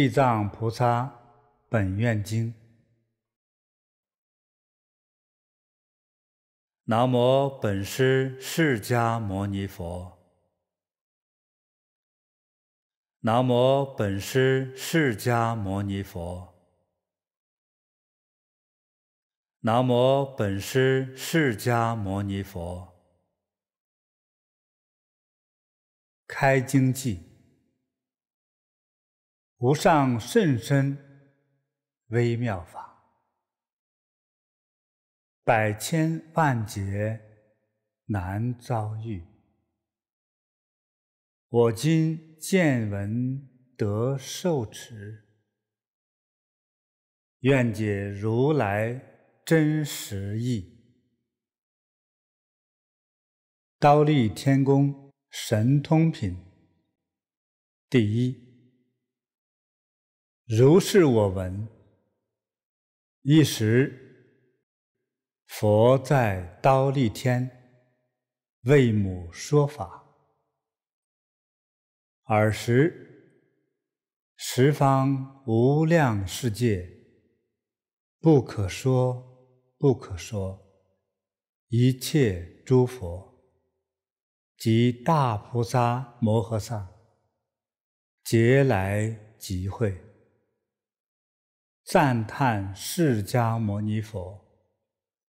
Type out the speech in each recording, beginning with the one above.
地藏菩萨本愿经。南无本师释迦牟尼佛。南无本师释迦牟尼佛。南无本师释迦牟尼佛。开经偈。无上甚深微妙法，百千万劫难遭遇。我今见闻得受持，愿解如来真实意。刀立天宫神通品第一。如是我闻。一时，佛在刀立天，为母说法。尔时，十方无量世界，不可说不可说一切诸佛及大菩萨摩诃萨，皆来集会。赞叹释迦牟尼佛，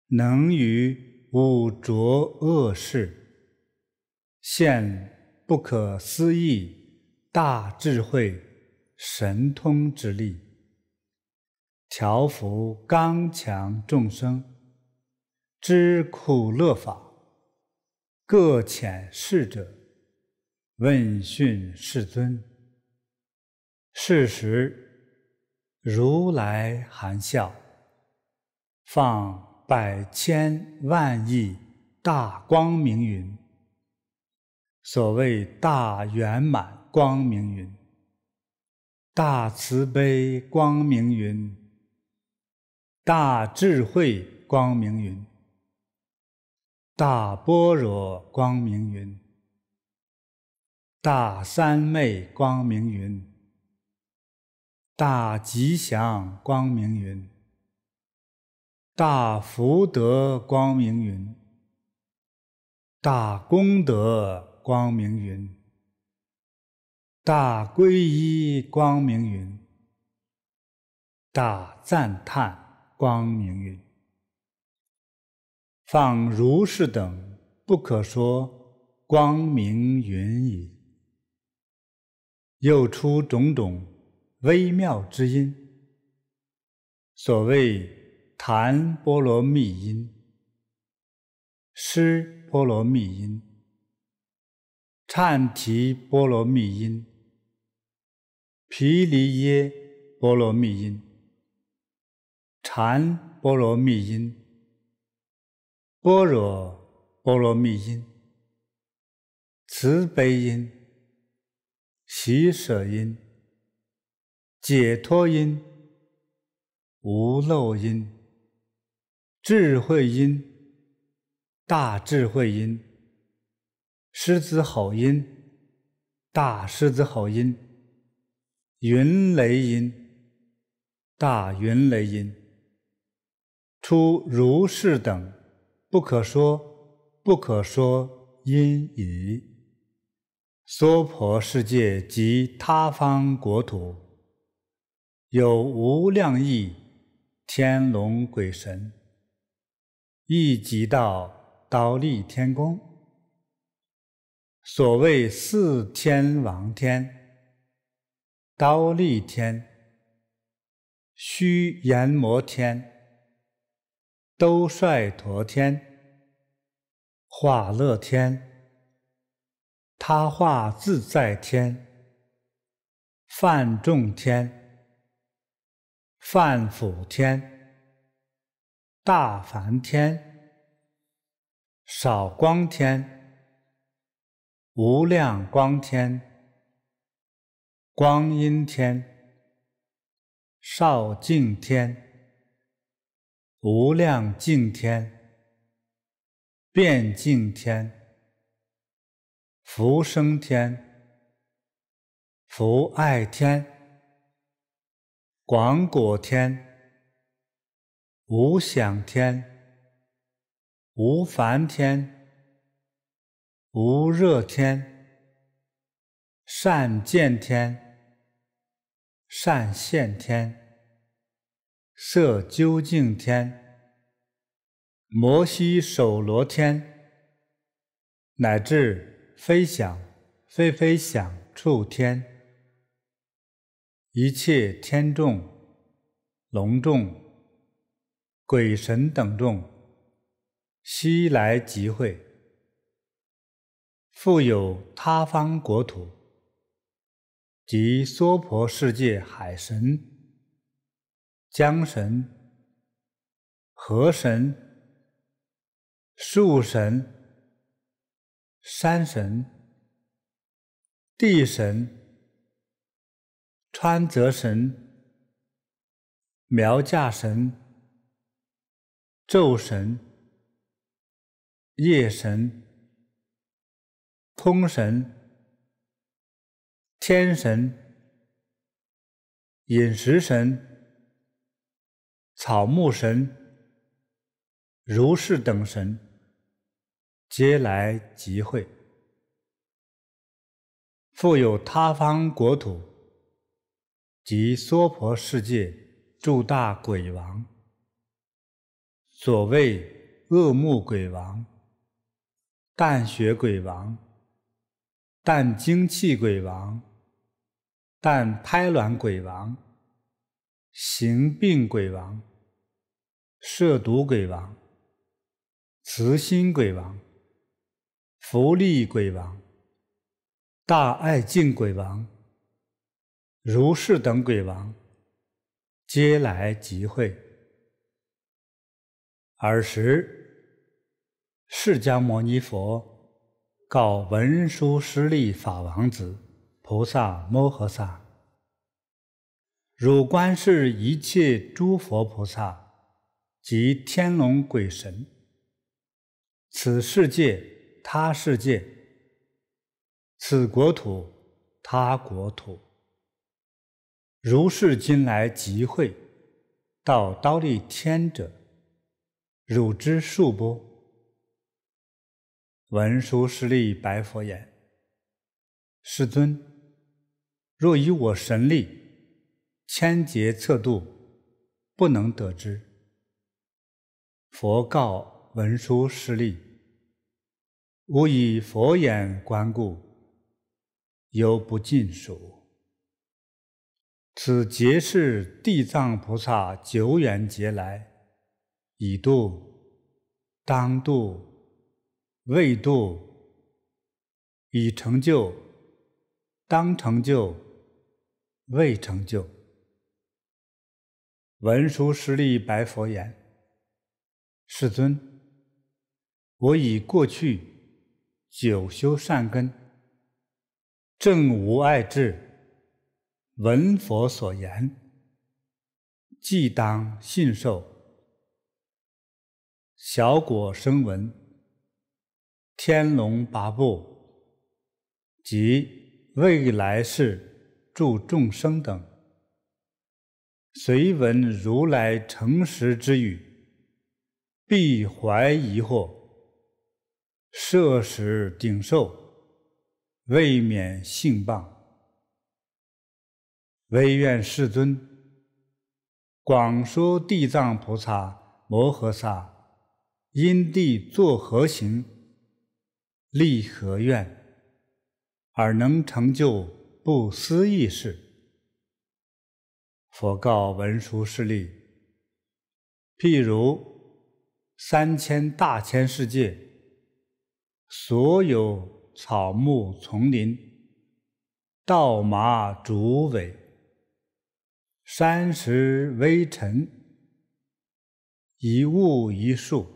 能于五浊恶世，现不可思议大智慧、神通之力，调伏刚强众生，知苦乐法，各遣士者问讯世尊，是时。如来含笑，放百千万亿大光明云。所谓大圆满光明云，大慈悲光明云，大智慧光明云，大般若光明云，大三昧光明云。大吉祥光明云，大福德光明云，大功德光明云，大皈依光明云，大赞叹光明云，放如是等不可说光明云矣。又出种种。微妙之音，所谓谈波罗蜜音、诗波罗蜜音、忏提波罗蜜音、毗梨耶波罗蜜音、禅波罗蜜音、般若波罗蜜音、慈悲音、喜舍音。解脱音、无漏音、智慧音、大智慧音、狮子吼音、大狮子吼音、云雷音、大云雷音，出如是等不可说不可说音已。娑婆世界及他方国土。有无量意天龙鬼神，亦即到刀立天宫。所谓四天王天、刀立天、须阎摩天、兜率陀天、化乐天、他化自在天、范众天。梵辅天、大梵天、少光天、无量光天、光阴天、少净天、无量净天、遍净天、福生天、福爱天。广果天、无想天、无烦天、无热天、善见天、善现天、色究竟天、摩西首罗天，乃至非想、非非想处天。一切天众、龙众、鬼神等众，悉来集会。复有他方国土及娑婆世界海神、江神、河神、树神、山神、地神。川泽神、苗架神、昼神、夜神、通神、天神、饮食神、草木神、如是等神，皆来集会。复有他方国土。及娑婆世界诸大鬼王，所谓恶目鬼王、淡血鬼王、淡精气鬼王、淡胎卵鬼王、行病鬼王、涉毒鬼王、慈心鬼王、福利鬼王、大爱敬鬼王。如是等鬼王，皆来集会。尔时，释迦牟尼佛告文殊师利法王子菩萨摩诃萨：“汝观是一切诸佛菩萨及天龙鬼神，此世界、他世界，此国土、他国土。”如是今来集会，到刀立天者，汝知数不？文殊师利白佛言：“师尊，若以我神力，千劫测度，不能得知。”佛告文殊师利：“吾以佛眼观故，犹不尽数。”此皆是地藏菩萨久远劫来已度、当度、未度，已成就、当成就、未成就。文殊师利白佛言：“世尊，我以过去久修善根，正无爱智。”闻佛所言，即当信受；小果生闻，天龙八部及未来世助众生等，随闻如来诚实之语，必怀疑惑，摄食顶受，未免性谤。唯愿世尊广说地藏菩萨摩诃萨因地作何行、立何愿，而能成就不思议事。佛告文殊师利：譬如三千大千世界，所有草木丛林、稻麻竹苇。山石微尘，一物一树，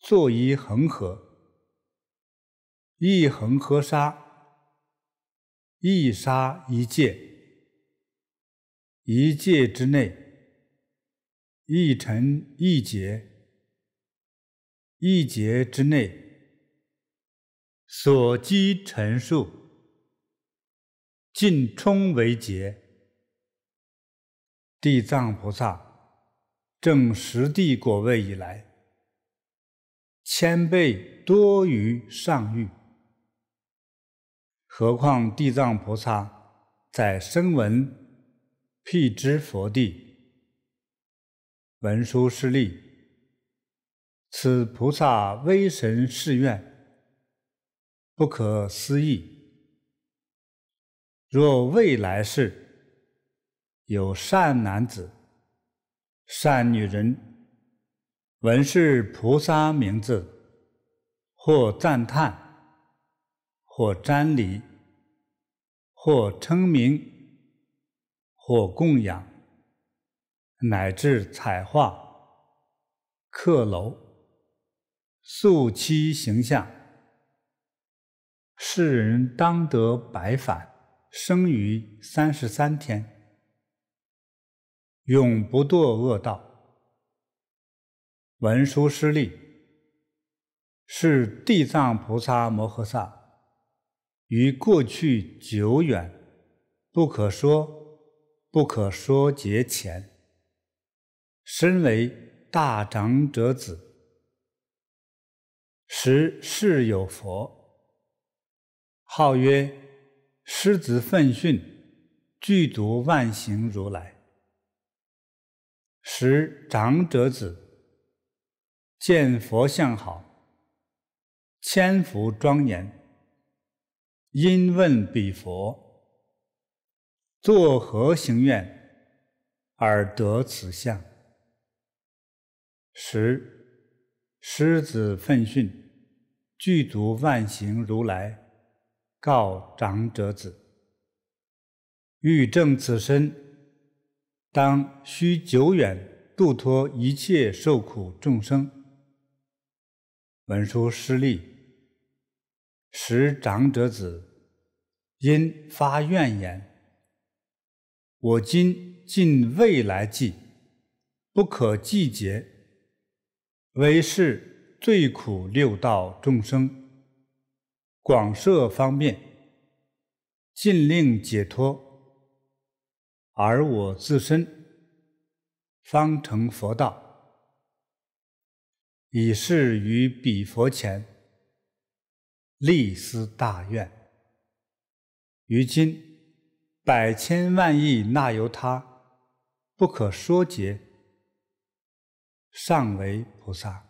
作一恒河；一恒河沙，一沙一界；一界之内，一尘一劫；一劫之内，所积尘数，尽充为劫。地藏菩萨正十地果位以来，千倍多于上欲。何况地藏菩萨在声闻辟支佛地，文殊师利，此菩萨威神誓愿不可思议。若未来世。有善男子、善女人，闻是菩萨名字，或赞叹，或瞻礼，或称名，或供养，乃至彩画、刻镂、塑漆形象，世人当得白返，生于三十三天。永不堕恶道。文殊师利，是地藏菩萨摩诃萨，于过去久远，不可说，不可说劫前，身为大长者子，时世有佛，号曰狮子奋训，具足万行如来。十长者子见佛像好，千福庄严，因问彼佛：作何行愿，而得此相？十师子奋迅，具足万行如来，告长者子：欲证此身。当需久远度脱一切受苦众生。文殊师利，十长者子因发怨言：“我今尽未来际，不可计劫，为是最苦六道众生，广设方便，尽令解脱。”而我自身，方成佛道，以是于彼佛前，立思大愿。于今百千万亿那由他，不可说劫，尚为菩萨。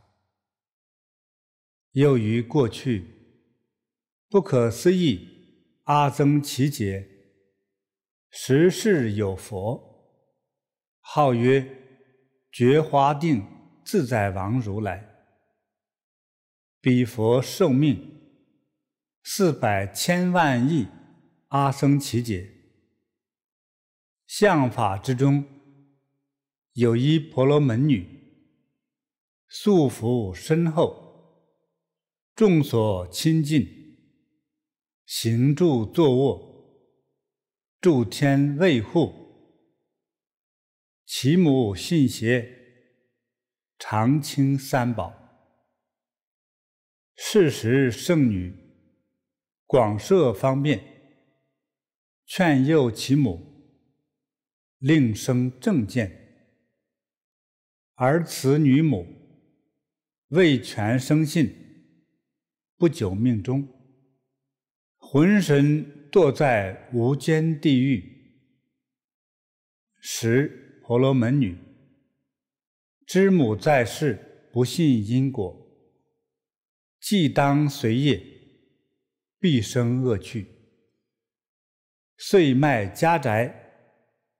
又于过去，不可思议阿僧祇劫。时世有佛，号曰觉华定自在王如来。彼佛寿命四百千万亿阿僧祇劫。相法之中，有一婆罗门女，素服深厚，众所亲近，行住坐卧。助天卫护，其母信邪，常清三宝。事实圣女，广设方便，劝诱其母，令生正见。而此女母，未全生信，不久命中，浑身。堕在无间地狱，时婆罗门女知母在世不信因果，即当随业，必生恶趣。遂卖家宅，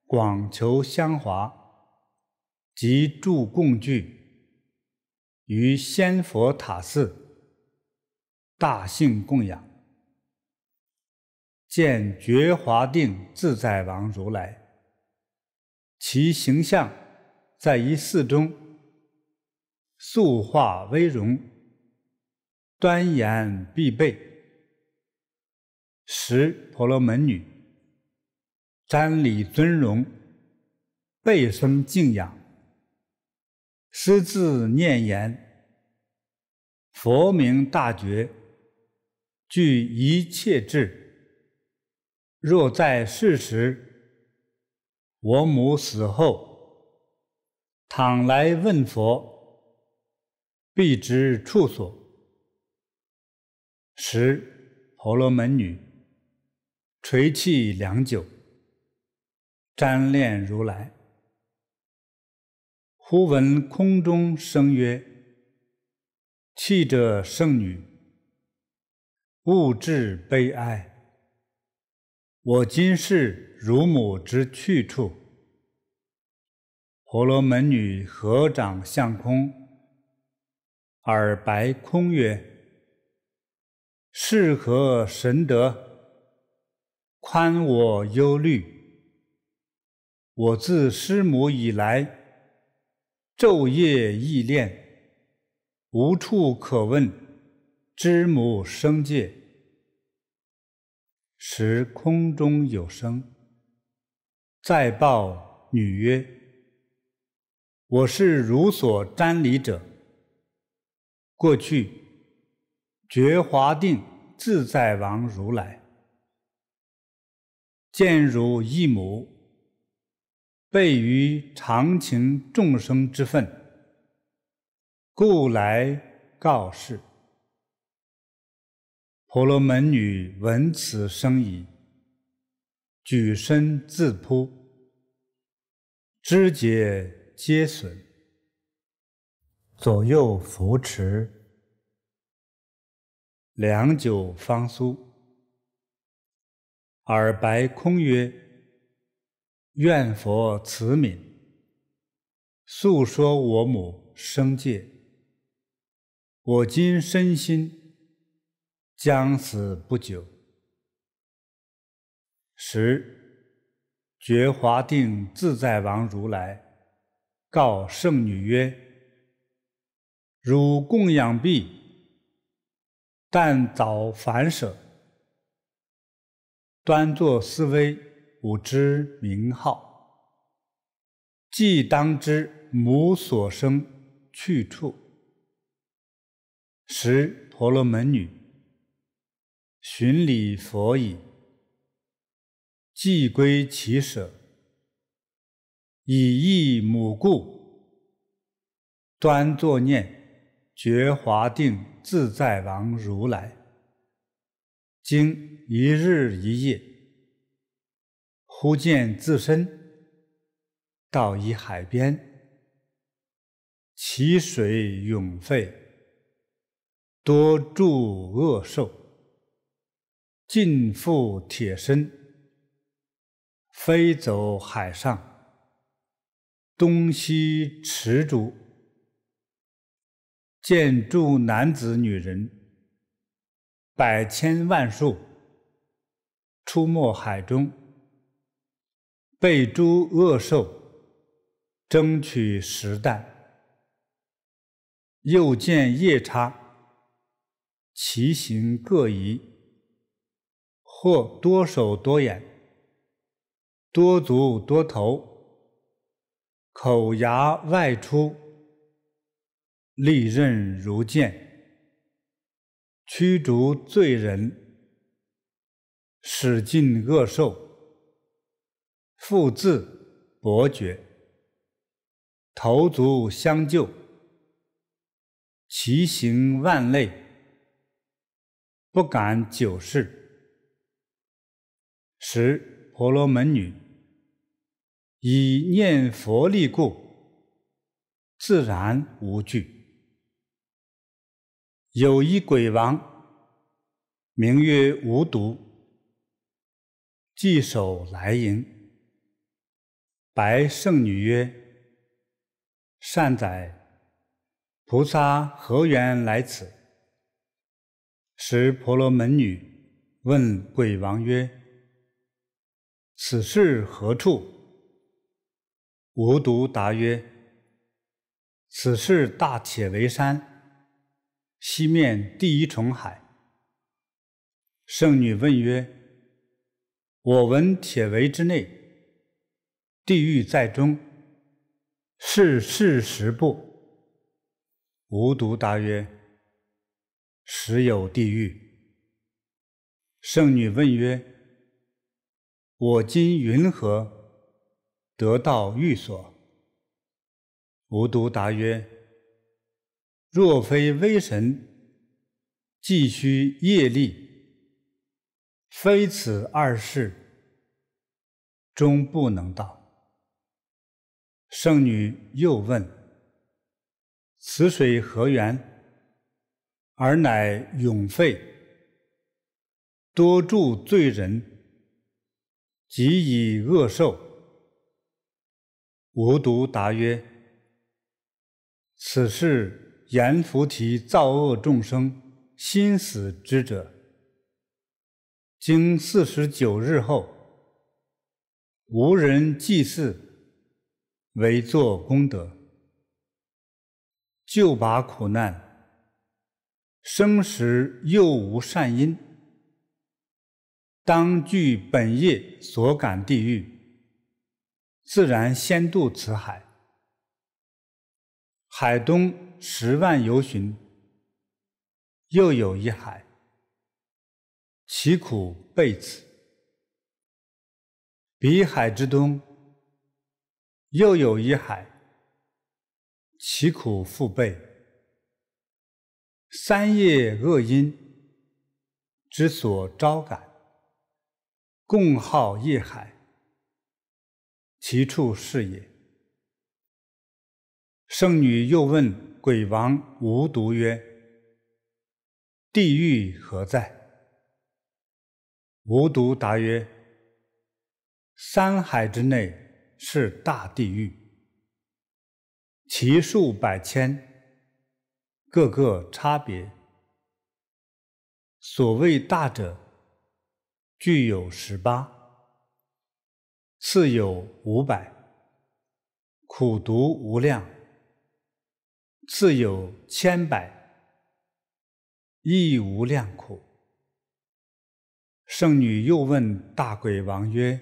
广求香华，及诸共具，于仙佛塔寺，大兴供养。见觉华定自在王如来，其形象在一寺中，塑化威容，端严必备，十婆罗门女，瞻礼尊容，倍生敬仰，师字念言，佛名大觉，具一切智。若在世时，我母死后，倘来问佛，必知处所。时婆罗门女垂泣良久，瞻恋如来，忽闻空中声曰：“泣者圣女，勿至悲哀。”我今是乳母之去处，婆罗门女合掌向空，耳白空曰：“是何神德，宽我忧虑？我自师母以来，昼夜忆念，无处可问，知母生界。”时空中有声，再报女曰：“我是如所瞻礼者，过去觉华定自在王如来见汝一母，备于常情众生之分，故来告示。”婆罗门女闻此声已，举身自扑，肢节皆损，左右扶持，良久方苏。耳白空曰：“愿佛慈悯，诉说我母生界。我今身心。”将死不久，时觉华定自在王如来告圣女曰：“汝供养毕，但早反舍，端坐思惟吾之名号，即当知母所生去处。”时婆罗门女。寻礼佛以，既归其舍，以忆母故，端坐念觉华定自在王如来，经一日一夜，忽见自身到一海边，其水涌沸，多诸恶兽。尽赴铁身，飞走海上，东西驰逐，见诸男子女人，百千万数，出没海中，被诸恶兽，争取食啖。又见夜叉，其形各异。或多手多眼，多足多头，口牙外出，利刃如剑，驱逐罪人，使尽恶兽，复自伯爵、头足相救，其行万类，不敢久视。十婆罗门女以念佛力故，自然无惧。有一鬼王名曰无毒，稽首来迎，白圣女曰：“善哉，菩萨何缘来此？”时婆罗门女问鬼王曰：此事何处？无独答曰：“此事大铁围山西面第一重海。”圣女问曰：“我闻铁围之内，地狱在中，是事实不？”无独答曰：“实有地狱。”圣女问曰。我今云何得道欲所？无毒答曰：若非微神，既须业力，非此二事，终不能道。圣女又问：此水何源？而乃永沸，多助罪人。即以恶受，无独答曰：“此事言菩提造恶众生心死之者，经四十九日后，无人祭祀，唯作功德，救拔苦难生时，又无善因。”当具本业所感地狱，自然先渡此海。海东十万由旬，又有一海，其苦备此。彼海之东，又有一海，其苦复倍。三业恶因之所招感。共号夜海，其处是也。圣女又问鬼王无毒曰：“地狱何在？”无毒答曰：“山海之内是大地狱，其数百千，各个差别。所谓大者。”具有十八，次有五百，苦毒无量，次有千百，亦无量苦。圣女又问大鬼王曰：“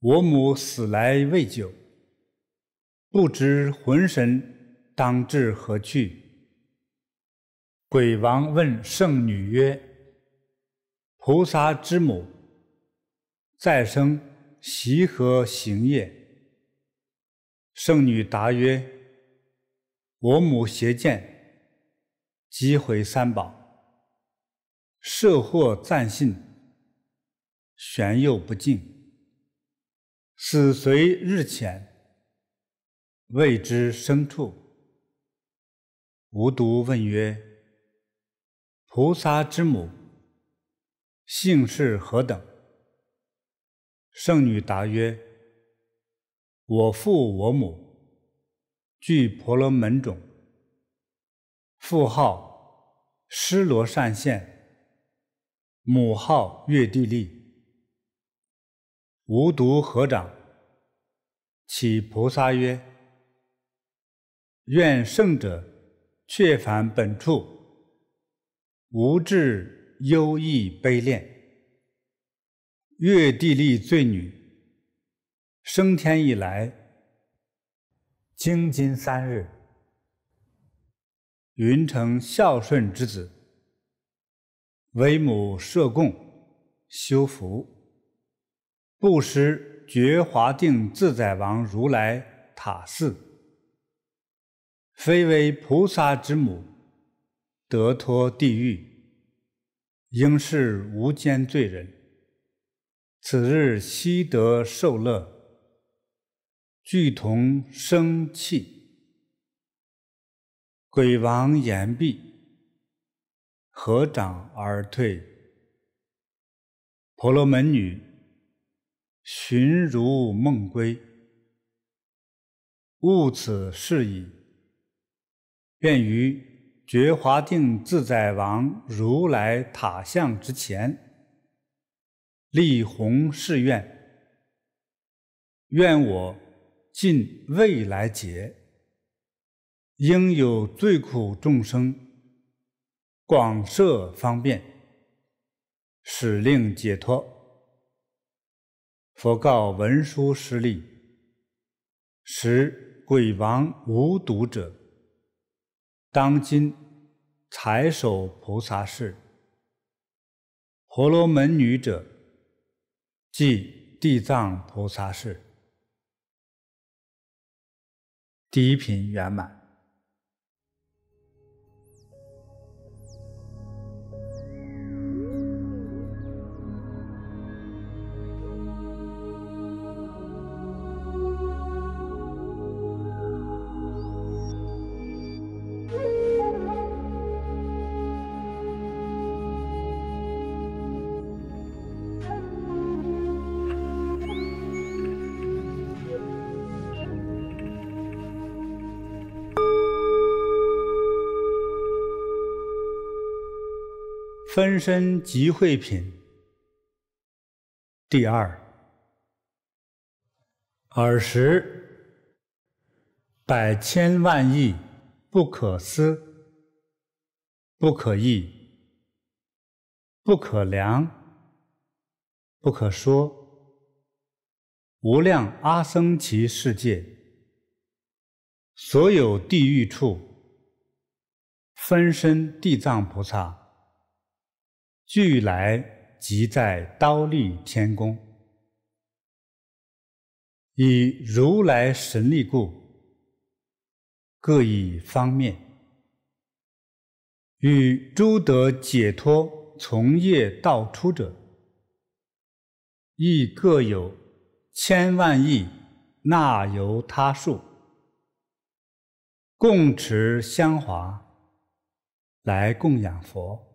我母死来未久，不知魂神当至何去？”鬼王问圣女曰：菩萨之母，再生习和行业？圣女答曰：“我母邪见，即毁三宝，受获暂信，玄佑不敬，死随日浅，未知生处。”无独问曰：“菩萨之母？”姓氏何等？圣女答曰：“我父我母，具婆罗门种。父号施罗善现，母号月地利。无独合掌。”其菩萨曰：“愿圣者却返本处，无智。”忧意悲恋，月地利罪女，升天以来，经今三日，云成孝顺之子，为母设供，修福，布施觉华定自在王如来塔寺，非为菩萨之母，得脱地狱。应是无间罪人，此日悉得受乐，俱同生气。鬼王言毕，合掌而退。婆罗门女寻如梦归，悟此事已，愿于。觉华定自在王如来塔像之前，立弘誓愿：愿我尽未来劫，应有罪苦众生，广设方便，使令解脱。佛告文殊师利：使鬼王无毒者，当今。财首菩萨是婆罗门女者，即地藏菩萨是第一品圆满。分身集会品第二。尔时，百千万亿不可思、不可议、不可量、不可说，无量阿僧祇世界，所有地狱处，分身地藏菩萨。俱来即在刀立天宫，以如来神力故，各以方面与诸得解脱从业道出者，亦各有千万亿那由他数，共持香华来供养佛。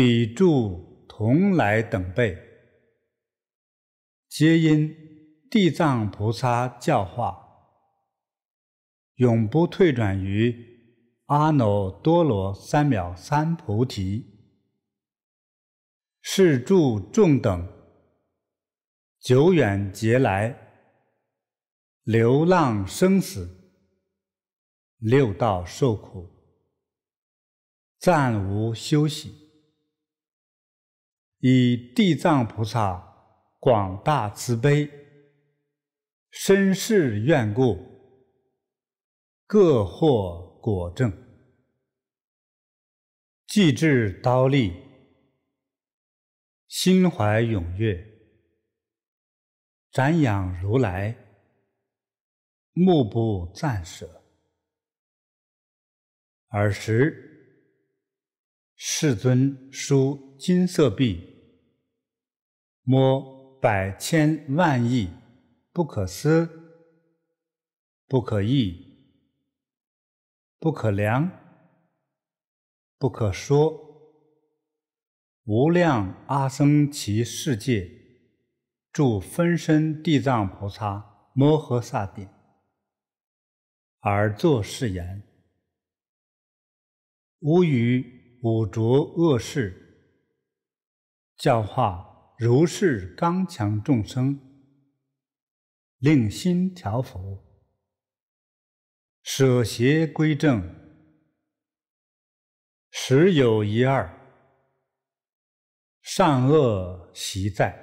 彼诸同来等辈，皆因地藏菩萨教化，永不退转于阿耨多罗三藐三菩提。是诸众等，久远劫来流浪生死，六道受苦，暂无休息。以地藏菩萨广大慈悲、身世愿故，各获果证，即至刀立，心怀踊跃，瞻仰如来，目不暂舍。尔时，世尊书金色壁。摸百千万亿，不可思、不可议、不可量、不可说，无量阿僧祇世界，住分身地藏菩萨摩诃萨顶，而作是言：无与五浊恶世教化。如是刚强众生，令心调伏，舍邪归正，时有一二善恶习在，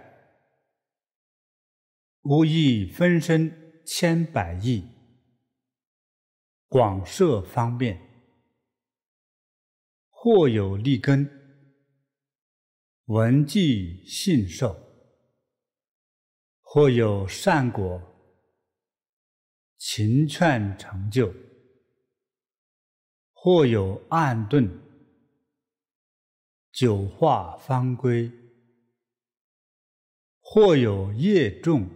无益分身千百亿，广设方便，或有利根。闻记信受，或有善果，勤劝成就；或有暗遁。久化方归；或有业重，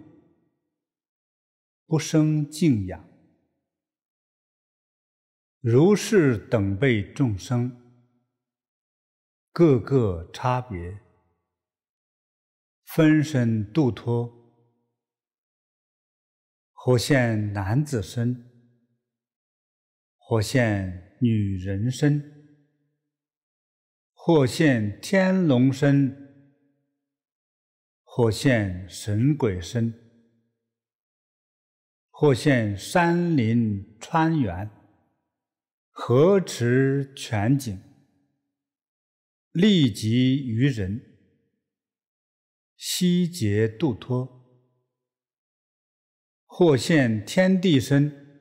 不生敬仰。如是等辈众生。各个差别，分身度脱，或现男子身，或现女人身，或现天龙身，或现神鬼身，或现山林川原、河池全景。利己于人，悉皆度脱。或现天地身，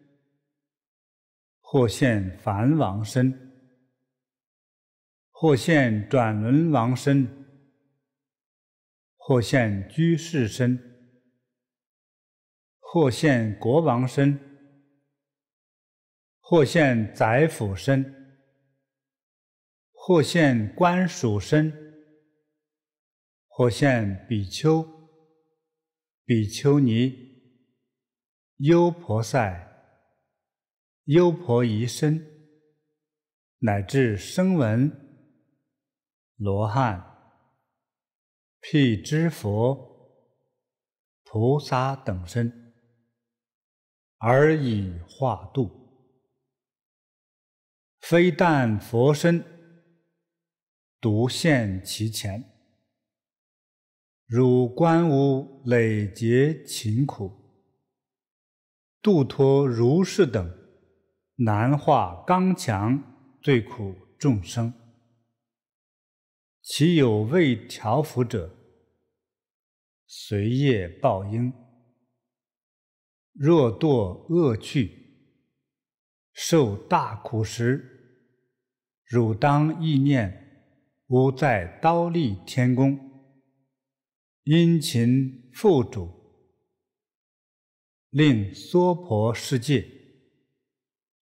或现凡王身，或现转轮王身，或现居士身，或现国王身，或现宰府身。或现官属身，或现比丘、比丘尼、优婆塞、优婆夷身，乃至声闻、罗汉、辟支佛、菩萨等身，而以化度。非但佛身。独现其前，汝观吾累劫勤苦，度脱如是等难化刚强最苦众生，其有未调伏者，随业报应；若堕恶趣，受大苦时，汝当意念。吾在刀立天宫，殷勤付主，令娑婆世界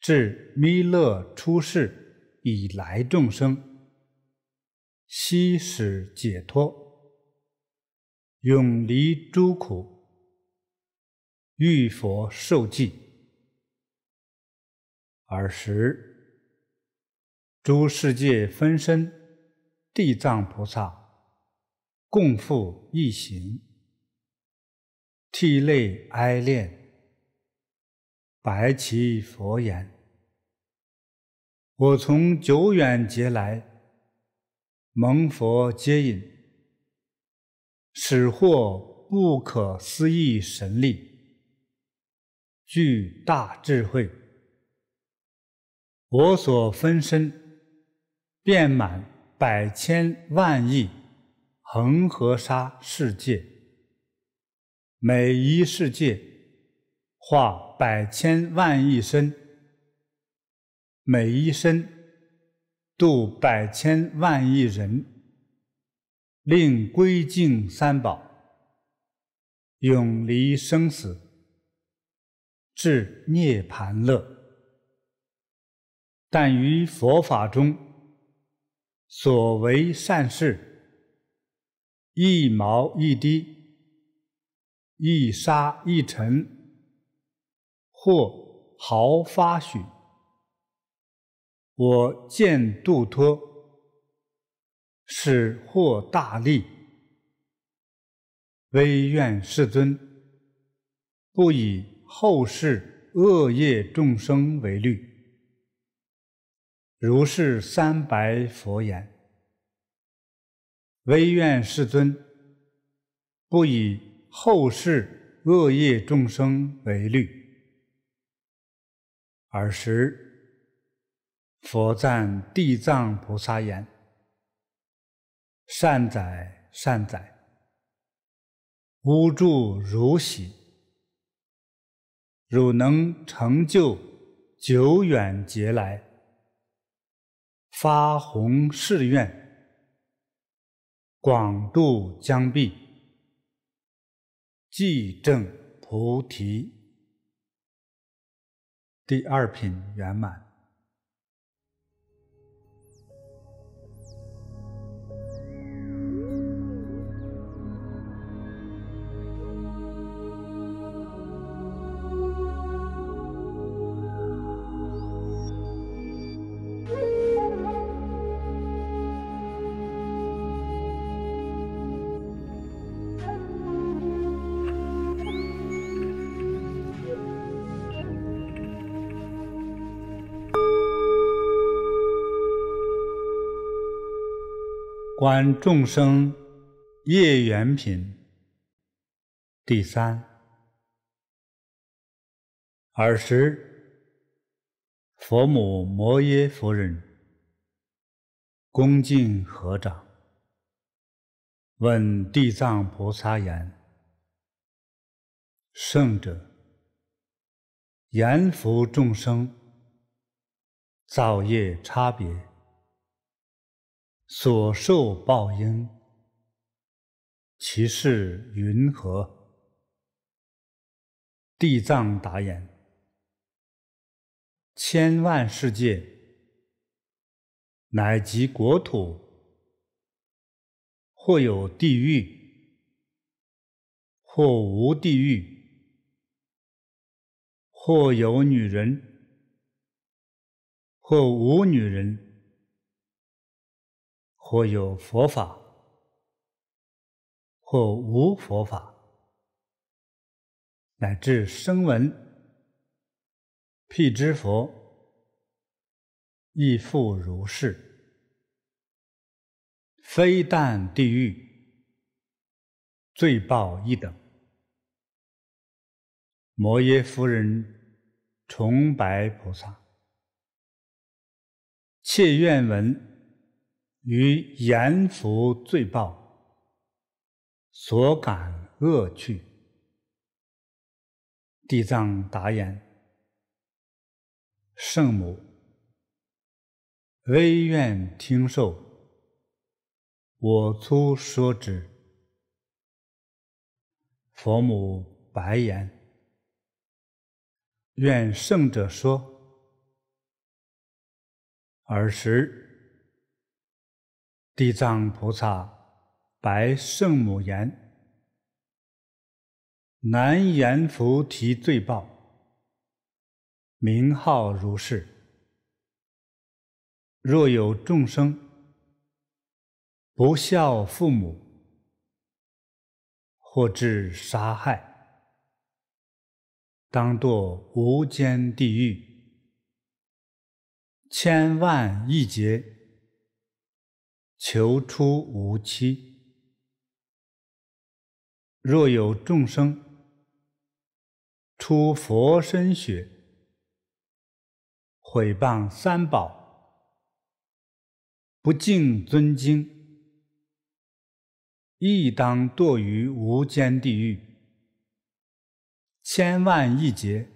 至弥勒出世以来，众生悉使解脱，永离诸苦，遇佛受记。尔时，诸世界分身。地藏菩萨共赴一行，涕泪哀恋。白其佛言：“我从久远劫来，蒙佛接引，始获不可思议神力，具大智慧。我所分身遍满。”百千万亿恒河沙世界，每一世界化百千万亿身，每一身度百千万亿人，令归敬三宝，永离生死，至涅槃乐。但于佛法中。所为善事，一毛一滴，一沙一尘，或毫发许，我见度脱，使获大利。唯愿世尊，不以后世恶业众生为虑。如是三白佛言：“唯愿世尊，不以后世恶业众生为虑。”尔时，佛赞地藏菩萨言：“善哉，善哉，吾助如喜。汝能成就久远劫来。”发弘誓愿，广度将毕，即正菩提，第二品圆满。观众生业缘品第三。尔时，佛母摩耶夫人恭敬合掌，问地藏菩萨言：“圣者，言服众生造业差别。”所受报应，其事云何？地藏答言：千万世界，乃及国土，或有地狱，或无地狱；或有女人，或无女人。或有佛法，或无佛法，乃至声闻辟支佛，亦复如是。非但地狱罪报一等，摩耶夫人崇拜菩萨，切愿闻。于阎浮罪报，所感恶趣。地藏答言：“圣母，唯愿听受我粗说之。”佛母白言：“愿圣者说。”尔时。地藏菩萨白圣母言：“南阎浮提最报，名号如是。若有众生不孝父母，或致杀害，当堕无间地狱，千万亿劫。”求出无期。若有众生出佛身血，毁谤三宝，不敬尊经，亦当堕于无间地狱，千万亿劫，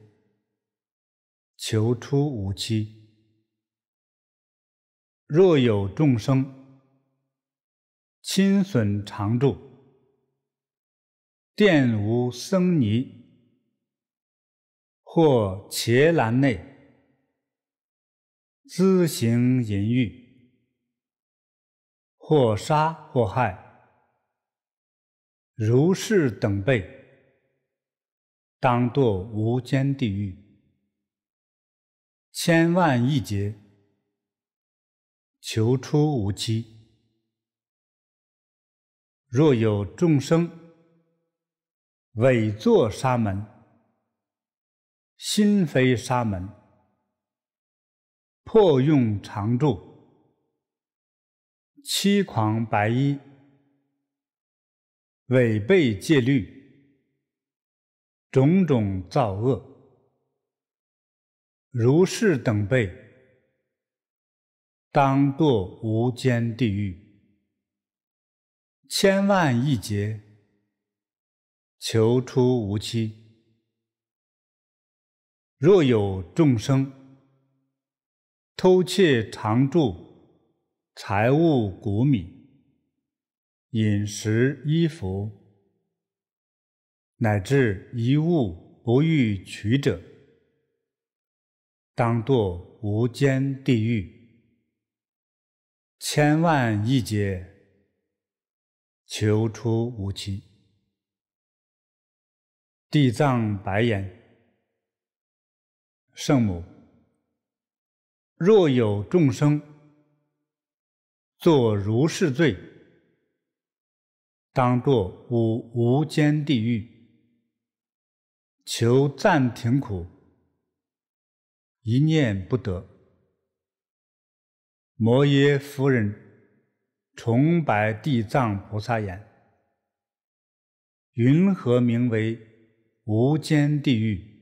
求出无期。若有众生，亲损常住，殿无僧尼，或伽蓝内，恣行淫欲，或杀或害，如是等辈，当作无间地狱，千万亿劫，求出无期。若有众生，伪作沙门，心非沙门，破用常住，欺狂白衣，违背戒律，种种造恶，如是等辈，当堕无间地狱。千万亿劫，求出无期。若有众生偷窃常住财物谷米、饮食衣服，乃至一物不欲取者，当堕无间地狱。千万亿劫。求出无期，地藏白眼圣母，若有众生作如是罪，当作无无间地狱，求暂停苦，一念不得，摩耶夫人。崇白地藏菩萨言：“云何名为无间地狱？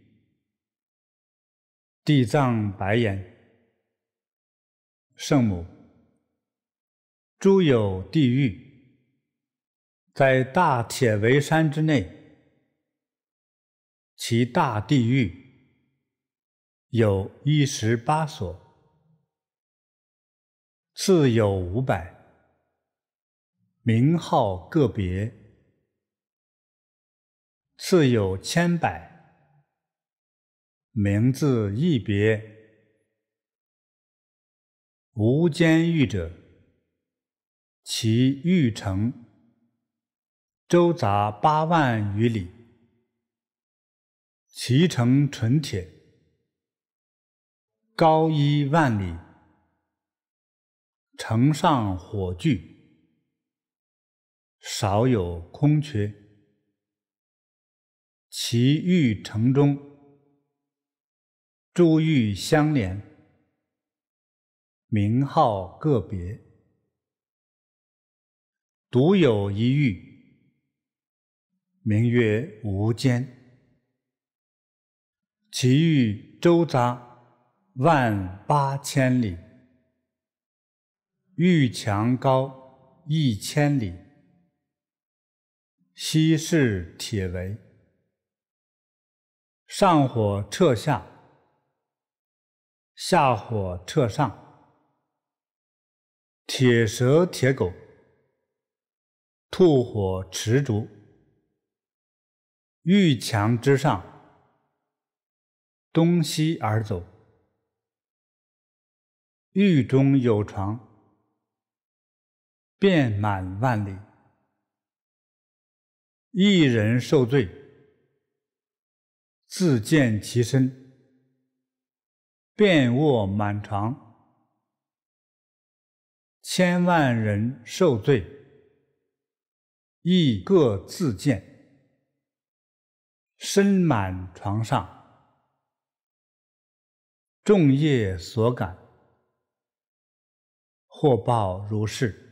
地藏白言：‘圣母，诸有地狱，在大铁围山之内，其大地狱有一十八所，次有五百。’”名号个别，次有千百；名字一别，无监狱者。其域城周匝八万余里，其城纯铁，高一万里，城上火炬。少有空缺，其玉城中，珠玉相连，名号个别，独有一玉，名曰无间。其玉周匝万八千里，玉墙高一千里。西式铁围，上火彻下，下火彻上。铁蛇铁狗，吐火持竹，玉墙之上，东西而走。狱中有床，遍满万里。一人受罪，自见其身，遍卧满床；千万人受罪，亦各自见，身满床上，众业所感，或报如是。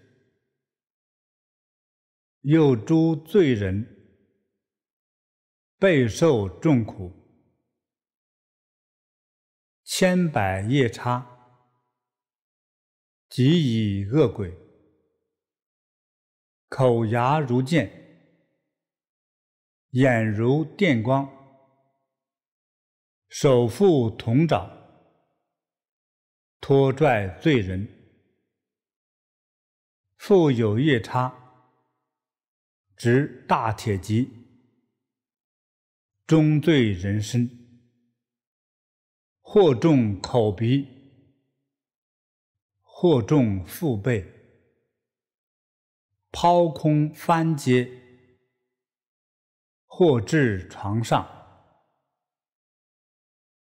又诸罪人备受众苦，千百夜叉及以恶鬼，口牙如剑，眼如电光，手负铜爪，拖拽罪人，复有夜叉。执大铁戟，终醉人身；或重口鼻，或重腹背，抛空翻阶，或置床上。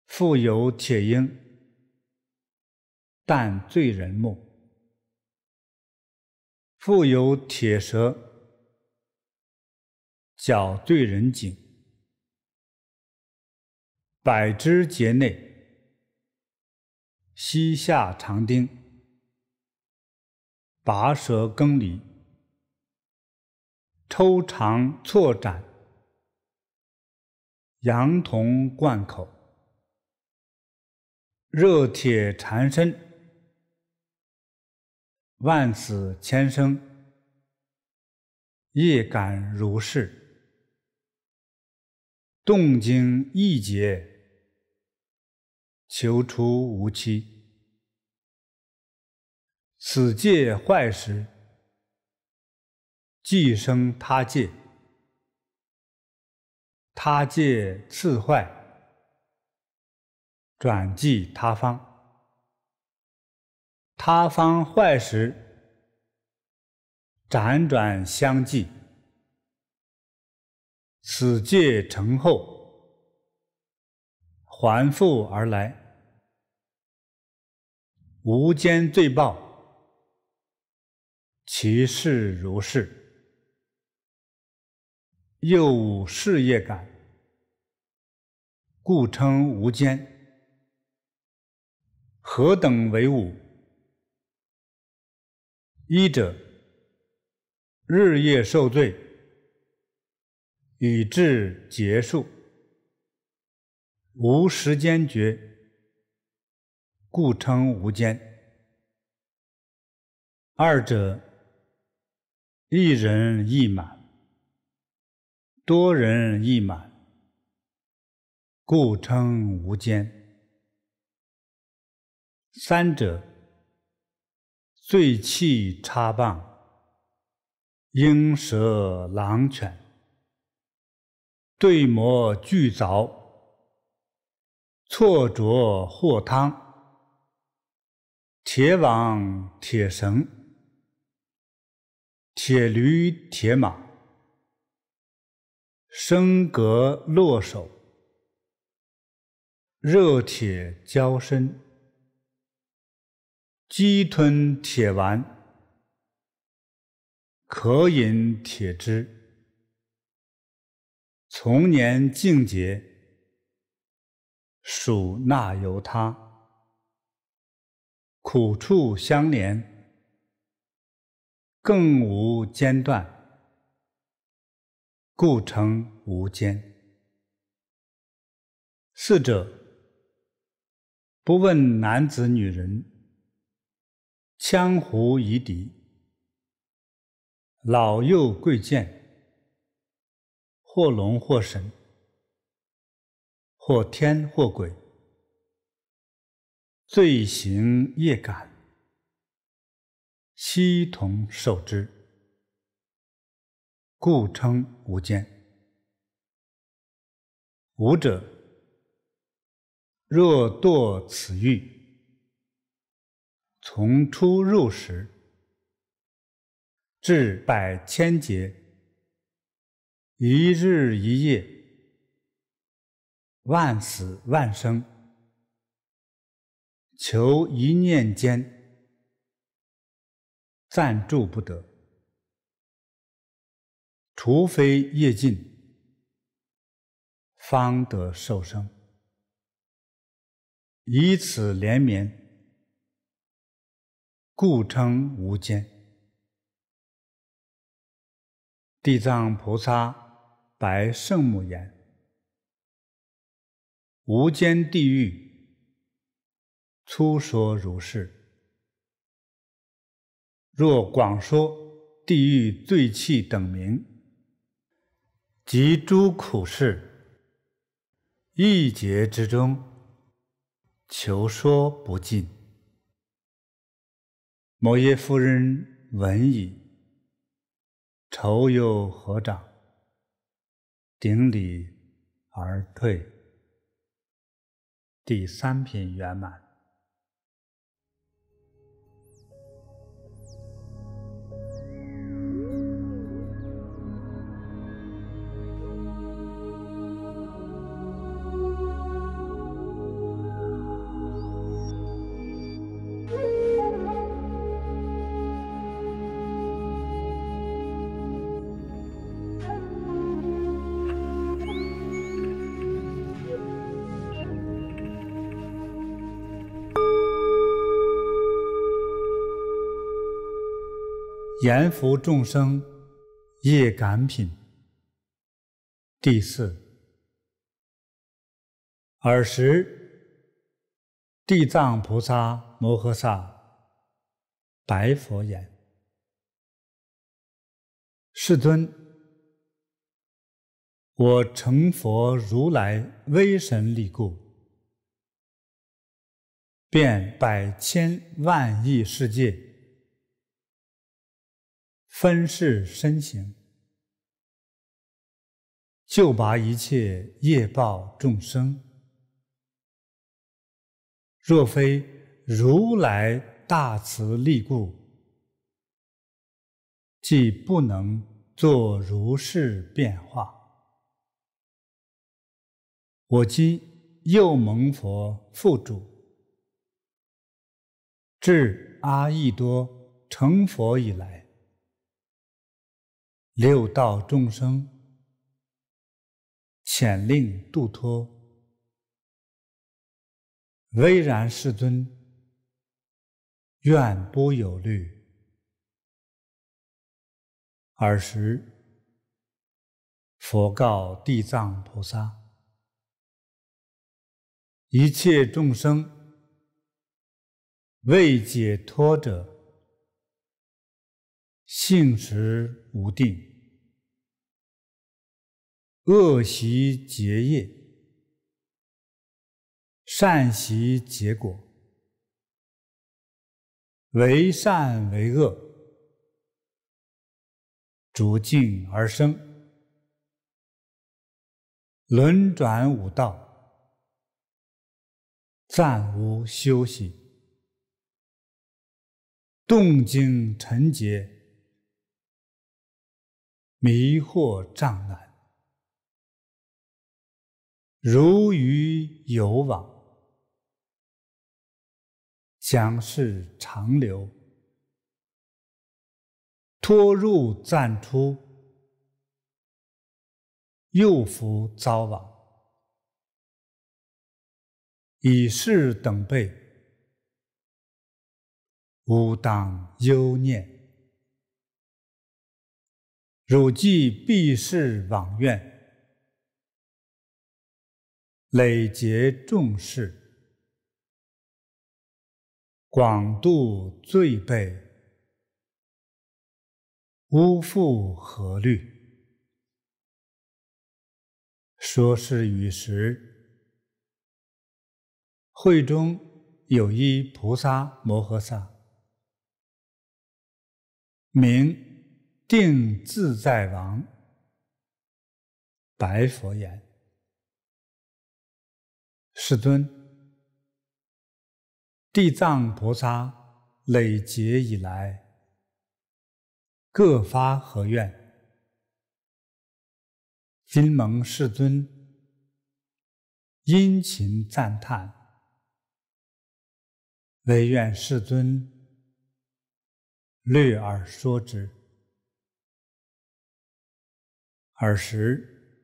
腹有铁鹰，但醉人目；腹有铁蛇。脚对人景百枝节内，膝下长钉，拔舌耕离，抽肠错斩，羊铜贯口，热铁缠身，万死千生，夜敢如是。动经一劫，求出无期。此界坏时，即生他界；他界次坏，转即他方；他方坏时，辗转相继。此界成后，还复而来，无间罪报，其事如是。又无事业感，故称无间。何等为无？一者，日夜受罪。与至结束，无时间觉，故称无间。二者，一人亦满，多人亦满，故称无间。三者，醉气插棒，鹰蛇狼犬。对磨俱凿，错着或汤。铁网、铁绳、铁驴、铁马，升格落手，热铁焦身，鸡吞铁丸，渴饮铁汁。从年境界。属那由他，苦处相连，更无间断，故成无间。四者不问男子女人，羌胡夷狄，老幼贵贱。或龙或神，或天或鬼，罪行业感，悉同受之，故称无间。无者，若堕此狱，从初入时，至百千劫。一日一夜，万死万生，求一念间暂住不得，除非业尽，方得受生。以此连绵，故称无间。地藏菩萨。白圣母言：“无间地狱，粗说如是；若广说，地狱罪气等名，及诸苦事，一劫之中，求说不尽。”摩耶夫人闻已，愁又何长？顶礼而退，第三品圆满。延福众生业感品第四。尔时，地藏菩萨摩诃萨白佛言：“世尊，我成佛如来威神力故，遍百千万亿世界。”分示身形，就拔一切业报众生。若非如来大慈力故，即不能作如是变化。我今又蒙佛付嘱，至阿逸多成佛以来。六道众生遣令度脱，巍然世尊愿不有虑。尔时，佛告地藏菩萨：一切众生未解脱者。性时无定，恶习结业，善习结果，为善为恶，逐境而生，轮转五道，暂无休息，动静成劫。迷惑障碍，如鱼游网，将是长流，拖入暂出，又伏遭网，以是等辈，吾当忧念。汝既毕世往愿，累劫众事，广度罪辈，无复何虑？说是与时，会中有一菩萨摩诃萨，名。定自在王，白佛言：“世尊，地藏菩萨累劫以来，各发何愿？今蒙世尊殷勤赞叹，唯愿世尊略而说之。”尔时，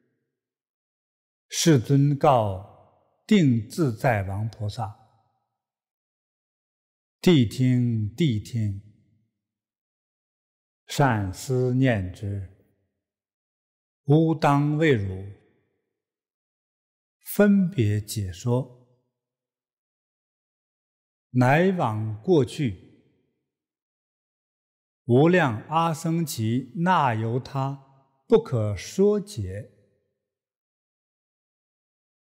世尊告定自在王菩萨：“谛听，谛听，善思念之，吾当为汝分别解说。来往过去，无量阿僧祇那由他。”不可说解。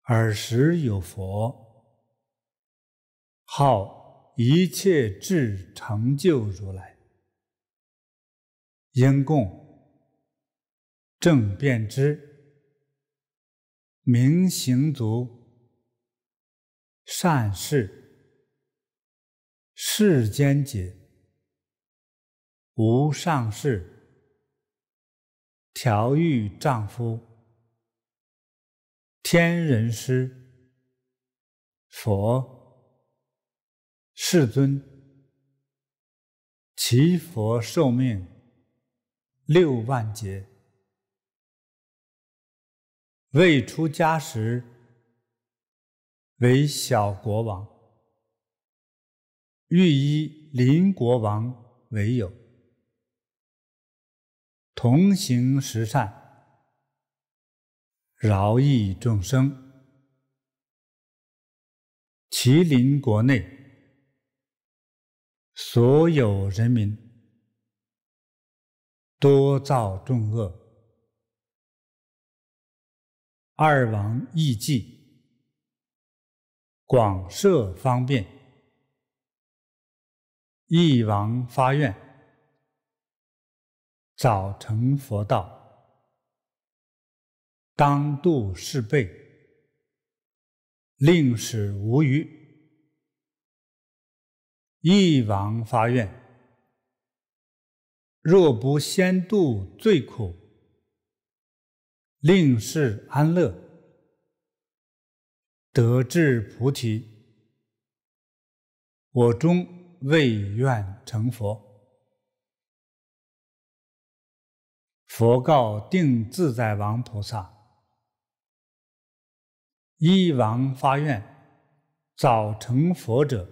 尔时有佛，号一切智成就如来，应供正遍知，明行足，善事，世间解，无上士。调御丈夫，天人师，佛世尊，其佛寿命六万劫。未出家时为小国王，欲依邻国王为友。同行十善，饶益众生，麒麟国内所有人民多造众恶，二王意计广设方便，一王发愿。早成佛道，当度是辈，令使无余。一王发愿：若不先度罪苦，令世安乐，得至菩提，我终未愿成佛。佛告定自在王菩萨：“一王发愿，早成佛者，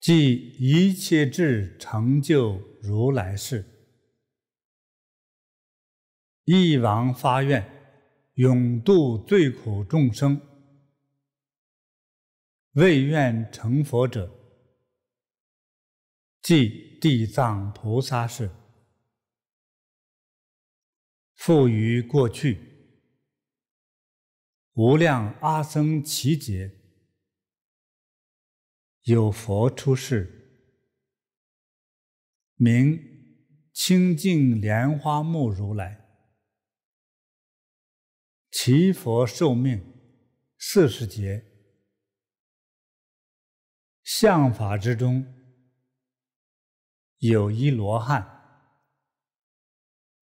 即一切智成就如来世；一王发愿，永度罪苦众生，未愿成佛者，即地藏菩萨是。”复于过去，无量阿僧祇劫，有佛出世，名清净莲花目如来。其佛寿命四十劫，相法之中有一罗汉。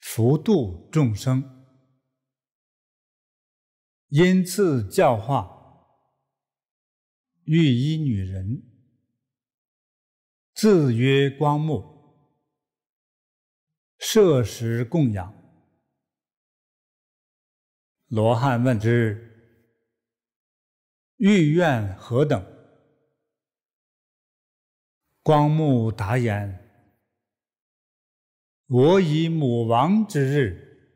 福度众生，因次教化，御一女人，自曰光目，摄食供养。罗汉问之：“欲愿何等？”光目答言。我以母亡之日，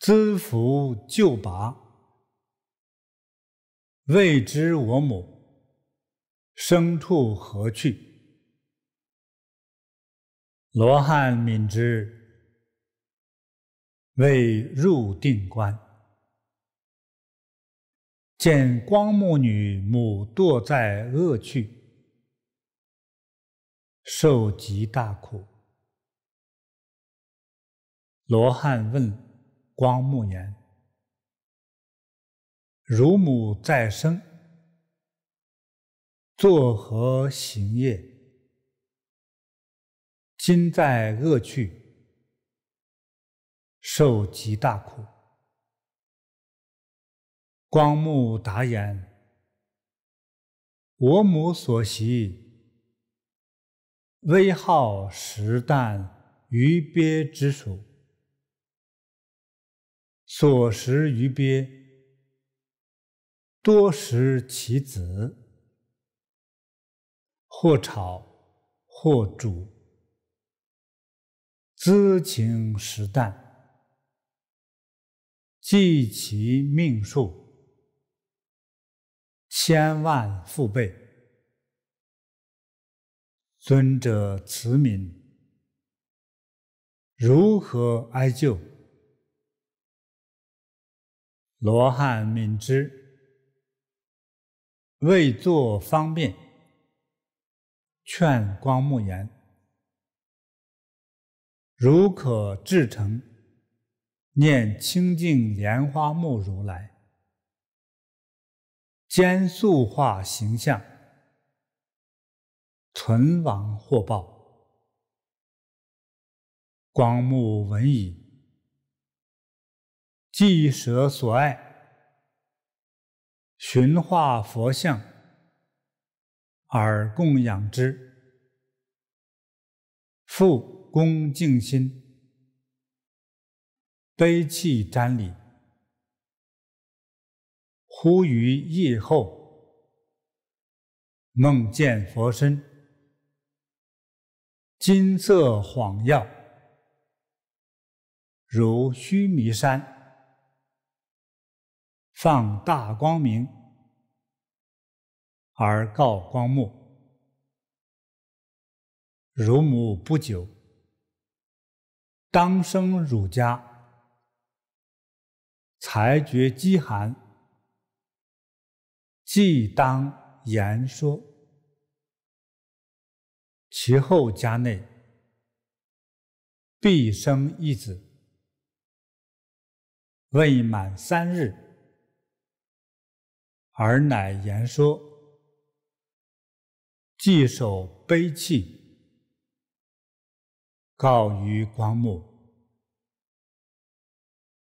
资福救拔，未知我母生处何去？罗汉敏之，未入定观，见光目女母堕在恶趣，受极大苦。罗汉问光目言：“汝母在生，作何行业？今在恶趣，受极大苦。”光目答言：“我母所习，威好食啖鱼鳖之属。”所食鱼鳖，多食其子，或炒或煮，资情食淡，计其命数，千万复倍。尊者慈悯，如何哀救？罗汉敏之，为作方便，劝光目言：“如可至诚，念清净莲花目如来，兼塑化形象，存亡获报。”光目闻已。记舍所爱，寻化佛像，而供养之，复恭敬心，悲泣瞻礼，忽于夜后，梦见佛身，金色晃耀，如须弥山。放大光明，而告光目：乳母不久，当生汝家，裁决饥寒，即当言说。其后家内，必生一子，未满三日。而乃言说，寄守悲泣，告于光目：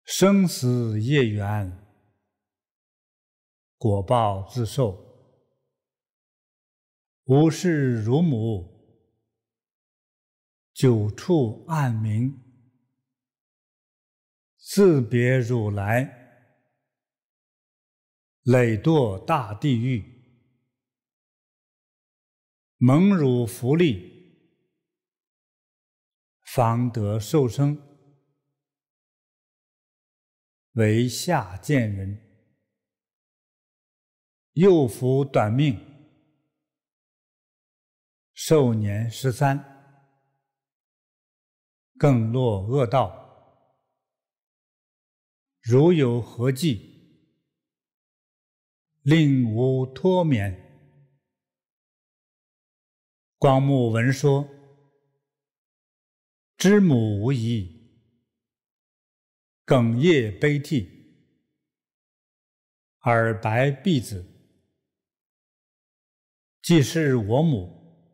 生死业缘，果报自受。吾事如母，久处暗明，自别汝来。累堕大地狱，蒙汝福利，方得受生，为下贱人，又复短命，寿年十三，更落恶道，如有何计？令吾脱免。光目闻说，知母无疑，哽咽悲涕，耳白闭子。既是我母，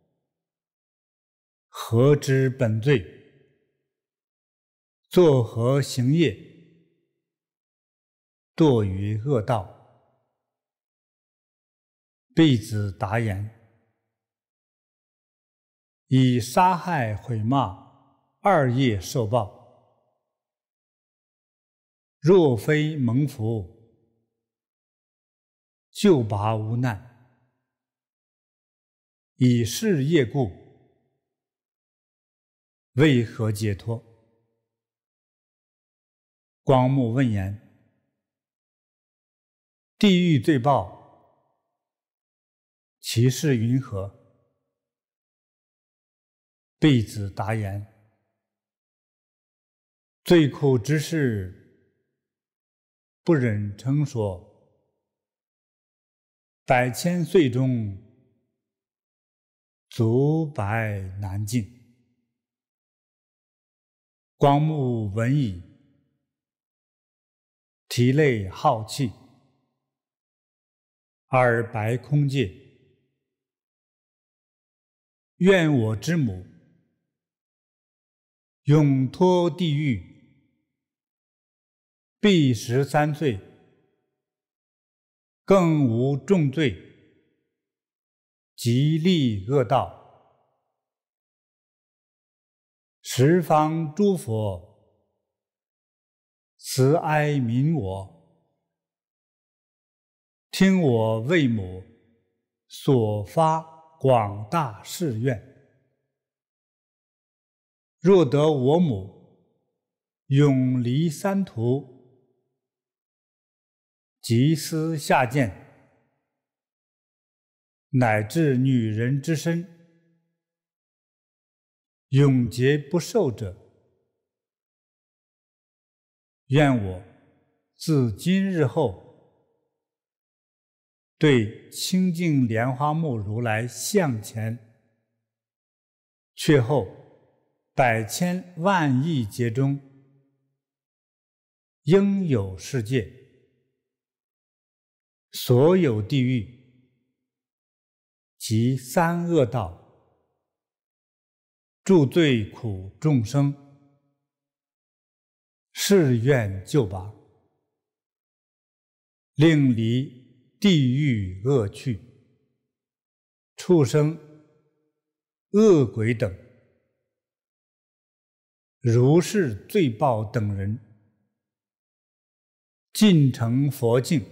何知本罪？作何行业，堕于恶道？弟子答言：“以杀害毁骂二业受报，若非蒙福，救拔无难。以是业故，为何解脱？”光目问言：“地狱罪报？”其事云何？弟子答言：“最苦之事，不忍称说。百千岁中，足白难尽。光目闻矣，涕泪浩气，耳白空界。愿我之母永脱地狱，必十三岁，更无重罪，极利恶道。十方诸佛慈哀悯我，听我为母所发。广大誓愿：若得我母永离三途、及思下贱、乃至女人之身，永劫不受者，愿我自今日后。对清净莲花目如来向前、却后，百千万亿劫中，应有世界，所有地狱及三恶道，诸罪苦众生，誓愿救拔，令离。地狱恶趣、畜生、恶鬼等，如是罪报等人，尽成佛境。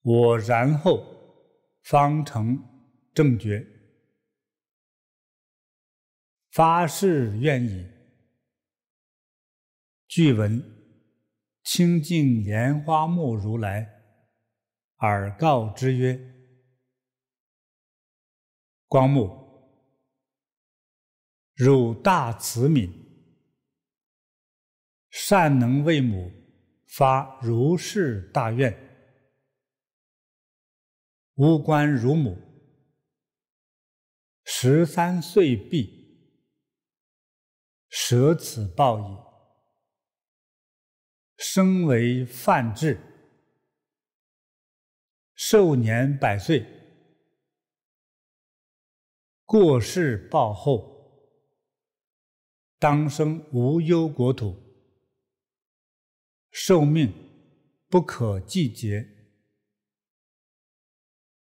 我然后方成正觉，发誓愿已。具闻清净莲花目如来。而告之曰：“光目，汝大慈悯，善能为母发如是大愿。吾观如母，十三岁毕，舍此报矣，生为范志。”寿年百岁，过世报后，当生无忧国土，寿命不可计节，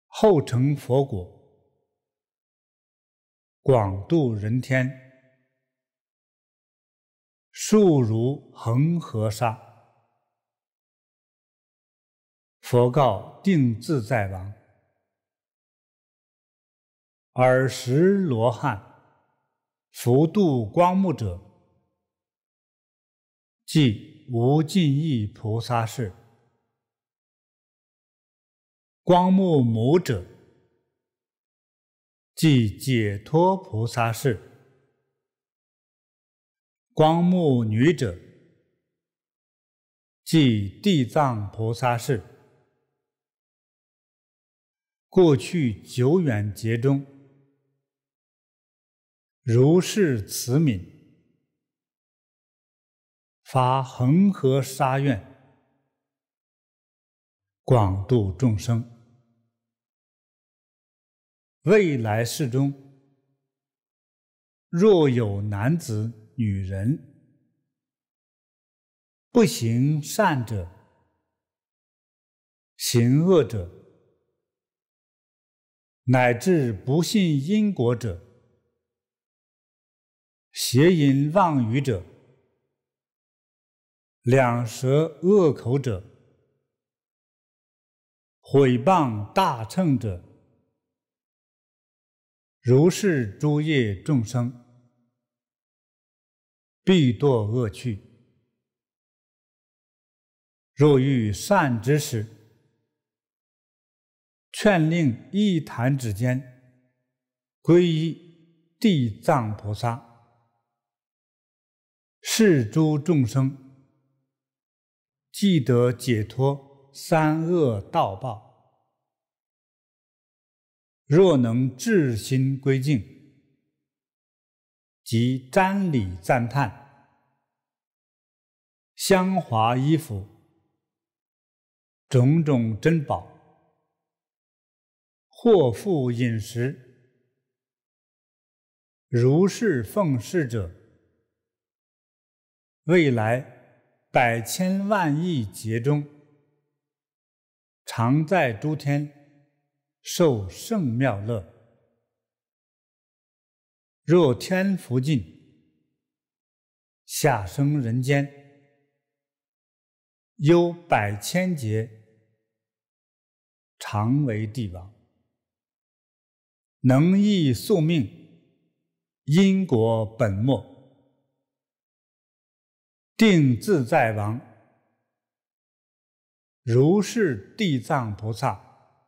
后成佛果，广度人天，数如恒河沙。佛告定自在王：“尔时罗汉，福度光目者，即无尽意菩萨事。光目母者，即解脱菩萨事。光目女者，即地藏菩萨事。”过去久远劫中，如是慈悯，发恒河沙愿，广度众生。未来世中，若有男子、女人，不行善者，行恶者。乃至不信因果者、邪淫妄语者、两舌恶口者、毁谤大乘者，如是诸业众生，必堕恶趣。若遇善知识。劝令一坛指间，皈依地藏菩萨，是诸众生即得解脱三恶道报。若能至心归敬，即瞻礼赞叹，香华衣服，种种珍宝。祸福饮食，如是奉事者，未来百千万亿劫中，常在诸天受圣妙乐；若天福尽，下生人间，有百千劫，常为帝王。能易宿命，因果本末，定自在王，如是地藏菩萨，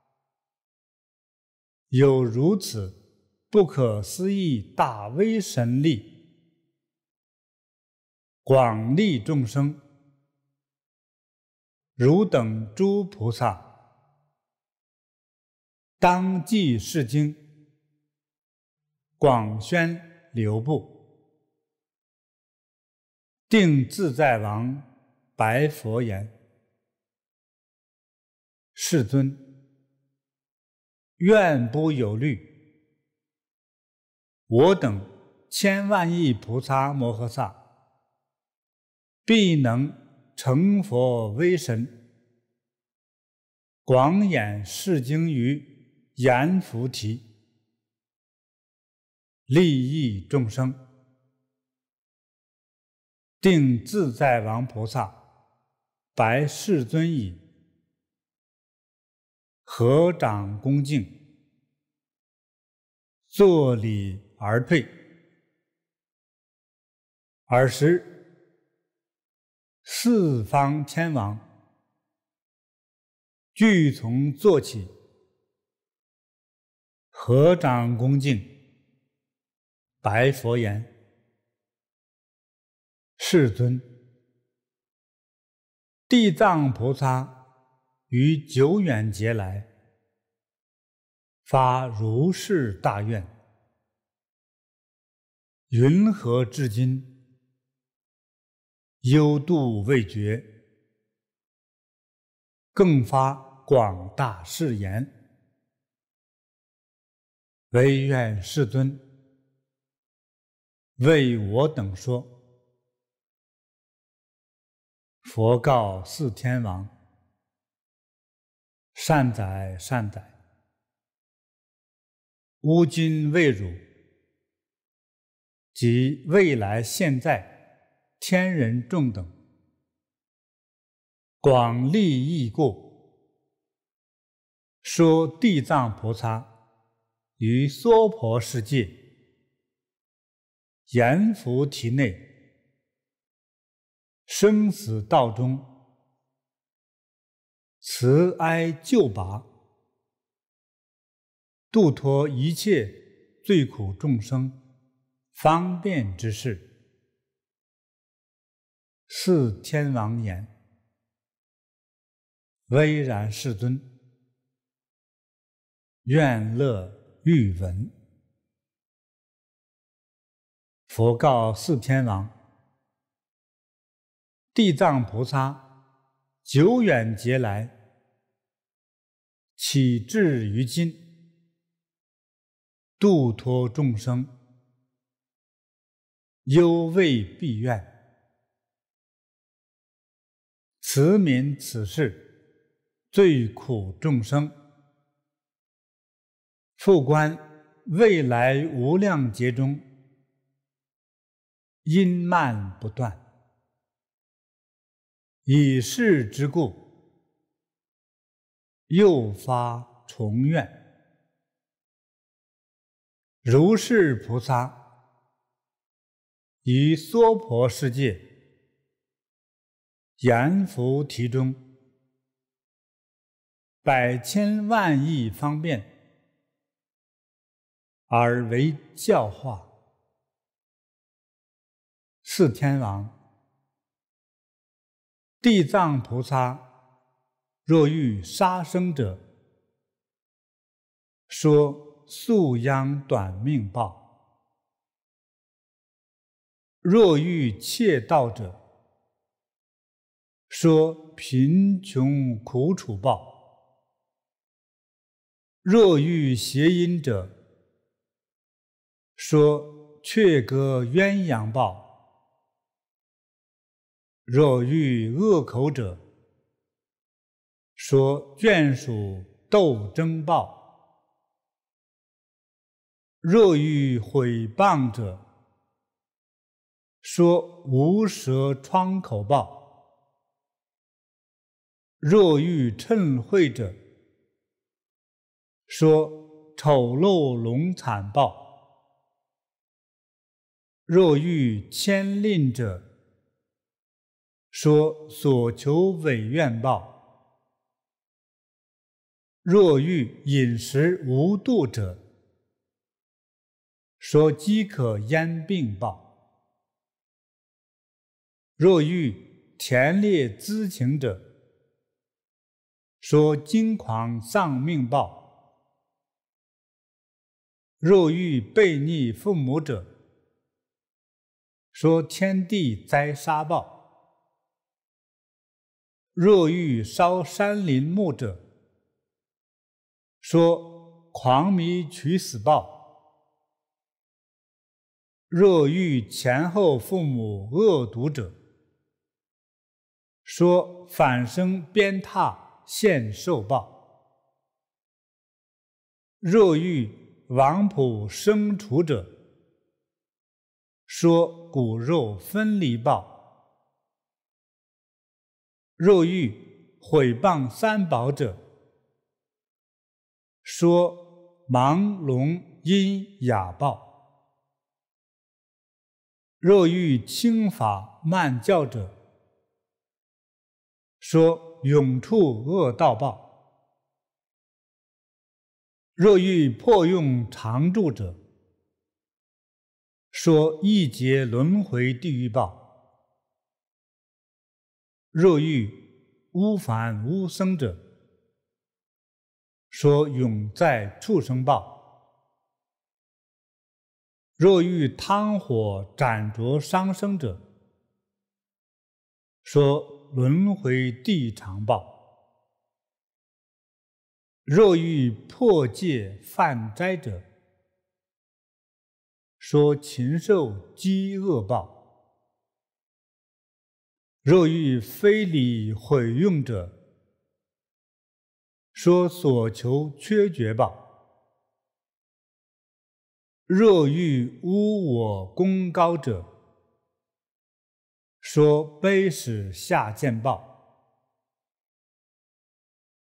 有如此不可思议大威神力，广利众生。汝等诸菩萨，当即是经。广宣流布，定自在王白佛言：“世尊，愿不有虑，我等千万亿菩萨摩诃萨，必能成佛威神，广演世经于阎浮提。”利益众生，定自在王菩萨白世尊已，合掌恭敬，坐礼而退。尔时，四方天王俱从坐起，合掌恭敬。白佛言：“世尊，地藏菩萨于久远劫来，发如是大愿，云何至今，幽度未绝？更发广大誓言：唯愿世尊。”为我等说，佛告四天王：“善哉，善哉！吾今为汝及未来现在天人众等广利益故，说地藏菩萨于娑婆世界。”阎浮提内，生死道中，慈哀救拔，度脱一切罪苦众生，方便之事。四天王言：“巍然世尊，愿乐欲闻。”佛告四天王、地藏菩萨：久远劫来，起至于今，度脱众生，犹畏毕愿。慈悯此世最苦众生，复观未来无量劫中。因慢不断，以是之故，诱发重怨。如是菩萨于娑婆世界阎浮提中，百千万亿方便而为教化。四天王、地藏菩萨，若遇杀生者，说素殃短命报；若遇窃盗者，说贫穷苦楚报；若遇邪淫者，说却隔鸳鸯报。若遇恶口者，说眷属斗争报；若遇毁谤者，说无舌疮口报；若遇嗔恚者，说丑陋龙残报；若遇牵令者，说所求违愿报。若欲饮食无度者，说饥渴焉病报。若欲田猎滋情者，说惊狂丧命报。若欲背逆父母者，说天地灾杀报。若欲烧山林木者，说狂迷取死报；若欲前后父母恶毒者，说反生鞭挞现受报；若欲王仆生除者，说骨肉分离报。若欲毁谤三宝者，说盲聋音哑报；若欲轻法慢教者，说永处恶道报；若欲破用常住者，说一劫轮回地狱报。若欲污凡污生者，说永在畜生报；若欲汤火斩灼伤生者，说轮回地长报；若欲破戒犯斋者，说禽兽饥饿报。若欲非礼毁用者，说所求缺绝报；若欲污我功高者，说卑使下贱报；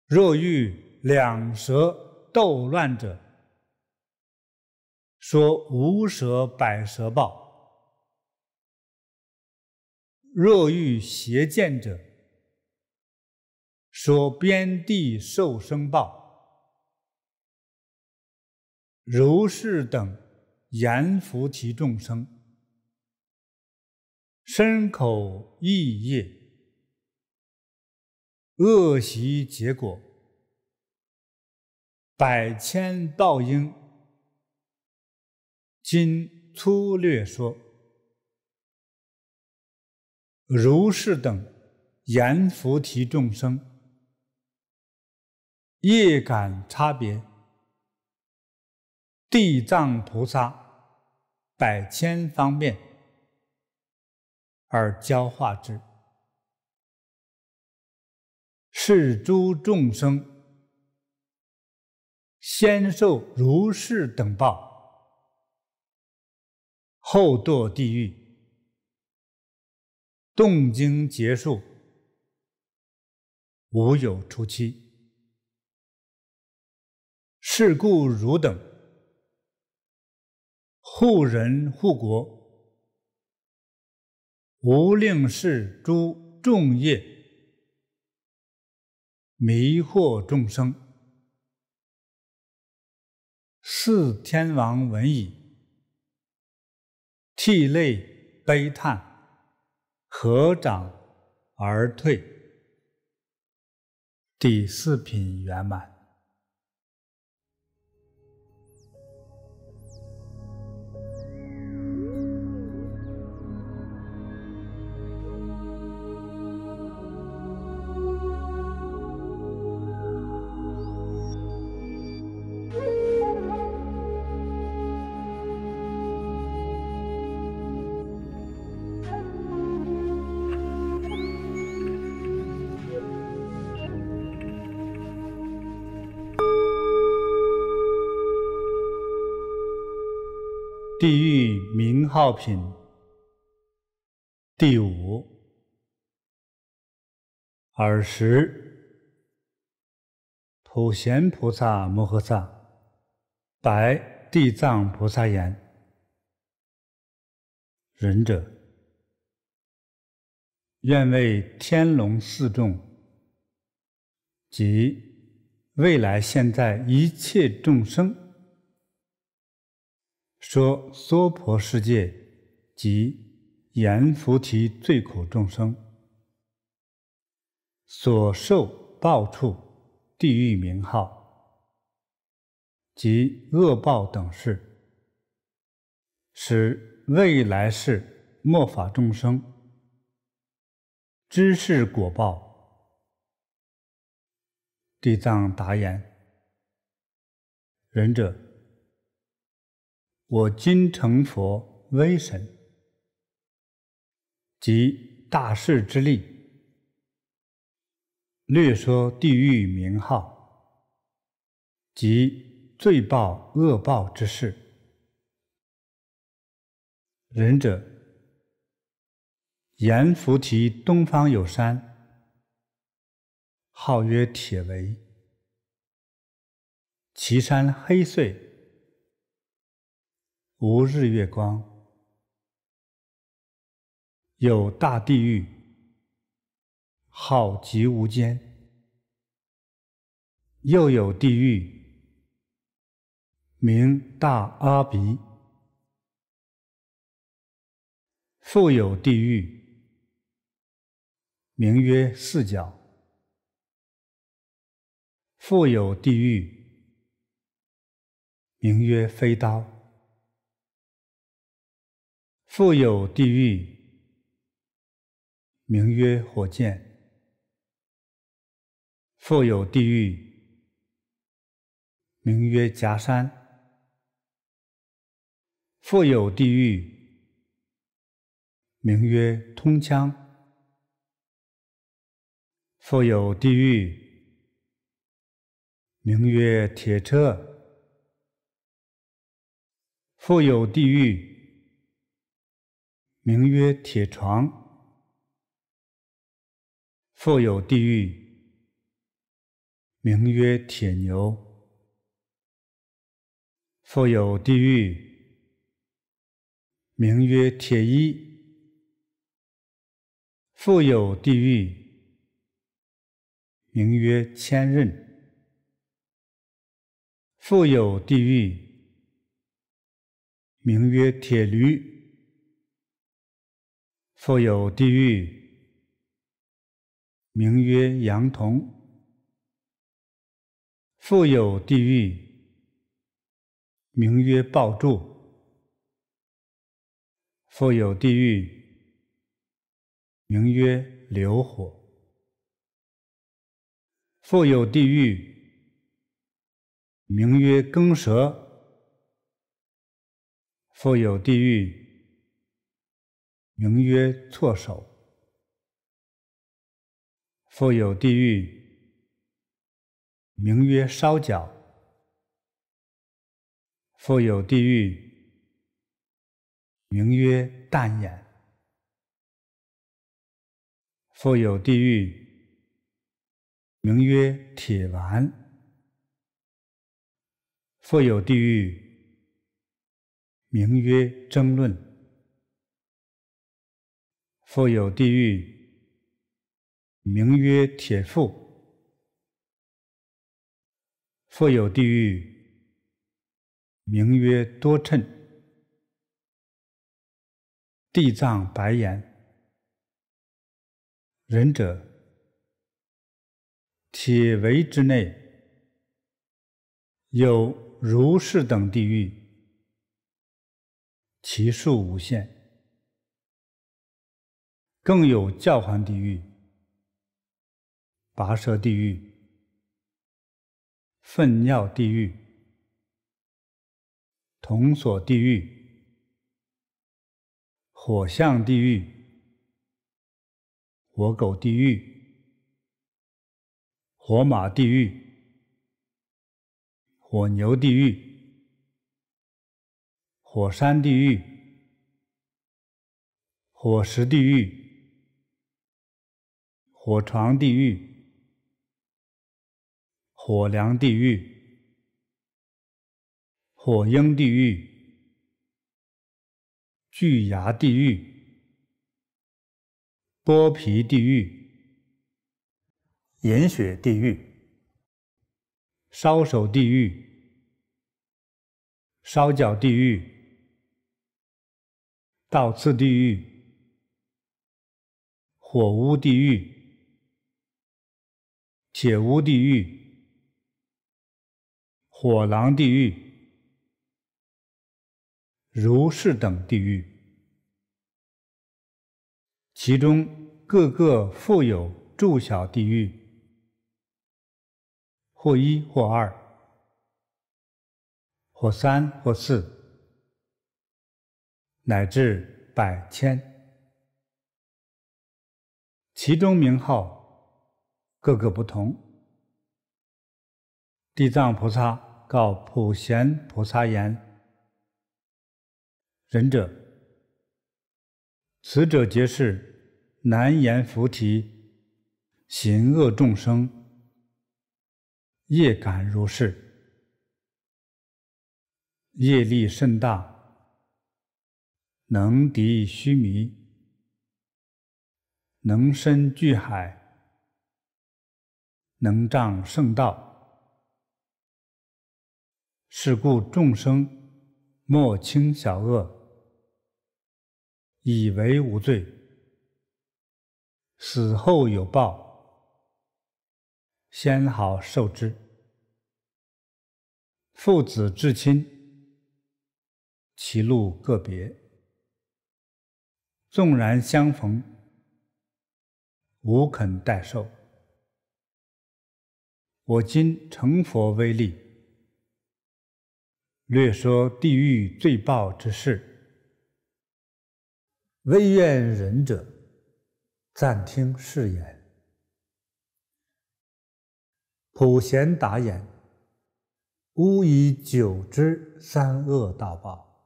若欲两舌斗乱者，说无舌百舌报。若遇邪见者，说边地受生报，如是等言，菩提众生，身口意业恶习结果，百千报应，今粗略说。如是等，言菩提众生，业感差别，地藏菩萨百千方便，而教化之，是诸众生先受如是等报，后堕地狱。动经结束，无有出期。是故汝等护人护国，无令是诸众业迷惑众生。四天王闻已，涕泪悲叹。合掌而退，第四品圆满。报品第五，尔时，普贤菩萨摩诃萨白地藏菩萨言：“仁者，愿为天龙四众及未来现在一切众生。”说娑婆世界及阎浮提最苦众生所受报处、地狱名号及恶报等事，使未来世末法众生知是果报。地藏答言：“仁者。”我今成佛威神，及大势之力，略说地狱名号及罪报恶报之事。仁者，阎浮提东方有山，号曰铁围，其山黑碎。无日月光，有大地狱，好极无间；又有地狱名大阿鼻，复有地狱名曰四角，复有地狱名曰飞刀。复有地狱，名曰火箭；复有地狱，名曰夹山；复有地狱，名曰通枪。复有地狱，名曰铁车；复有地狱。名曰铁床，复有地狱；名曰铁牛，复有地狱；名曰铁衣，复有地狱；名曰千仞。复有地狱；名曰铁驴。复有地狱，名曰阳童；复有地狱，名曰爆柱；复有地狱，名曰流火；复有地狱，名曰耕蛇；复有地狱。名曰错手，复有地狱，名曰烧脚；复有地狱，名曰淡眼；复有地狱，名曰铁丸；复有地狱，名曰争论。复有地狱，名曰铁富；复有地狱，名曰多趁。地藏白言：“仁者，铁围之内，有如是等地狱，其数无限。”更有教皇地狱、跋涉地狱、粪尿地狱、铜锁地狱、火象地狱、火狗地狱、火马地狱、火牛地狱、火山地狱、火石地狱。火床地狱、火梁地狱、火鹰地狱、巨牙地狱、剥皮地狱、饮血地狱、烧手地狱、烧脚地狱、倒刺地狱、火屋地狱。铁屋地狱、火狼地狱、如是等地狱，其中各个复有住小地狱，或一或二，或三或四，乃至百千，其中名号。各个不同。地藏菩萨告普贤菩萨言：“仁者，此者皆是难言菩提，行恶众生，业感如是，业力甚大，能敌须弥，能深巨海。”能障圣道，是故众生莫轻小恶，以为无罪。死后有报，先好受之。父子至亲，其路个别；纵然相逢，无肯代受。我今成佛威力，略说地狱罪报之事。未愿忍者，暂听是言。普贤答言：吾以久之三恶道报，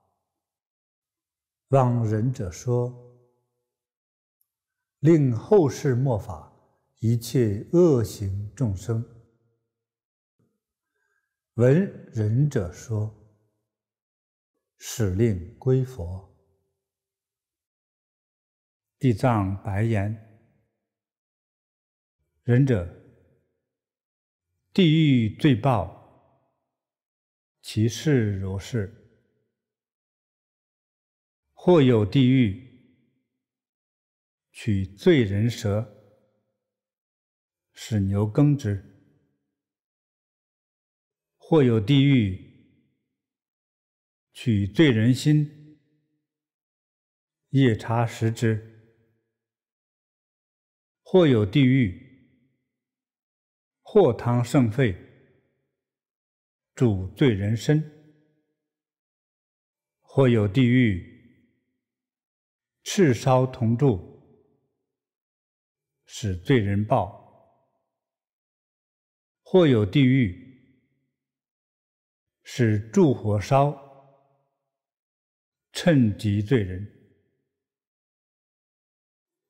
往忍者说，令后世莫法一切恶行众生。闻仁者说：“使令归佛。”地藏白言：“仁者，地狱罪报，其事如是。或有地狱，取罪人舌，使牛耕之。”或有地狱，取罪人心，夜叉食之；或有地狱，或汤盛沸，煮罪人身；或有地狱，赤烧铜柱，使罪人报；或有地狱。是助火烧，趁机罪人；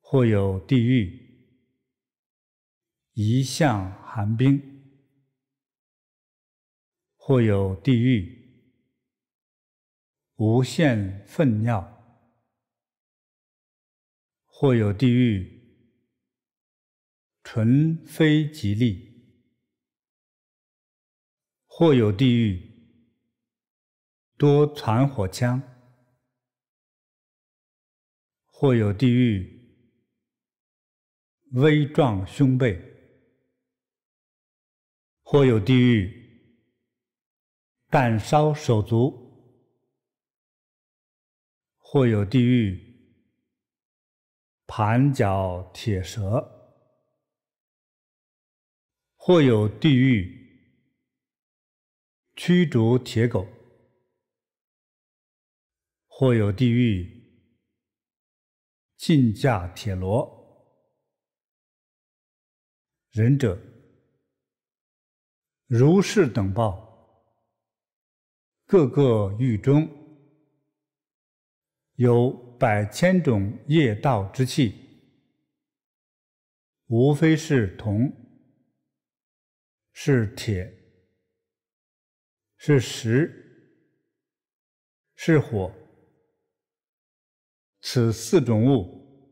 或有地狱，一向寒冰；或有地狱，无限粪尿；或有地狱，纯非吉利；或有地狱。多传火枪，或有地狱威壮胸背，或有地狱但烧手足，或有地狱盘脚铁蛇，或有地狱驱逐铁狗。或有地狱，尽架铁罗，忍者如是等报，各个狱中有百千种业道之气，无非是铜，是铁，是石，是火。此四种物，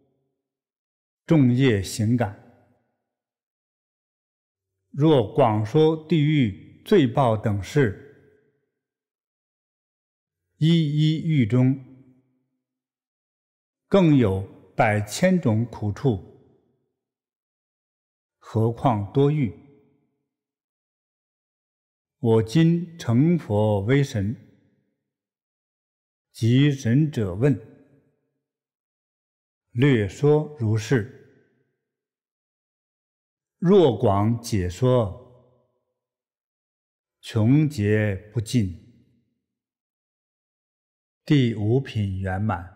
众业行感。若广说地狱罪报等事，一一狱中，更有百千种苦处。何况多狱？我今成佛为神，即神者问。略说如是，若广解说，穷劫不尽。第五品圆满。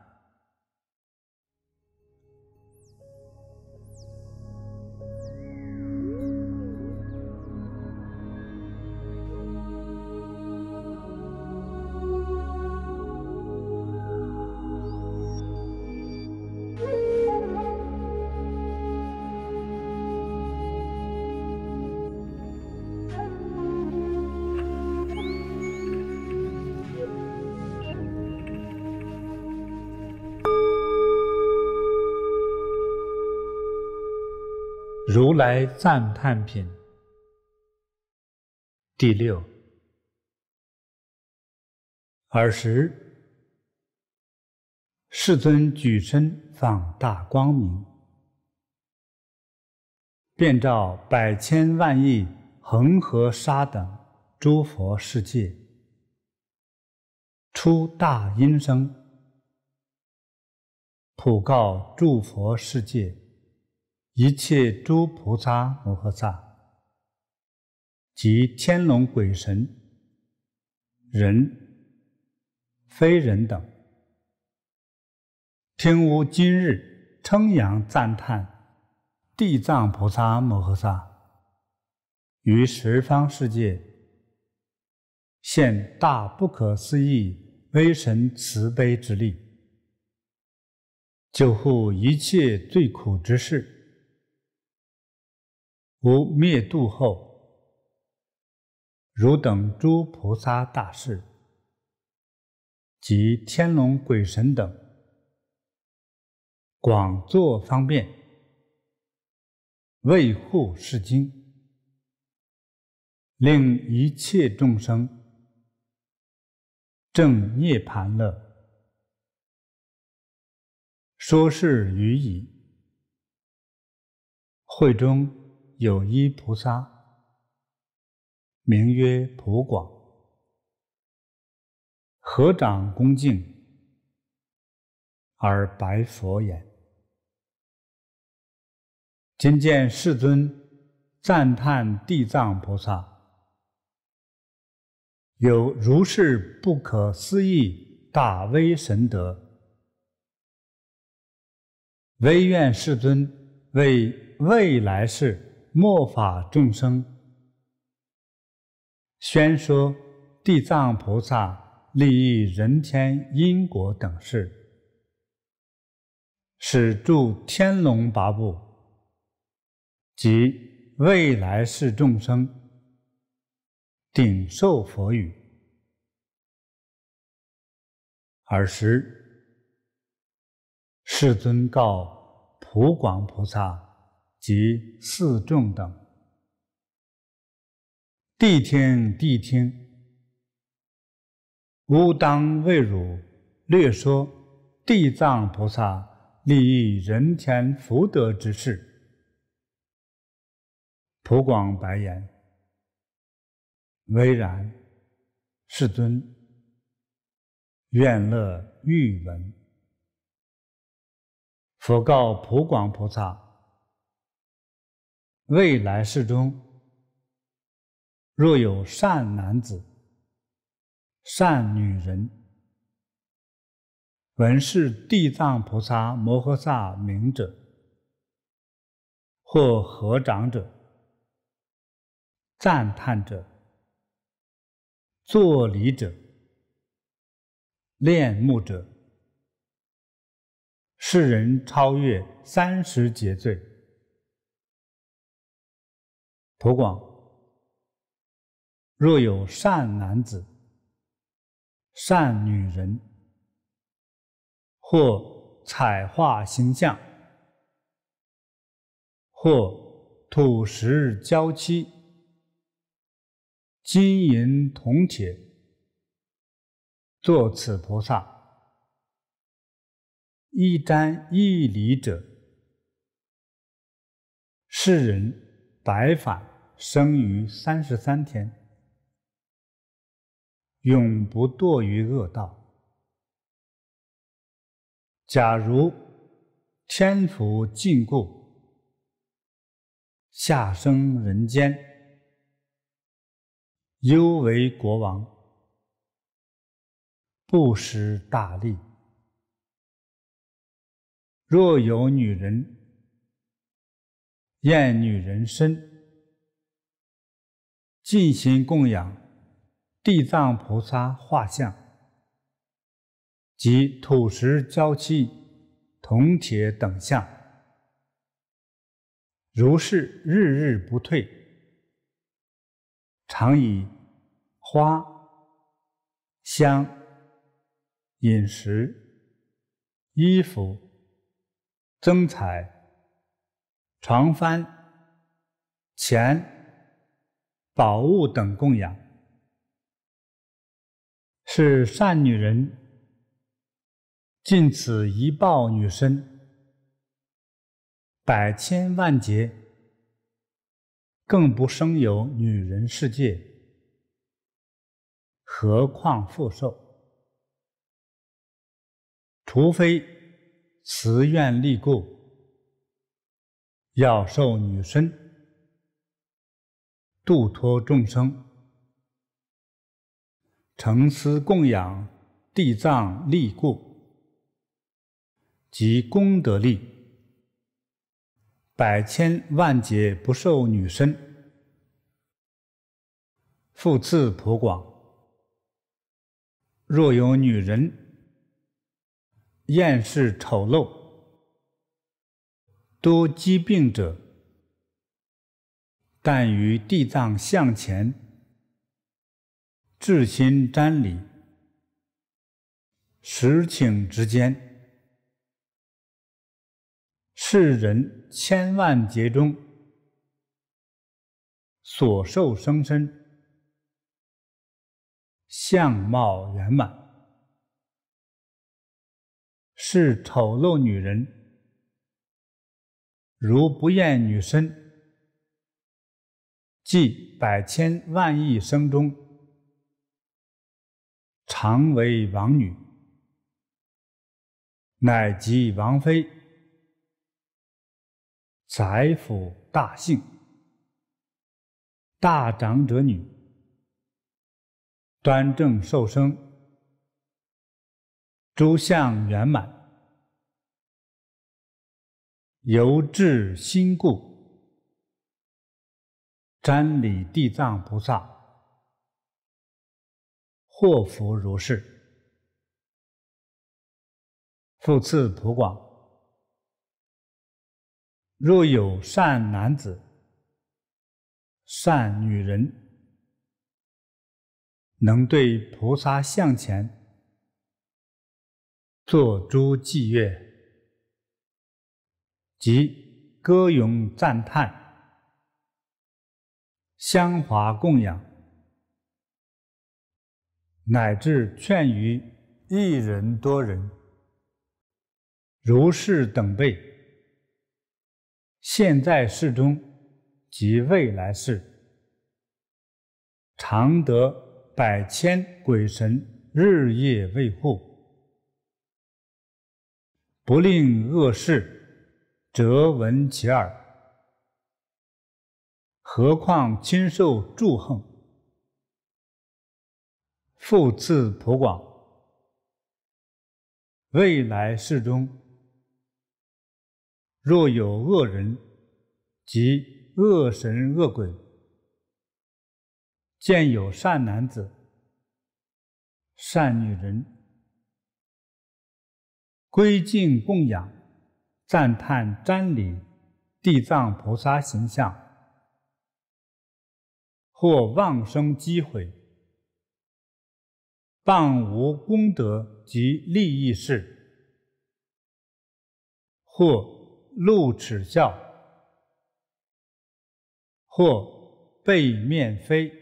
如来赞叹品第六。尔时，世尊举身放大光明，遍照百千万亿恒河沙等诸佛世界，出大音声，普告诸佛世界。一切诸菩萨摩诃萨及天龙鬼神、人、非人等，听吾今日称扬赞叹地藏菩萨摩诃萨于十方世界现大不可思议威神慈悲之力，救护一切最苦之事。吾灭度后，汝等诸菩萨大士及天龙鬼神等，广作方便，为护世经，令一切众生正涅盘乐，说是语已，会中。有一菩萨，名曰普广，合掌恭敬而白佛言：“今见世尊赞叹地藏菩萨，有如是不可思议大威神德，唯愿世尊为未来世。”末法众生宣说地藏菩萨利益人天因果等事，使著天龙八部及未来世众生顶受佛语。尔时，世尊告普广菩萨。及四众等，谛听，谛听。吾当为汝略说地藏菩萨利益人天福德之事。普广白言：“唯然，世尊。愿乐欲闻。”佛告普广菩萨。未来世中，若有善男子、善女人，闻是地藏菩萨摩诃萨名者，或合掌者、赞叹者、作礼者、恋慕者，世人超越三十劫罪。普广，若有善男子、善女人，或彩画形象，或土石交漆、金银铜铁，作此菩萨，一瞻一礼者，是人。白发生于三十三天，永不堕于恶道。假如天福尽故，下生人间，犹为国王，不施大利。若有女人，厌女人身，尽心供养地藏菩萨画像及土石、胶漆、铜铁等像，如是日日不退。常以花、香、饮食、衣服、增彩。床幡、钱、宝物等供养，是善女人尽此一报女身，百千万劫，更不生有女人世界，何况复寿？除非慈愿力故。要受女身，度脱众生，诚思供养地藏力故，及功德力，百千万劫不受女身，复赐普广。若有女人，厌世丑陋。多疾病者，但于地藏向前至心瞻礼，十顷之间，世人千万劫中所受生身，相貌圆满，是丑陋女人。如不厌女身，即百千万亿生中，常为王女，乃即王妃，宰府大姓，大长者女，端正受生，诸相圆满。由至心故，瞻礼地藏菩萨，祸福如是，复赐普广：若有善男子、善女人，能对菩萨像前，作诸伎乐。即歌咏赞叹、香华供养，乃至劝于一人多人，如是等辈，现在世中及未来世，常得百千鬼神日夜卫护，不令恶事。则闻其耳，何况亲受祝横，复赐普广，未来世中，若有恶人及恶神恶鬼，见有善男子、善女人，归敬供养。赞叹瞻礼地藏菩萨形象，或妄生机会，谤无功德及利益事，或露耻笑，或背面飞。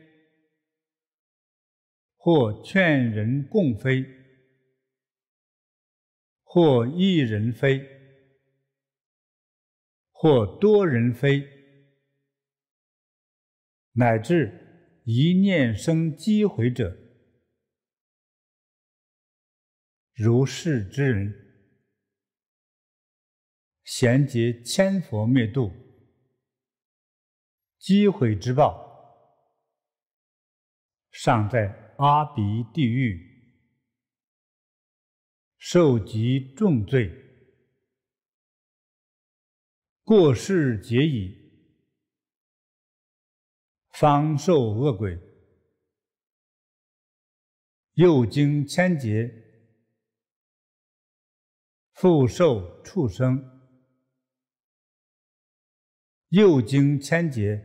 或劝人共飞，或一人飞。或多人非，乃至一念生机毁者，如是之人，贤劫千佛灭度，机毁之报，尚在阿鼻地狱，受极重罪。过世皆已，方受恶鬼；又经千劫，复受畜生；又经千劫，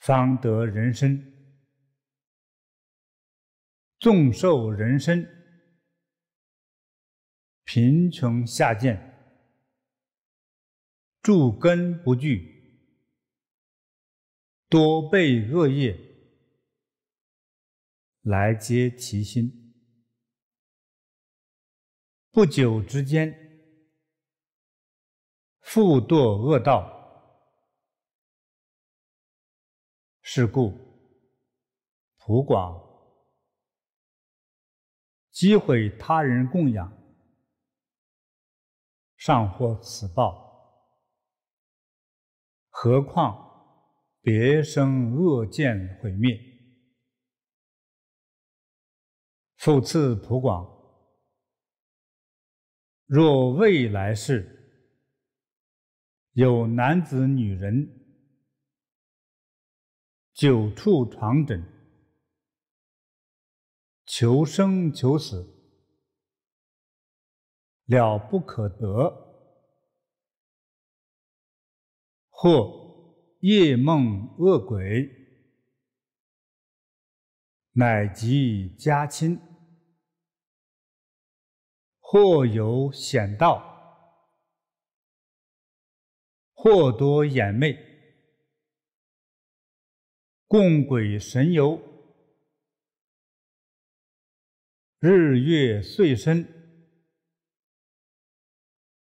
方得人身。纵受人身，贫穷下贱。助根不具，多被恶业来接其心，不久之间复堕恶道。是故普广，积毁他人供养，上获此报。何况别生恶见毁灭，复次普广，若未来世有男子女人，久处床枕，求生求死了不可得。或夜梦恶鬼，乃及家亲；或有险道，或多眼魅，共鬼神游，日月岁深，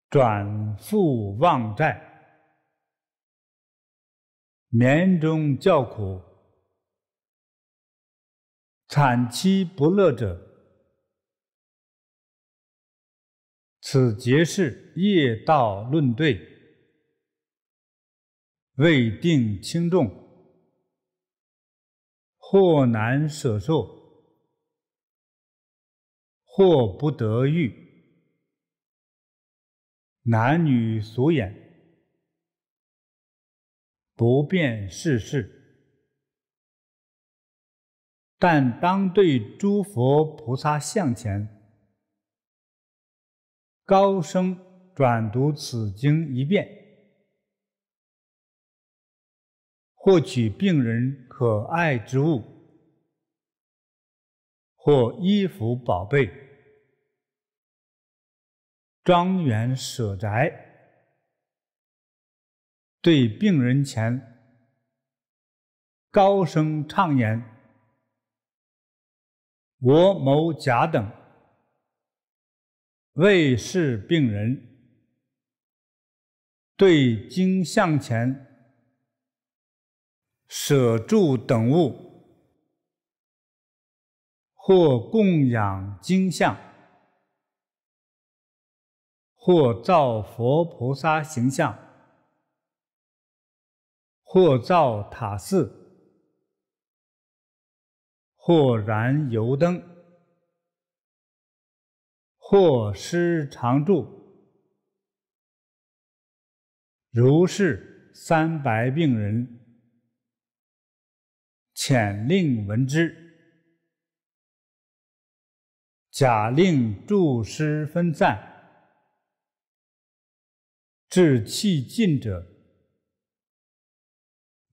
转复忘债。眠中叫苦，产期不乐者，此皆是业道论对，未定轻重，或难舍受，或不得欲，男女所演。不变世事，但当对诸佛菩萨像前，高声转读此经一遍，获取病人可爱之物，或衣服宝贝、庄园舍宅。对病人前高声唱言：“我某甲等为是病人。”对经像前舍住等物，或供养经像，或造佛菩萨形象。或造塔寺，或燃油灯，或施常住。如是三百病人，遣令闻之，假令诸师分散，至气尽者。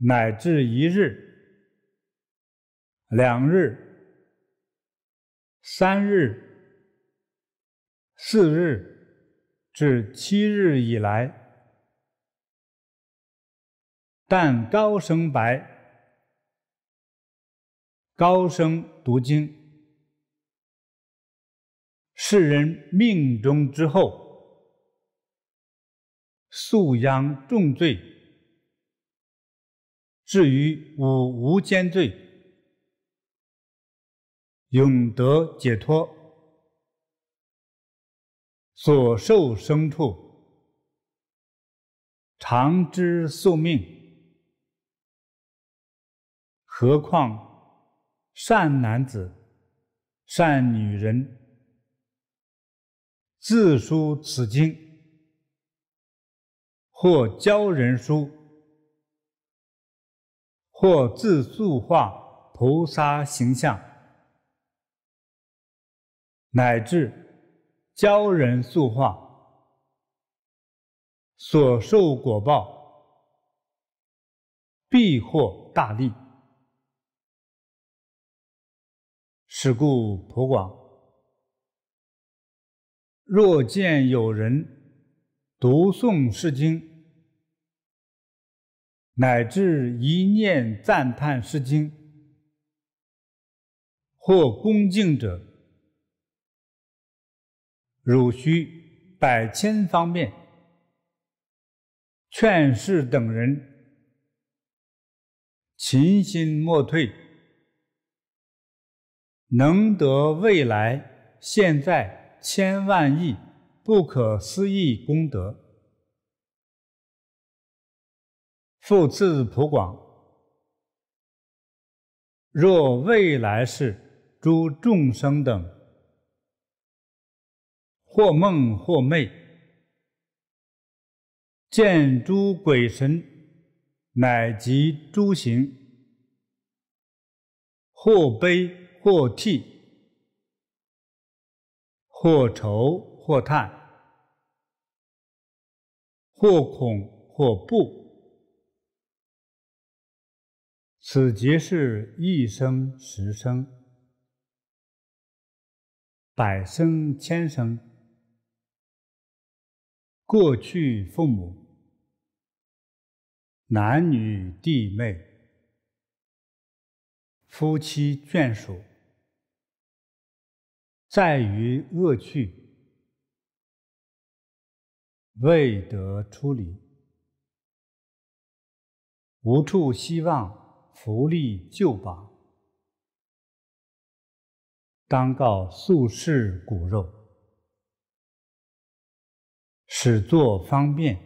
乃至一日、两日、三日、四日至七日以来，但高声白、高声读经，世人命中之后，素殃重罪。至于五无间罪，永得解脱；所受生处，常知宿命。何况善男子、善女人，自书此经，或教人书。或自塑化菩萨形象，乃至教人塑化，所受果报必获大利。是故普广，若见有人读诵是经。乃至一念赞叹《诗经》或恭敬者，汝需百千方便劝世等人勤心莫退，能得未来现在千万亿不可思议功德。复自普广，若未来世，诸众生等，或梦或寐，见诸鬼神，乃及诸行，或悲或涕，或愁或叹，或恐或怖。此皆是一生、十生、百生、千生，过去父母、男女弟妹、夫妻眷属，在于恶趣，未得出离，无处希望。福利旧榜，当告宿世骨肉，始作方便，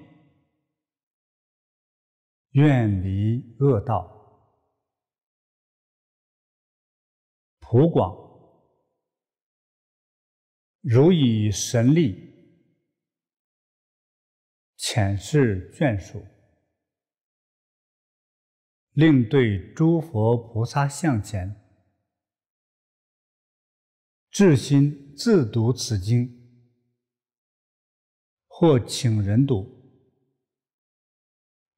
愿离恶道。普广，如以神力，遣是眷属。令对诸佛菩萨像前，至心自读此经，或请人读，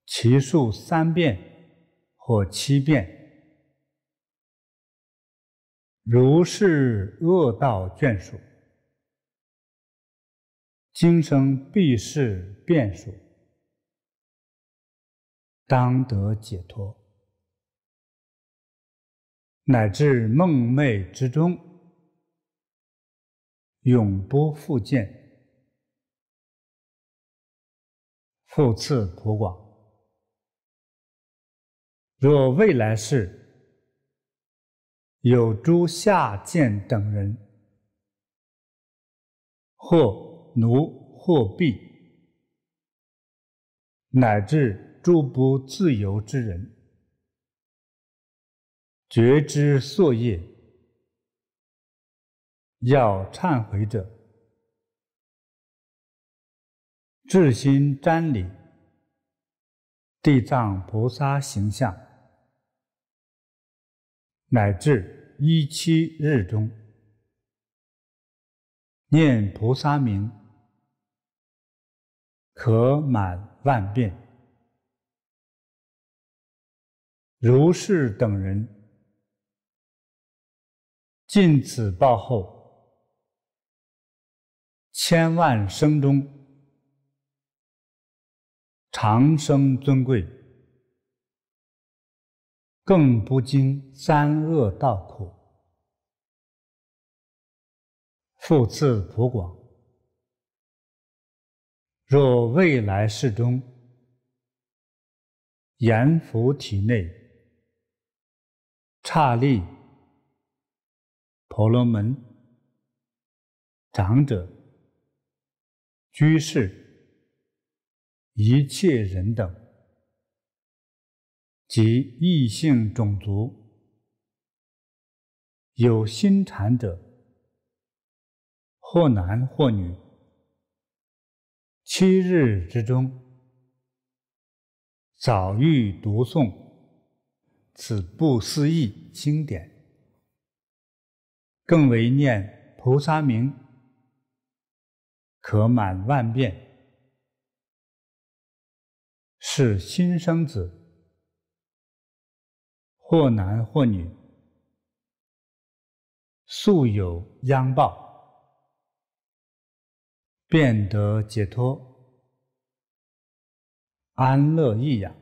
其数三遍或七遍。如是恶道眷属，今生必是变数，当得解脱。乃至梦寐之中，永不复见，复次普广，若未来世有诸下贱等人，或奴或婢，乃至诸不自由之人。觉知作业，要忏悔者，至心瞻礼地藏菩萨形象，乃至一七日中念菩萨名，可满万遍。如是等人。尽此报后，千万生中，长生尊贵，更不经三恶道苦，复次普广，若未来世中，阎浮体内，刹利。婆罗门、长者、居士、一切人等及异性种族有心禅者，或男或女，七日之中，早欲读诵此不思议经典。更为念菩萨名，可满万遍，是新生子，或男或女，素有殃报，便得解脱，安乐易养，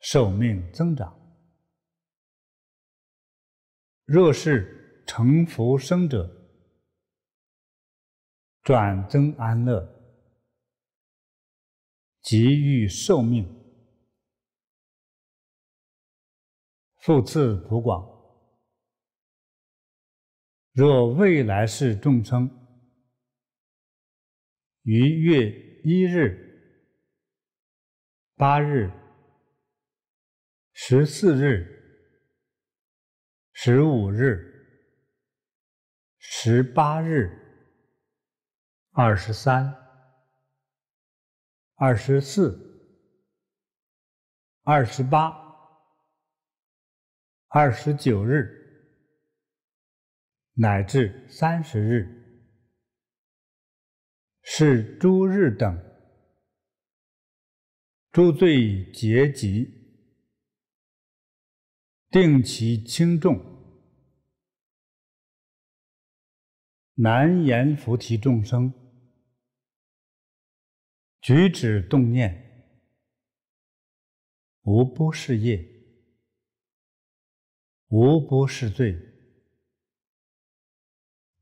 寿命增长。若是成佛生者，转增安乐，即欲寿命复次普广，若未来世众生，于月一日、八日、十四日。十五日、十八日、二十三、二十四、二十八、二十九日，乃至三十日，是诸日等，诸罪结集。定其轻重，难言菩提众生举止动念，无不是业，无不是罪。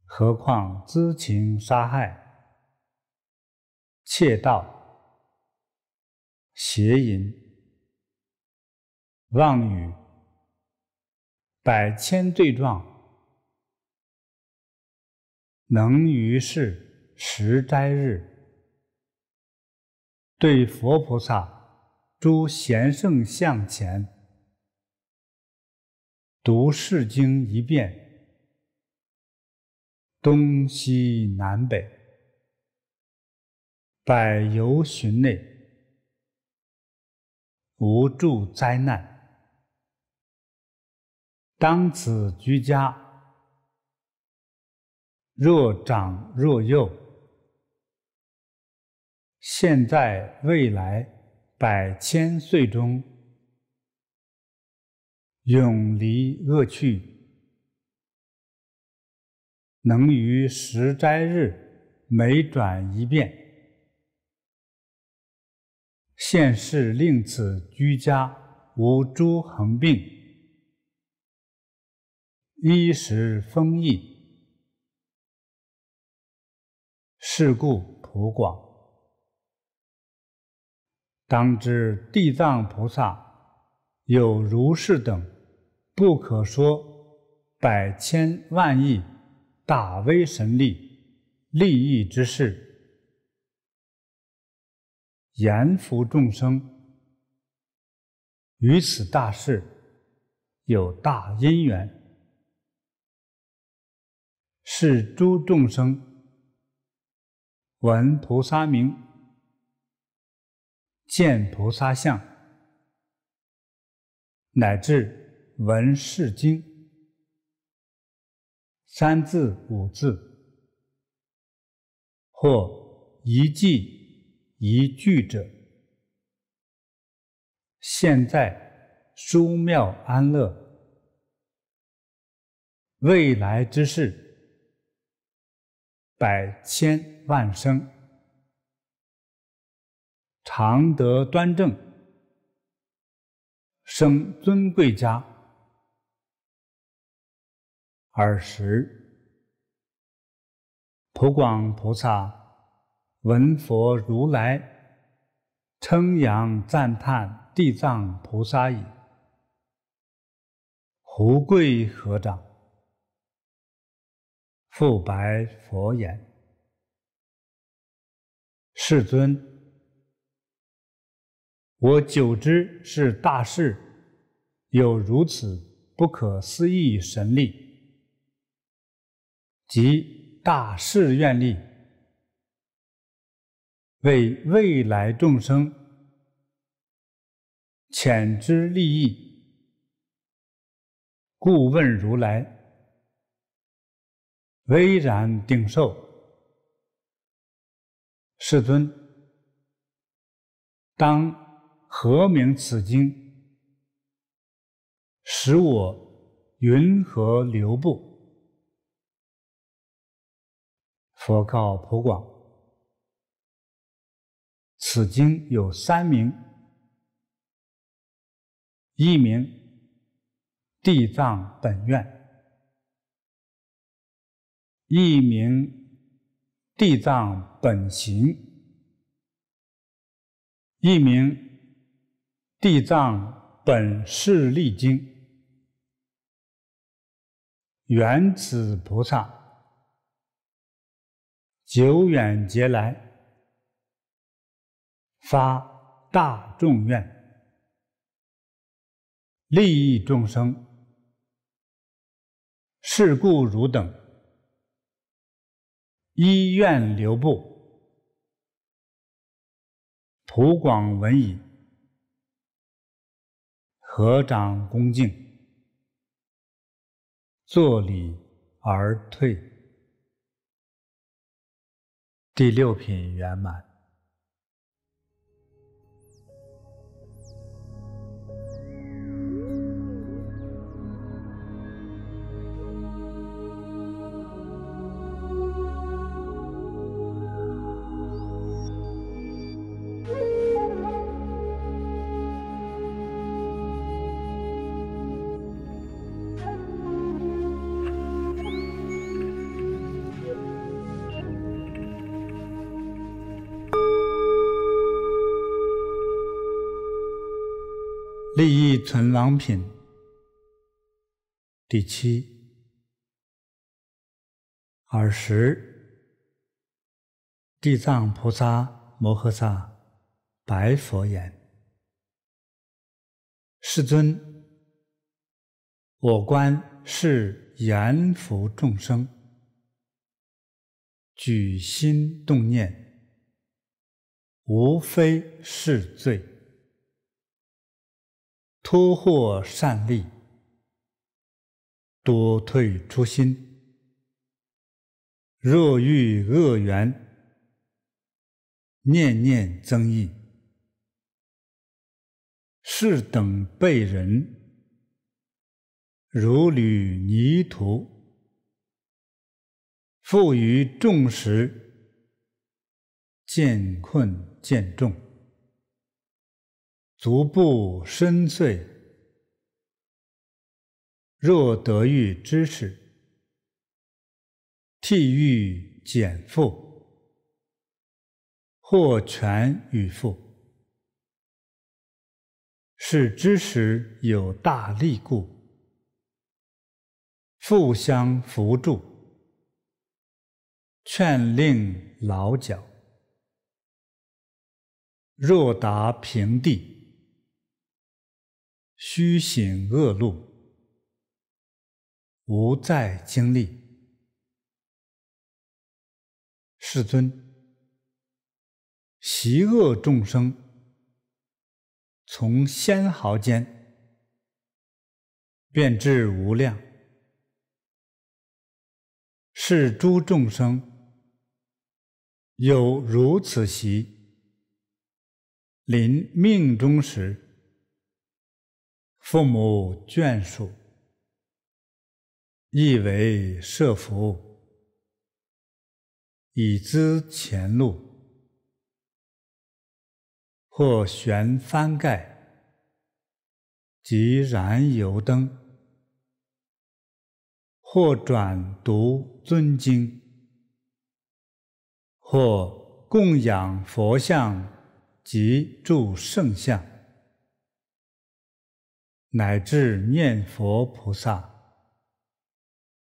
何况知情杀害、窃盗、邪淫、妄语。百千对状，能于世十斋日，对佛菩萨、诸贤圣向前，读《世经》一遍，东西南北，百由寻内，无助灾难。当此居家，若长若幼，现在未来百千岁中，永离恶趣，能于十斋日每转一遍，现世令此居家无诸横病。衣食丰溢，是故普广，当知地藏菩萨有如是等不可说百千万亿大威神力，利益之事，严福众生，于此大事有大因缘。是诸众生闻菩萨名、见菩萨相，乃至闻是经三字、五字或一记一句者，现在、书庙安乐，未来之事。百千万生，常得端正，生尊贵家。尔时，普广菩萨闻佛如来，称扬赞叹地藏菩萨已，胡跪合掌。复白佛言：“世尊，我久知是大事，有如此不可思议神力及大士愿力，为未来众生遣之利益，故问如来。”巍然定受，世尊，当何名此经？使我云何留步？佛告普广，此经有三名：一名地藏本愿。一名地藏本行，一名地藏本事力经，原始菩萨，久远劫来发大众愿，利益众生。是故汝等。医院留步，普广文艺，合掌恭敬，作礼而退。第六品圆满。陈王品第七，尔时，地藏菩萨摩诃萨白佛言：“世尊，我观是阎浮众生，举心动念，无非是罪。”脱获善利，多退初心。若遇恶缘，念念增益，是等辈人，如履泥土，负于众时，见困见重。足不深邃，若得遇知持，替欲减负，或全与负，使知识有大力故，互相扶助，劝令劳脚，若达平地。虚行恶路，无再经历。世尊，习恶众生从仙毫间，便至无量。是诸众生有如此习，临命中时。父母眷属，亦为设福，以资前路；或悬幡盖，及燃油灯；或转读尊经，或供养佛像及住圣像。乃至念佛菩萨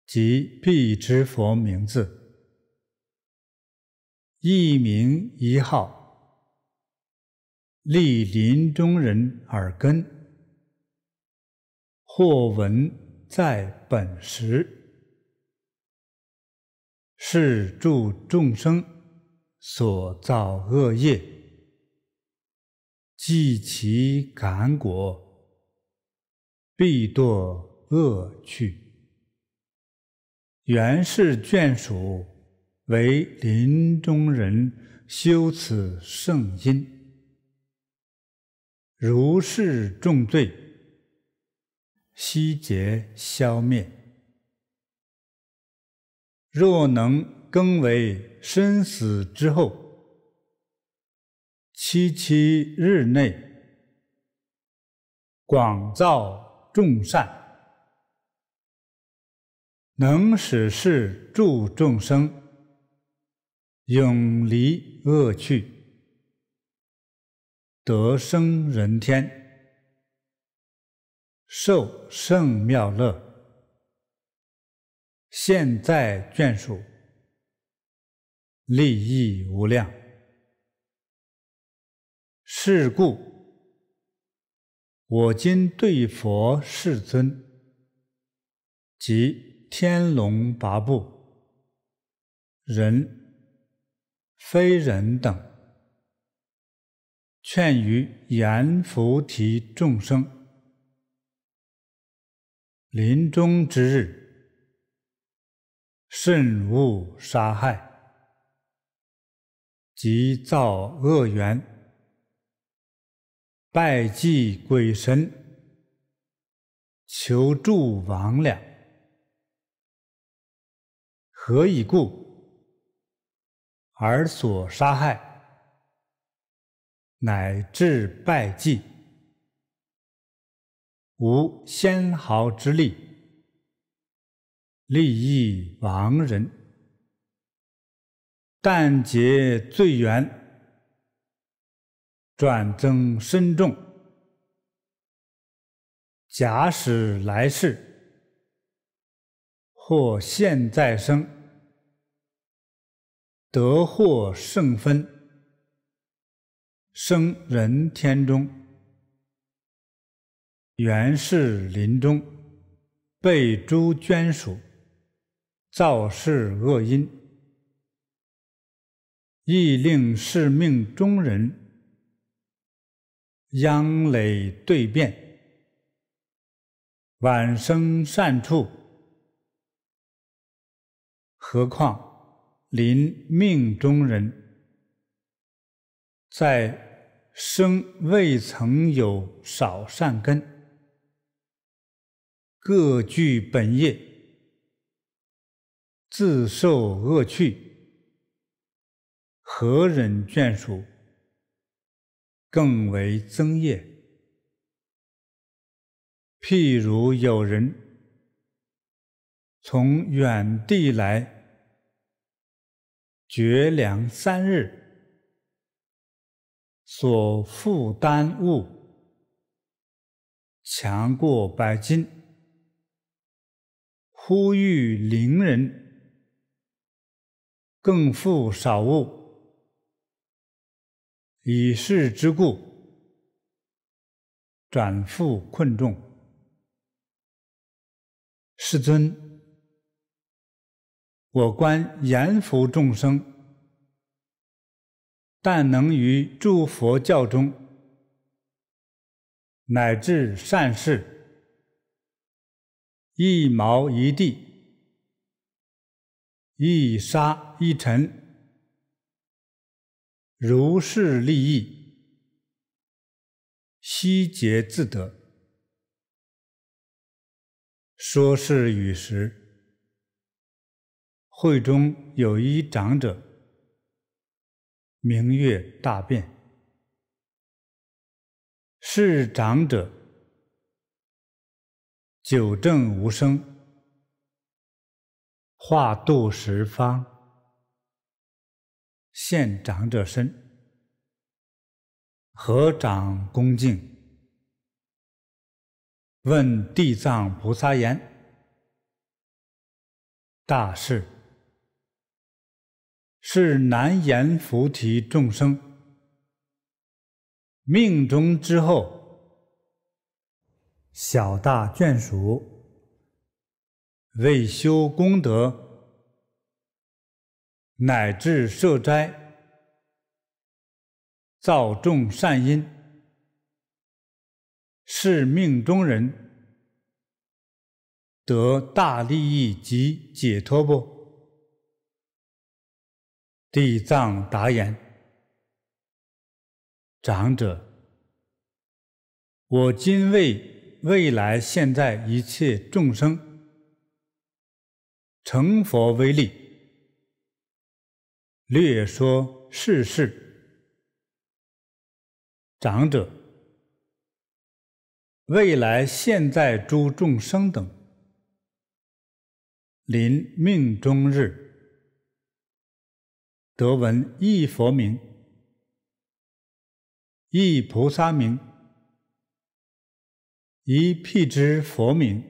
及彼之佛名字，一名一号，立林中人耳根，或闻在本时，是助众生所造恶业，即其感果。必堕恶趣。原是眷属，为林中人修此圣因，如是重罪，悉皆消灭。若能更为生死之后七七日内广造。众善能使事助众生永离恶趣，得生人天，受圣妙乐，现在眷属，利益无量。是故。我今对佛世尊及天龙八部、人、非人等，劝于阎浮提众生，临终之日，慎勿杀害，急造恶缘。拜祭鬼神，求助魍魉。何以故？而所杀害，乃至拜祭，无纤毫之力，利益亡人，但结罪缘。转增身重，假使来世或现在生，得获圣分，生人天中，原是临终被诸眷属造世恶因，亦令是命中人。殃累对变，晚生善处，何况临命中人，在生未曾有少善根，各具本业，自受恶趣，何忍眷属？更为增业。譬如有人从远地来，绝粮三日，所负担物强过百斤，呼吁邻人更负少物。以世之故，转复困众。世尊，我观阎浮众生，但能于诸佛教中，乃至善事，一毛一地，一沙一尘。如是利益，悉皆自得。说是语时，会中有一长者，名月大变。是长者，久证无生，化度十方。现长者身，合掌恭敬，问地藏菩萨言：“大事，是难言菩提众生，命中之后，小大眷属，未修功德。”乃至设斋造众善因，是命中人得大利益及解脱不？地藏答言：“长者，我今为未来现在一切众生成佛威力。”略说世事，长者，未来现在诸众生等，临命终日，得闻一佛名，一菩萨名，一辟支佛名，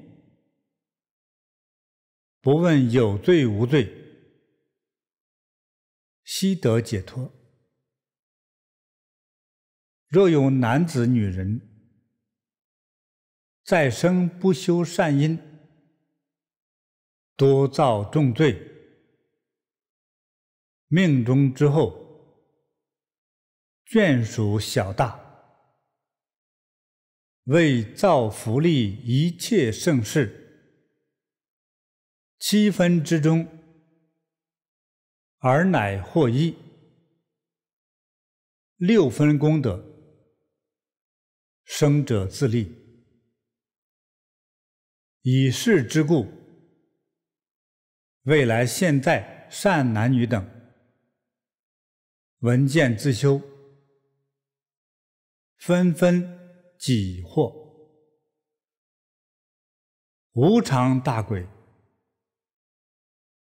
不问有罪无罪。悉得解脱。若有男子女人，再生不修善因，多造重罪，命中之后，眷属小大，为造福利一切盛世，七分之中。而乃获一六分功德，生者自立，以世之故，未来现在善男女等闻见自修，纷纷己获无常大鬼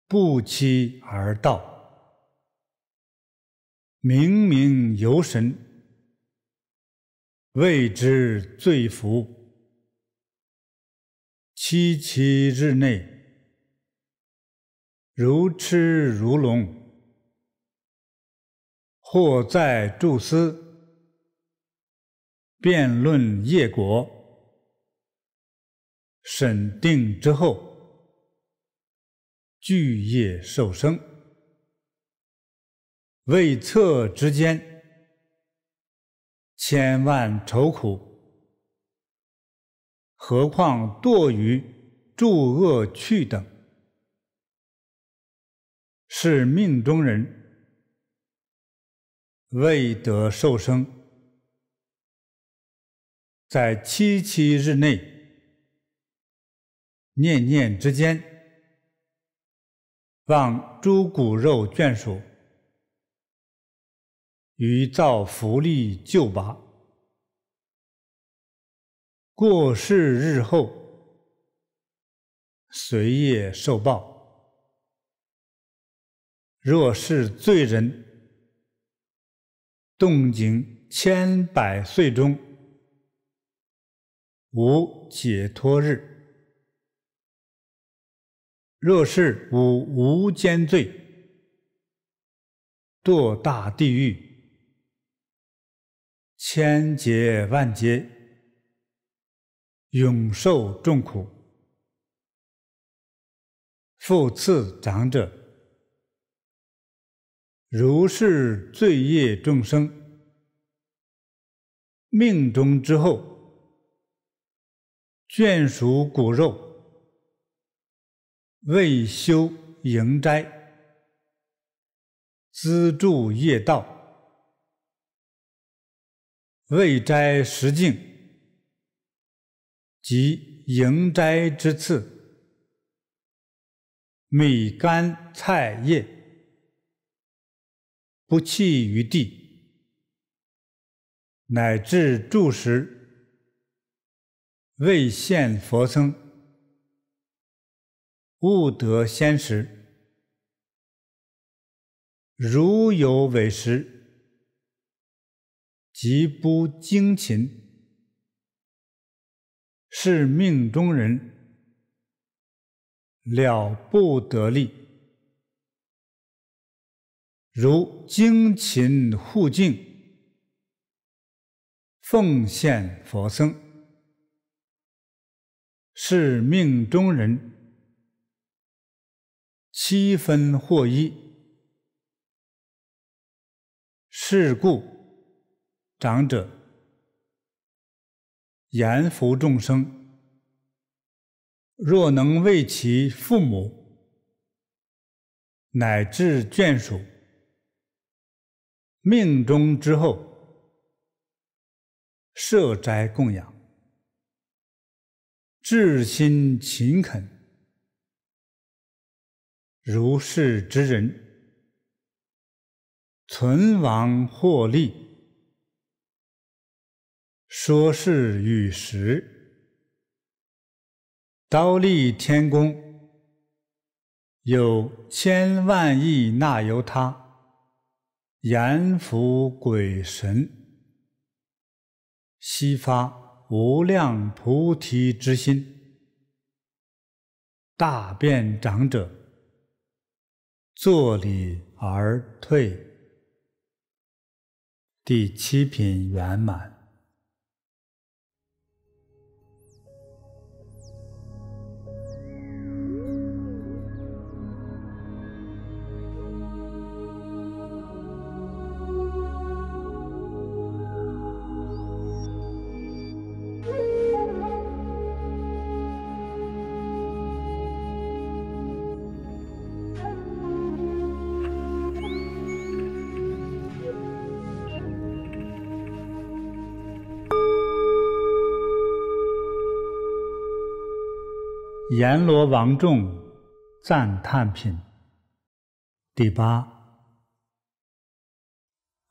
不期而到。明明游神，谓之罪福。七七日内，如痴如聋，或在注思，辩论业果，审定之后，具业受生。未测之间，千万愁苦，何况堕于诸恶趣等，是命中人未得受生，在七七日内，念念之间，望诸骨肉眷属。于造福利旧拔，过世日后随业受报。若是罪人，动经千百岁中无解脱日；若是无无间罪，堕大地狱。千劫万劫，永受众苦。复次，长者，如是罪业众生，命中之后，眷属骨肉，未修营斋，资助业道。未斋十境，即迎斋之次，米干菜叶不弃于地，乃至住食，未现佛僧，悟得先时，如有委实。即不精勤，是命中人了不得利；如精勤护净、奉献佛僧，是命中人七分获益。是故。长者言：“福众生，若能为其父母乃至眷属，命终之后设斋供养，至心勤恳，如是之人，存亡获利。”说是与时，刀立天宫，有千万亿那由他，阎浮鬼神，悉发无量菩提之心，大辩长者，坐礼而退，第七品圆满。阎罗王众赞叹品第八。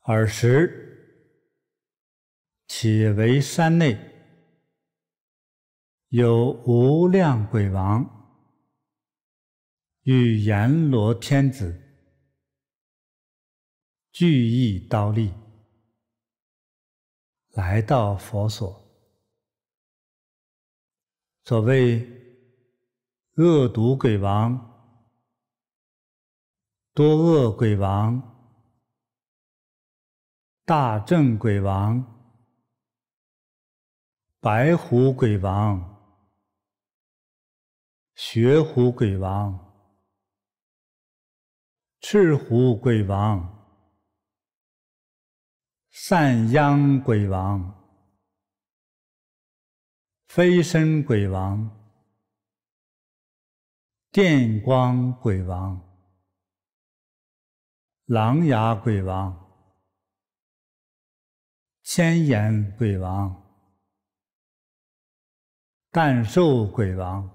尔时，且为山内有无量鬼王与阎罗天子俱义刀立来到佛所，所谓。恶毒鬼王、多恶鬼王、大正鬼王、白虎鬼王、雪虎鬼王、赤虎鬼王、散殃鬼王、飞身鬼王。电光鬼王、狼牙鬼王、千眼鬼王、干兽鬼王、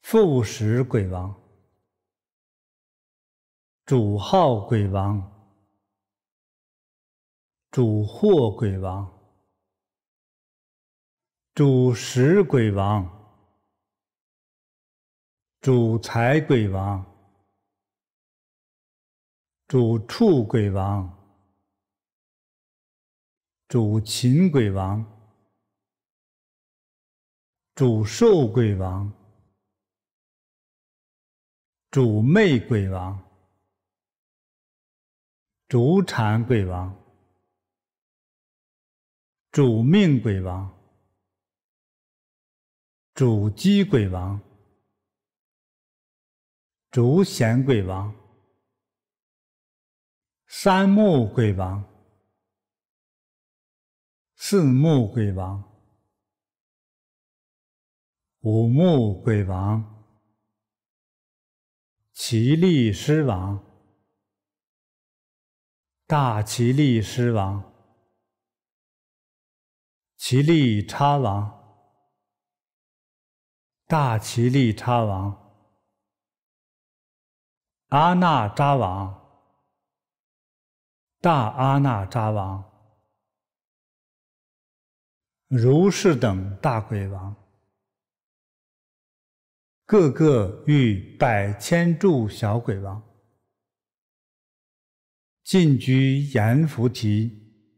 副食鬼王、主号鬼王、主货鬼王、主食鬼王。主财鬼王，主畜鬼王，主禽鬼王，主兽鬼王，主魅鬼王，主产鬼王，主命鬼王，主鸡鬼王。竹贤鬼王，三目鬼王，四目鬼王，五目鬼王，奇力狮王，大奇力狮王，奇力叉王，大奇力叉王。阿那扎王、大阿那扎王、如是等大鬼王，个个遇百千住小鬼王，近居阎浮提，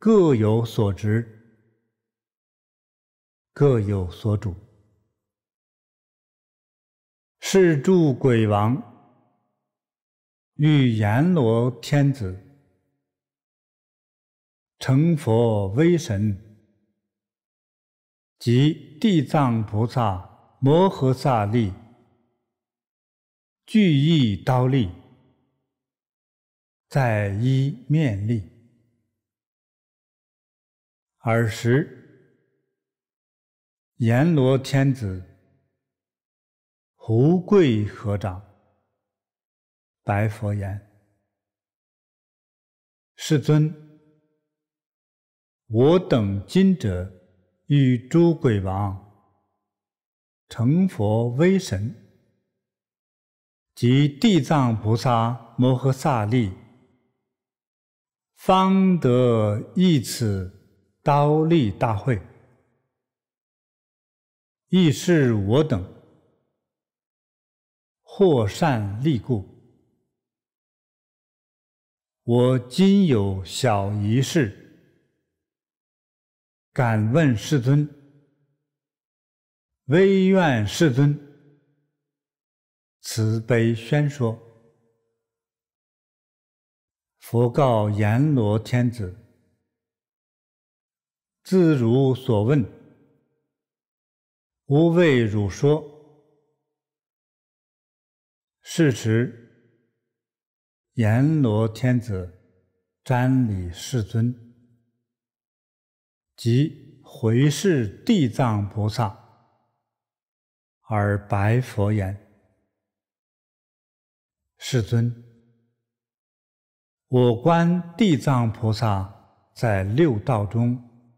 各有所职，各有所主。是诸鬼王、与阎罗天子、成佛威神及地藏菩萨摩诃萨力、俱义刀立，在一面力，尔时阎罗天子。胡贵合掌，白佛言：“世尊，我等今者与诸鬼王成佛威神及地藏菩萨摩诃萨利，方得一此刀立大会，亦是我等。”或善利故，我今有小疑事，敢问世尊。唯愿世尊慈悲宣说。佛告阎罗天子：自如所问，吾为汝说。是时，阎罗天子瞻礼世尊，即回视地藏菩萨，而白佛言：“世尊，我观地藏菩萨在六道中，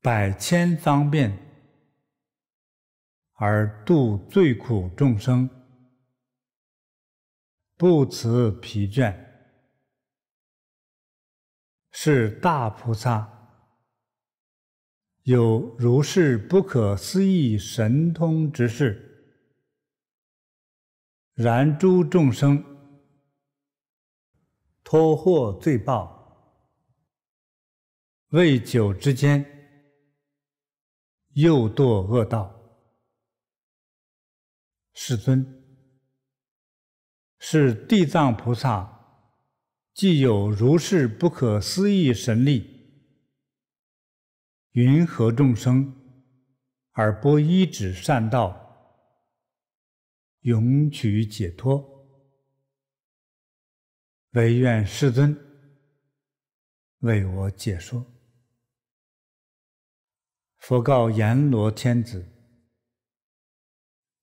百千方便，而度最苦众生。”不辞疲倦，是大菩萨，有如是不可思议神通之事。然诸众生脱获罪报，未久之间，又堕恶道。世尊。是地藏菩萨，既有如是不可思议神力，云何众生而不依止善道，永取解脱？唯愿世尊为我解说。佛告阎罗天子：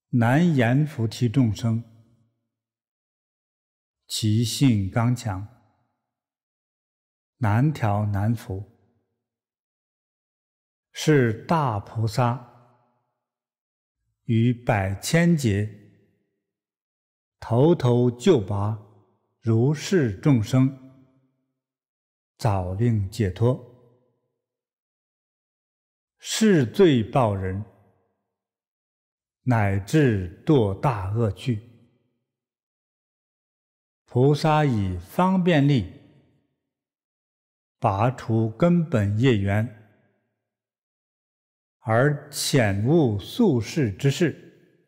难言菩提众生。其性刚强，难调难服，是大菩萨与百千劫头头救拔如是众生，早令解脱，是罪报人，乃至堕大恶趣。菩萨以方便力拔除根本业缘，而遣悟宿世之事，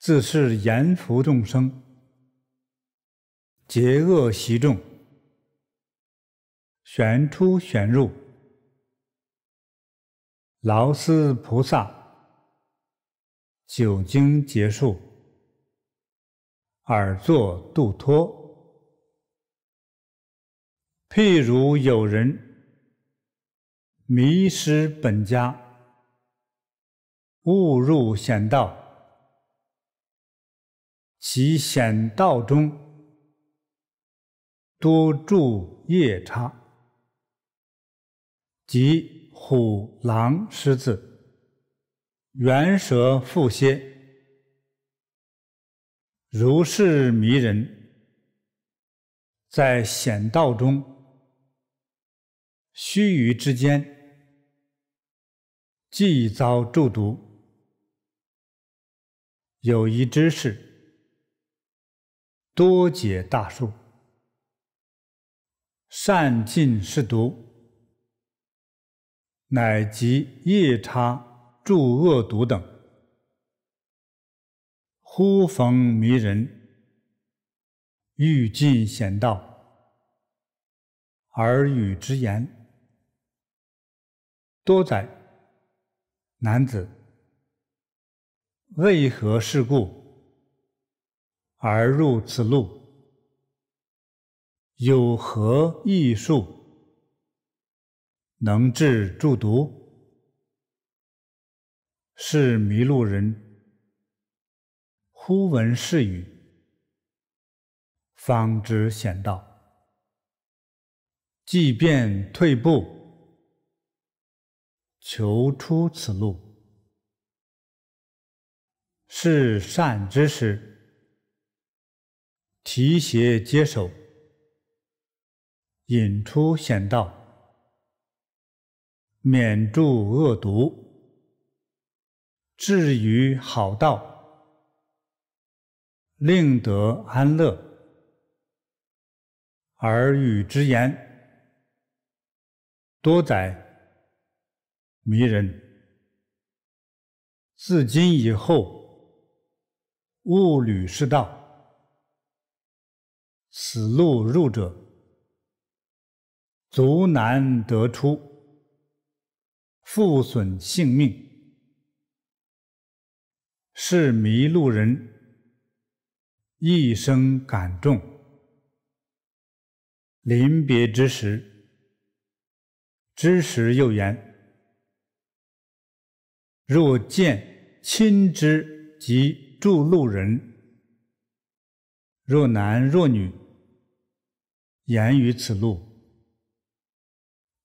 自是严福众生，结恶习众，旋出旋入，劳斯菩萨，久经结束。而作度脱。譬如有人迷失本家，误入险道，其险道中多住夜叉即虎狼狮子、猿蛇腹蝎。如是迷人，在险道中，须臾之间，即遭诸毒。有一知识，多解大树，善尽是毒，乃及夜叉诸恶毒等。忽逢迷人，欲尽险道，耳语之言多载，男子。为何事故而入此路？有何异术能治诸毒？是迷路人。忽闻是语，方知险道；即便退步，求出此路。是善知识，提携接手，引出险道，免住恶毒，至于好道。令得安乐，耳语之言多载迷人。自今以后，勿履是道，此路入者，足难得出，复损性命，是迷路人。一生感重，临别之时，之时又言：若见亲之及助路人，若男若女，言于此路，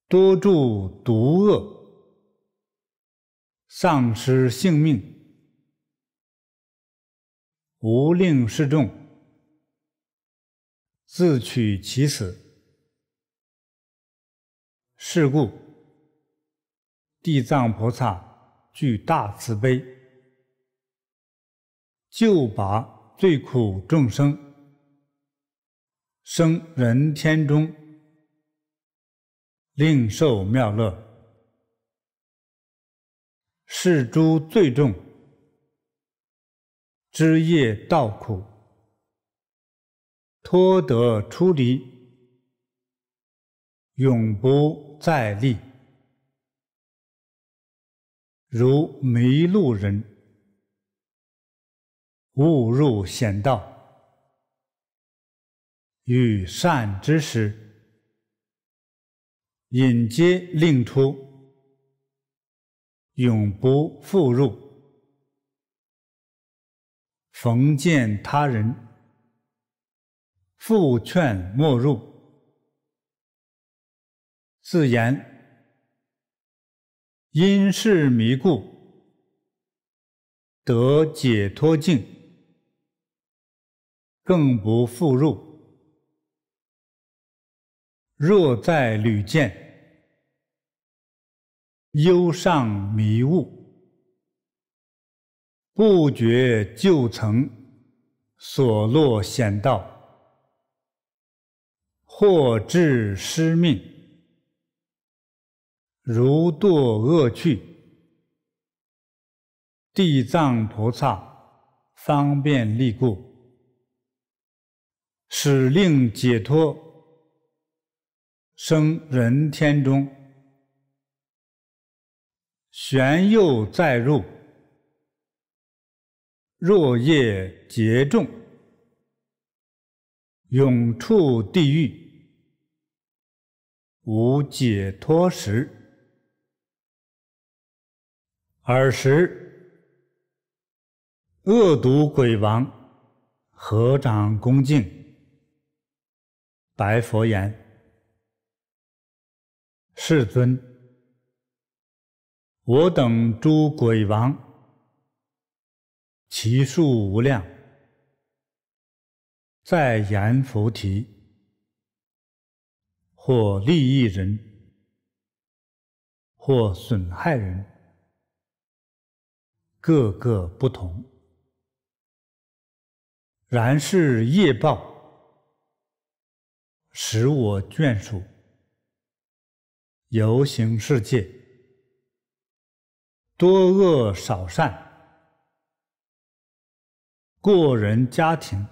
多助毒恶，丧失性命。无令示众，自取其死。是故地藏菩萨具大慈悲，救拔罪苦众生生人天中，令受妙乐，是诸罪众。知业道苦，脱得出离，永不再立；如迷路人，误入险道，遇善知识，引接令出，永不复入。逢见他人，复劝莫入；自言因事迷故，得解脱境，更不复入。若再屡见，忧上迷雾。不觉旧曾所落险道，或致失命，如堕恶趣。地藏菩萨方便利故，使令解脱，生人天中，玄佑再入。若业结重，永处地狱，无解脱时。尔时，恶毒鬼王合掌恭敬，白佛言：“世尊，我等诸鬼王。”其数无量，在言菩提，或利益人，或损害人，各个不同。然是业报，使我眷属游行世界，多恶少善。个人家庭，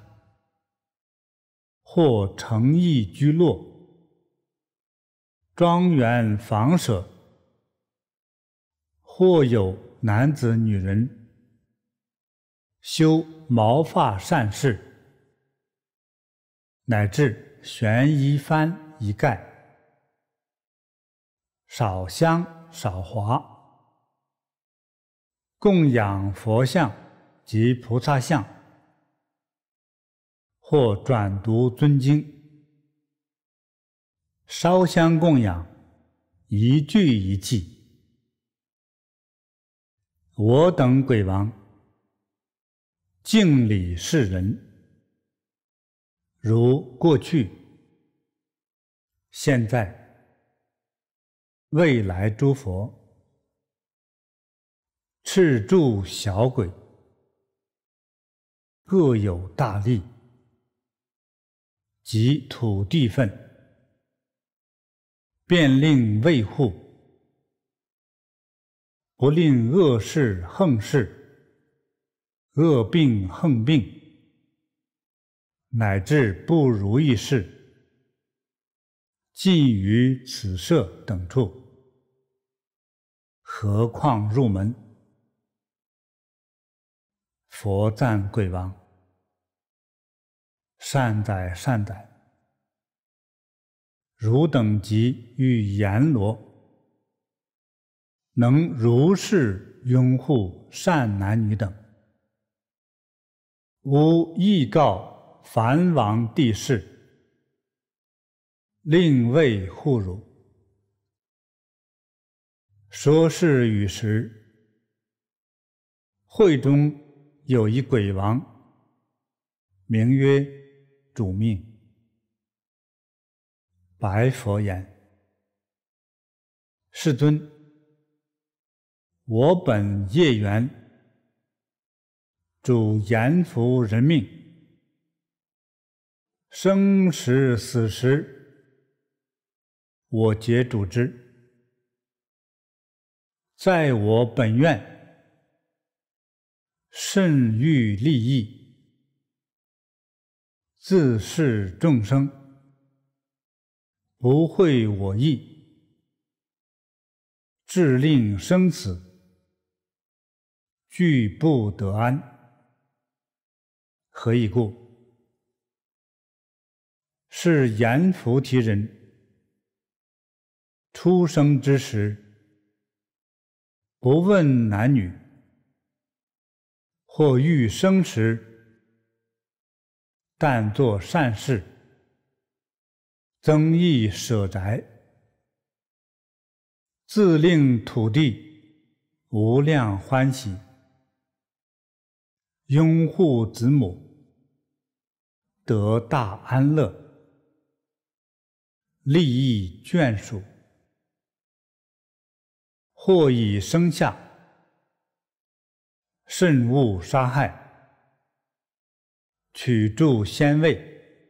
或诚意居落、庄园房舍，或有男子女人修毛发善事，乃至悬一幡一盖、少香少华，供养佛像及菩萨像。或转读尊经，烧香供养，一句一句，我等鬼王敬礼世人，如过去、现在、未来诸佛，赤柱小鬼各有大利。及土地分，便令卫护，不令恶事横事，恶病横病，乃至不如意事，尽于此舍等处，何况入门？佛赞鬼王。善哉，善哉！汝等及欲阎罗，能如是拥护善男女等，吾亦告凡王帝释，令为护汝。说是语时，会中有一鬼王，名曰。主命，白佛言：“世尊，我本业缘主阎浮人命，生时死时，我皆主之。在我本愿，甚欲利益。”自是众生，不会我意，致令生死俱不得安，何以故？是阎浮提人出生之时，不问男女，或欲生时。但做善事，增益舍宅，自令土地无量欢喜，拥护子母得大安乐，利益眷属，或以生下，慎勿杀害。取诸先位，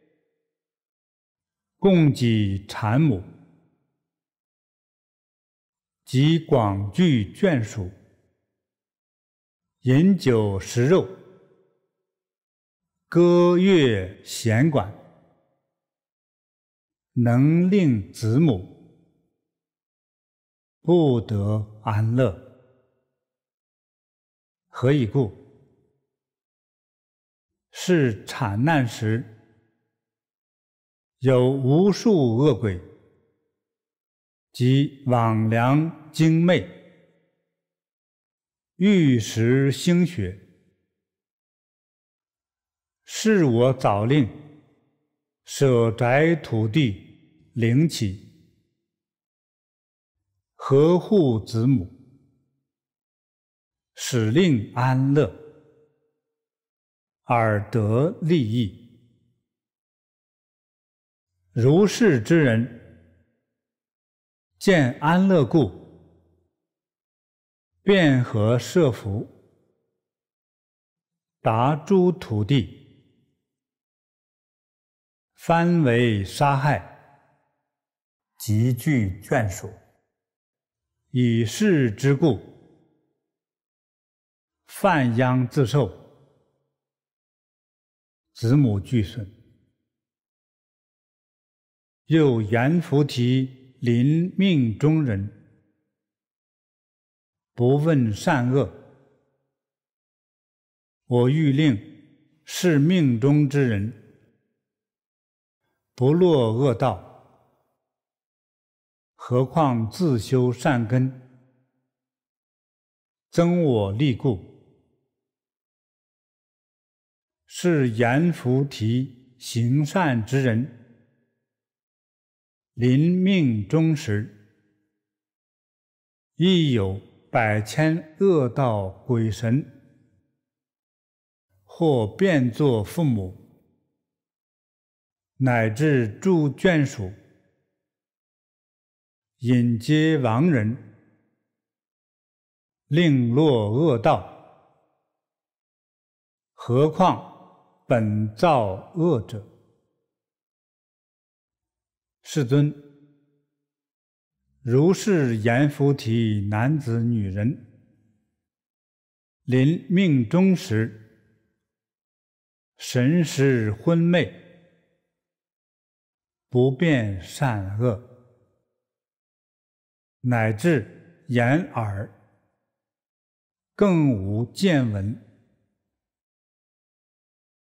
供给禅母，及广聚眷属，饮酒食肉，歌乐弦管，能令子母不得安乐，何以故？是产难时，有无数恶鬼及魍魉精魅，玉石星雪，是我早令舍宅土地灵起，合护子母，使令安乐。尔得利益，如是之人，见安乐故，便和设伏，达诸土地，翻为杀害，极具眷属，以是之故，犯殃自受。子母俱损，又言菩提临命中人，不问善恶，我欲令是命中之人不落恶道，何况自修善根，增我力故。是阎菩提行善之人，临命终时，亦有百千恶道鬼神，或变作父母，乃至诸眷属，引接亡人，令落恶道，何况？本造恶者，世尊，如是言菩提男子、女人，临命中时，神识昏昧，不辨善恶，乃至眼耳，更无见闻。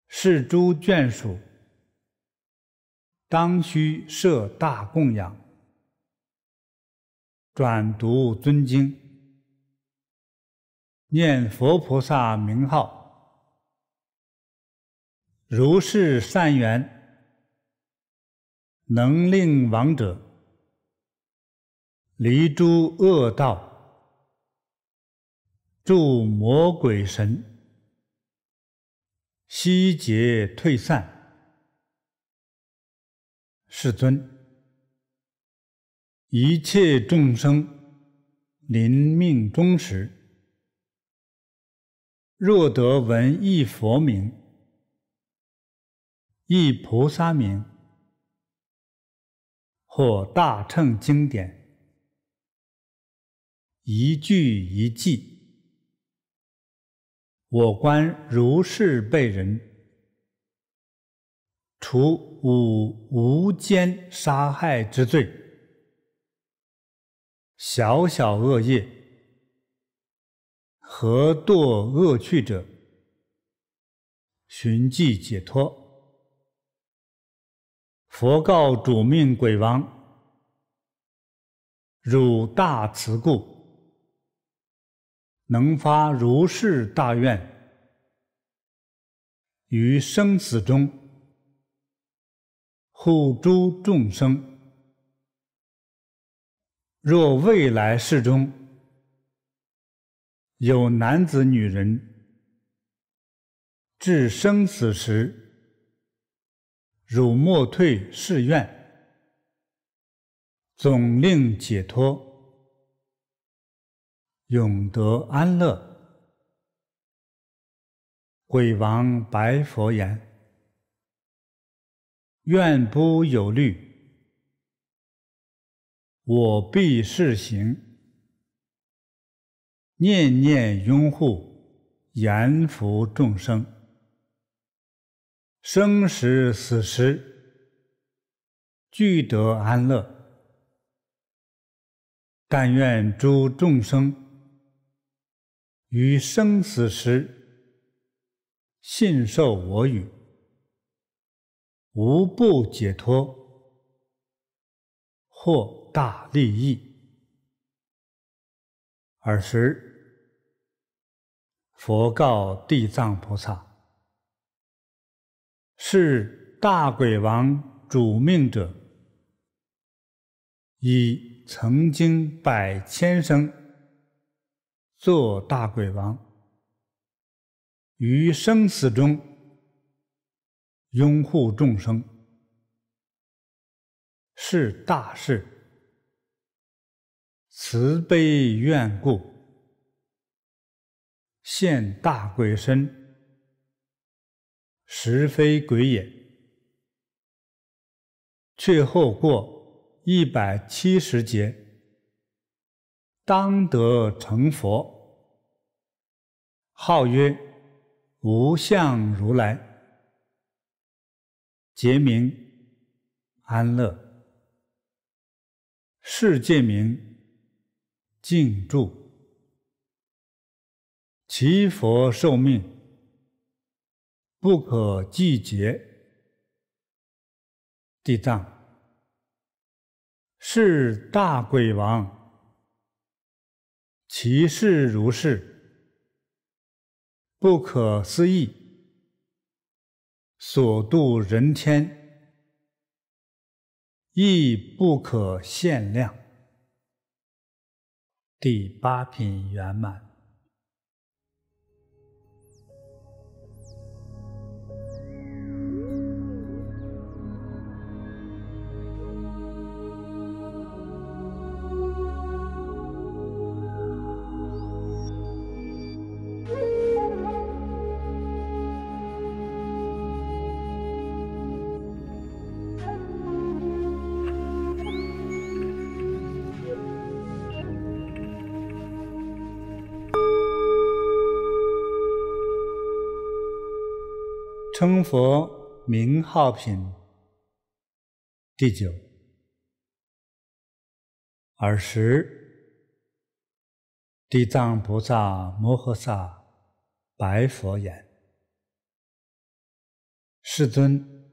是诸眷属，当须设大供养，转读尊经，念佛菩萨名号，如是善缘，能令亡者离诸恶道，住魔鬼神。悉皆退散。世尊，一切众生临命终时，若得闻一佛名、一菩萨名或大乘经典一句一偈。我观如是被人，除五无间杀害之罪，小小恶业，何堕恶趣者？寻迹解脱。佛告主命鬼王：汝大慈故。能发如是大愿，于生死中护诸众生。若未来世中有男子女人，至生死时，汝莫退是愿，总令解脱。永得安乐，鬼王白佛言：“愿不有虑，我必是行，念念拥护，严福众生，生时死时，俱得安乐。但愿诸众生。”于生死时，信受我语，无不解脱，获大利益。尔时，佛告地藏菩萨：“是大鬼王主命者，以曾经百千生。”做大鬼王，于生死中拥护众生，是大事，慈悲愿故，现大鬼身，实非鬼也。却后过一百七十劫，当得成佛。号曰无相如来，结名安乐，世界名静住，其佛寿命不可计劫，地藏是大鬼王，其事如是。不可思议，所度人天亦不可限量。第八品圆满。称佛名号品第九。尔时，地藏菩萨摩诃萨白佛言：“世尊，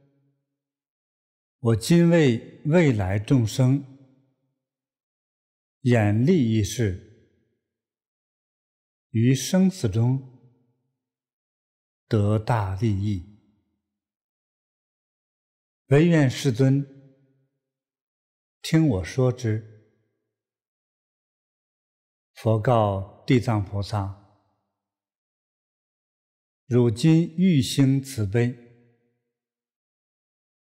我今为未来众生演利益事，于生死中得大利益。”唯愿世尊听我说之。佛告地藏菩萨：“汝今欲兴慈悲，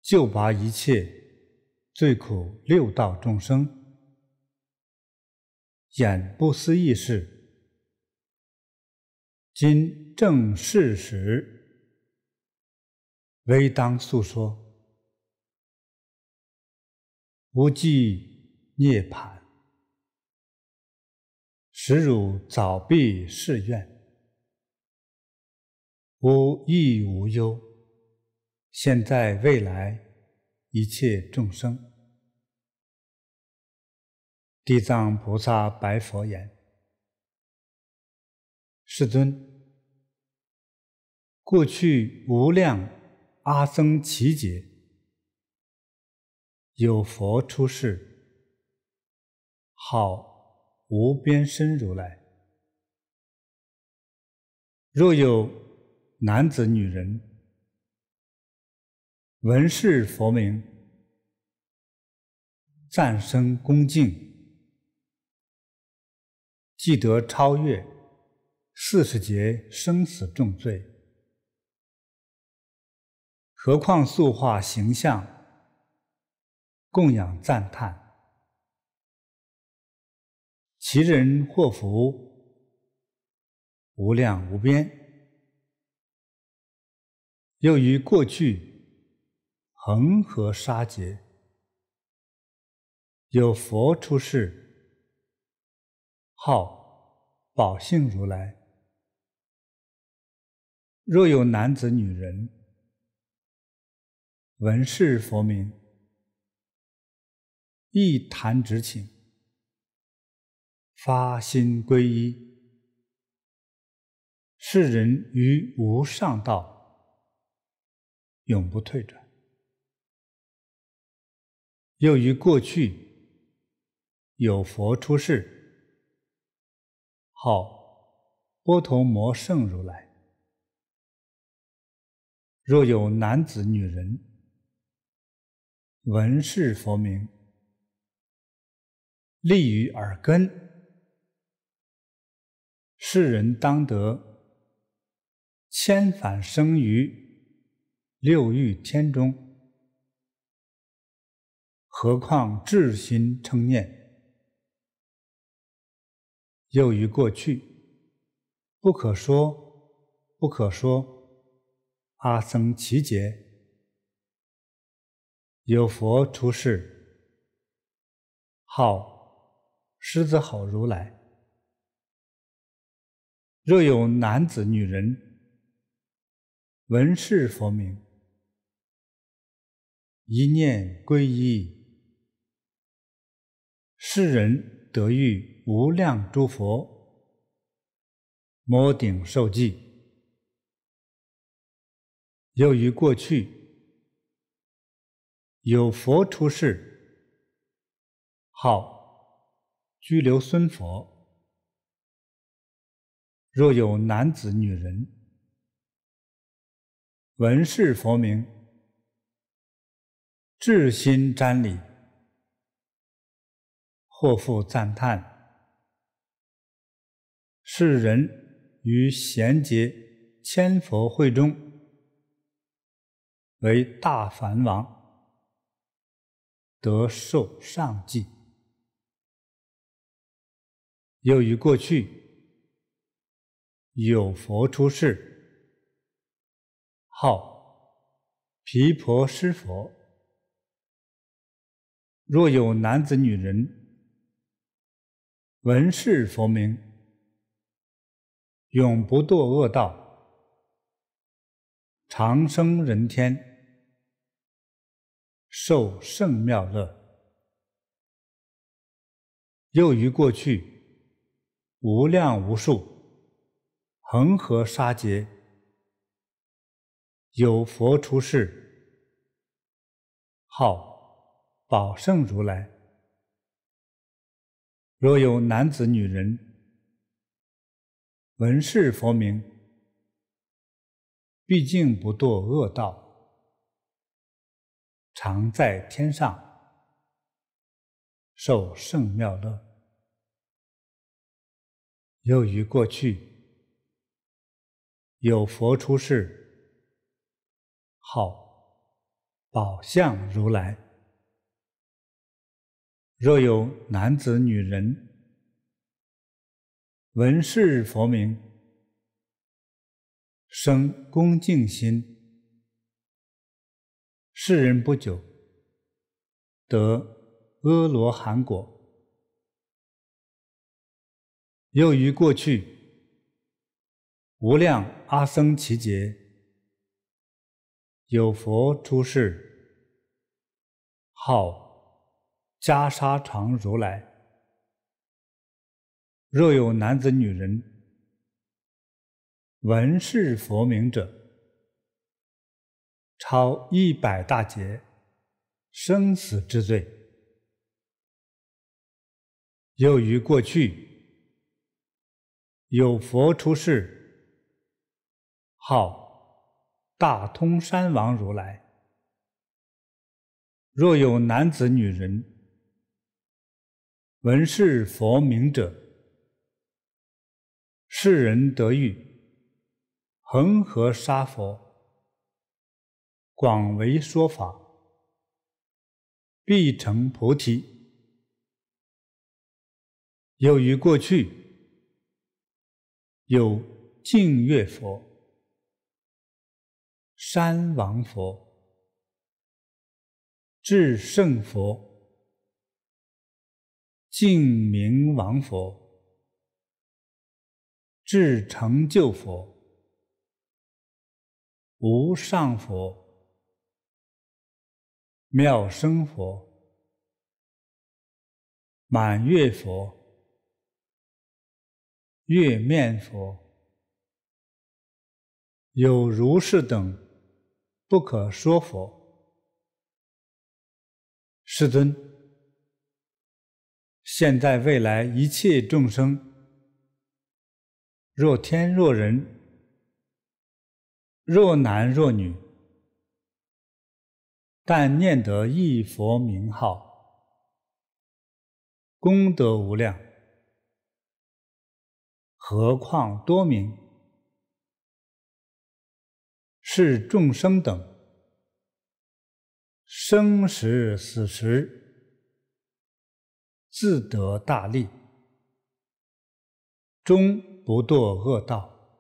救拔一切最苦六道众生，眼不思议事。今正事时，唯当诉说。”无记涅槃，实汝早必誓愿，无益无忧，现在未来一切众生，地藏菩萨白佛言：“世尊，过去无量阿僧祇劫。”有佛出世，好无边身如来。若有男子、女人，闻是佛名，赞声恭敬，即得超越四十劫生死重罪。何况塑化形象？供养赞叹，其人祸福无量无边。又于过去恒河沙劫，有佛出世，号宝性如来。若有男子女人，闻是佛名，一谈之情，发心归依，是人于无上道永不退转。又于过去，有佛出世，号波陀摩圣如来。若有男子女人，闻是佛名，立于耳根，世人当得千返生于六欲天中，何况至心称念，又于过去不可说不可说阿僧祇劫，有佛出世，号。狮子吼如来。若有男子女人，闻是佛名，一念皈依，世人得遇无量诸佛，摩顶受记。又于过去，有佛出世，号。拘留孙佛，若有男子女人闻是佛名，至心瞻礼，或复赞叹，是人于贤劫千佛会中，为大梵王，得受上记。又于过去，有佛出世，号毗婆尸佛。若有男子女人，闻是佛名，永不堕恶道，长生人天，受圣妙乐。又于过去。无量无数恒河沙劫，有佛出世，号宝胜如来。若有男子女人，闻是佛名，毕竟不堕恶道，常在天上受圣妙乐。又于过去有佛出世，好宝相如来。若有男子女人闻是佛名，生恭敬心，世人不久得阿罗汉果。又于过去，无量阿僧祇劫，有佛出世，号袈裟长如来。若有男子女人，闻是佛名者，超一百大劫生死之罪。又于过去。有佛出世，号大通山王如来。若有男子女人闻是佛名者，世人得欲恒河沙佛广为说法，必成菩提。由于过去。有净月佛、山王佛、至圣佛、净明王佛、至成就佛、无上佛、妙生佛、满月佛。月面佛有如是等不可说佛。世尊，现在未来一切众生，若天若人，若男若女，但念得一佛名号，功德无量。何况多名是众生等，生时死时，自得大利，终不堕恶道。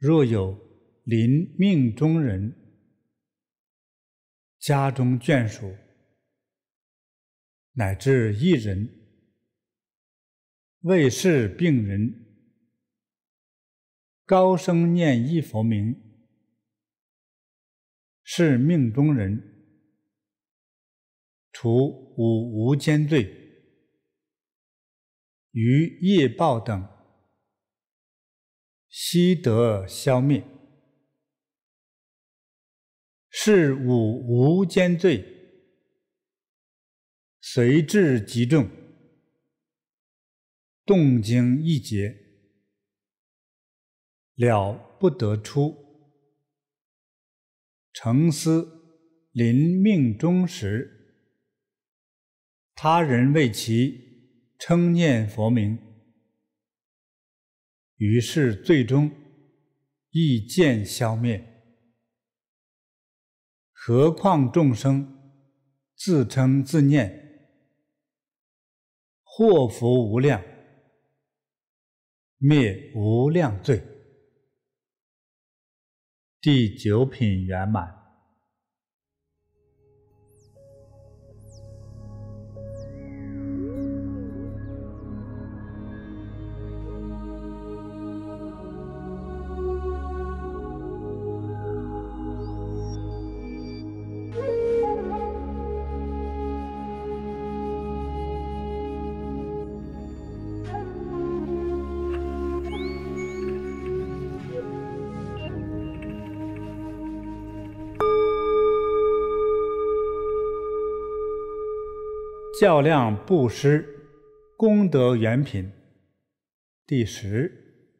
若有临命中人，家中眷属乃至一人。为是病人，高声念一佛名，是命中人，除五无间罪、余业报等，悉得消灭。是五无间罪，随至极重。动经一劫了不得出。成思临命终时，他人为其称念佛名，于是最终意见消灭。何况众生自称自念，祸福无量。灭无量罪，第九品圆满。较量布施，功德原品第十。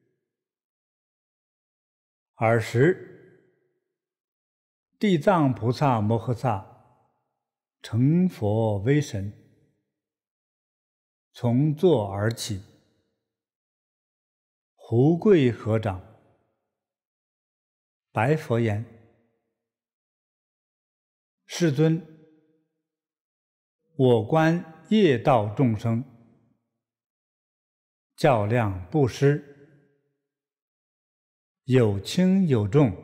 尔时，地藏菩萨摩诃萨成佛威神，从座而起，胡跪合掌，白佛言：“世尊。”我观业道众生较量布施，有轻有重，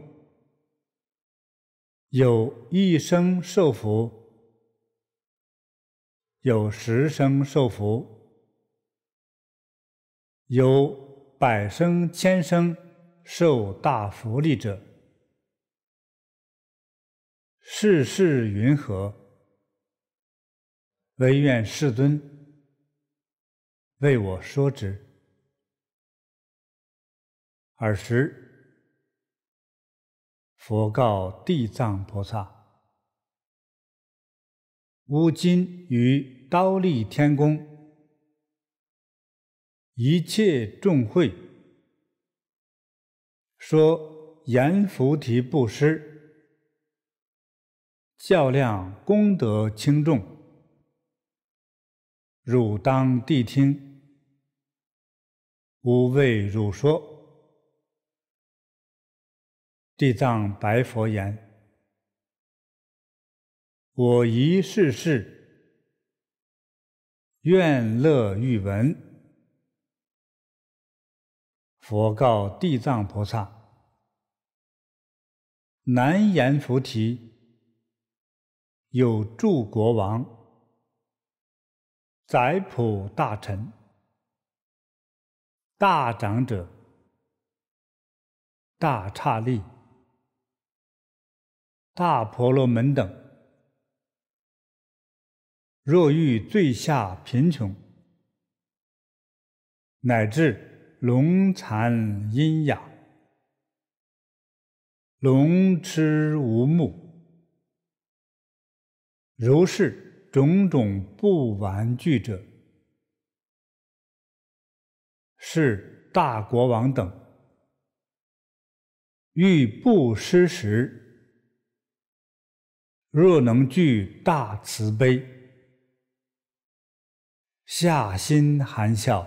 有一生受福，有十生受福，有百生千生受大福利者，世事云何？唯愿世尊为我说之。尔时，佛告地藏菩萨：“吾今于刀立天宫，一切众会，说阎浮提布施，较量功德轻重。”汝当谛听，吾为汝说。地藏白佛言：“我一世事，愿乐欲闻。”佛告地藏菩萨：“南言菩提，有诸国王。”宰普大臣、大长者、大刹利、大婆罗门等，若遇最下贫穷，乃至龙蚕阴哑、龙痴无目，如是。种种不玩具者，是大国王等欲布施时，若能具大慈悲，下心含笑，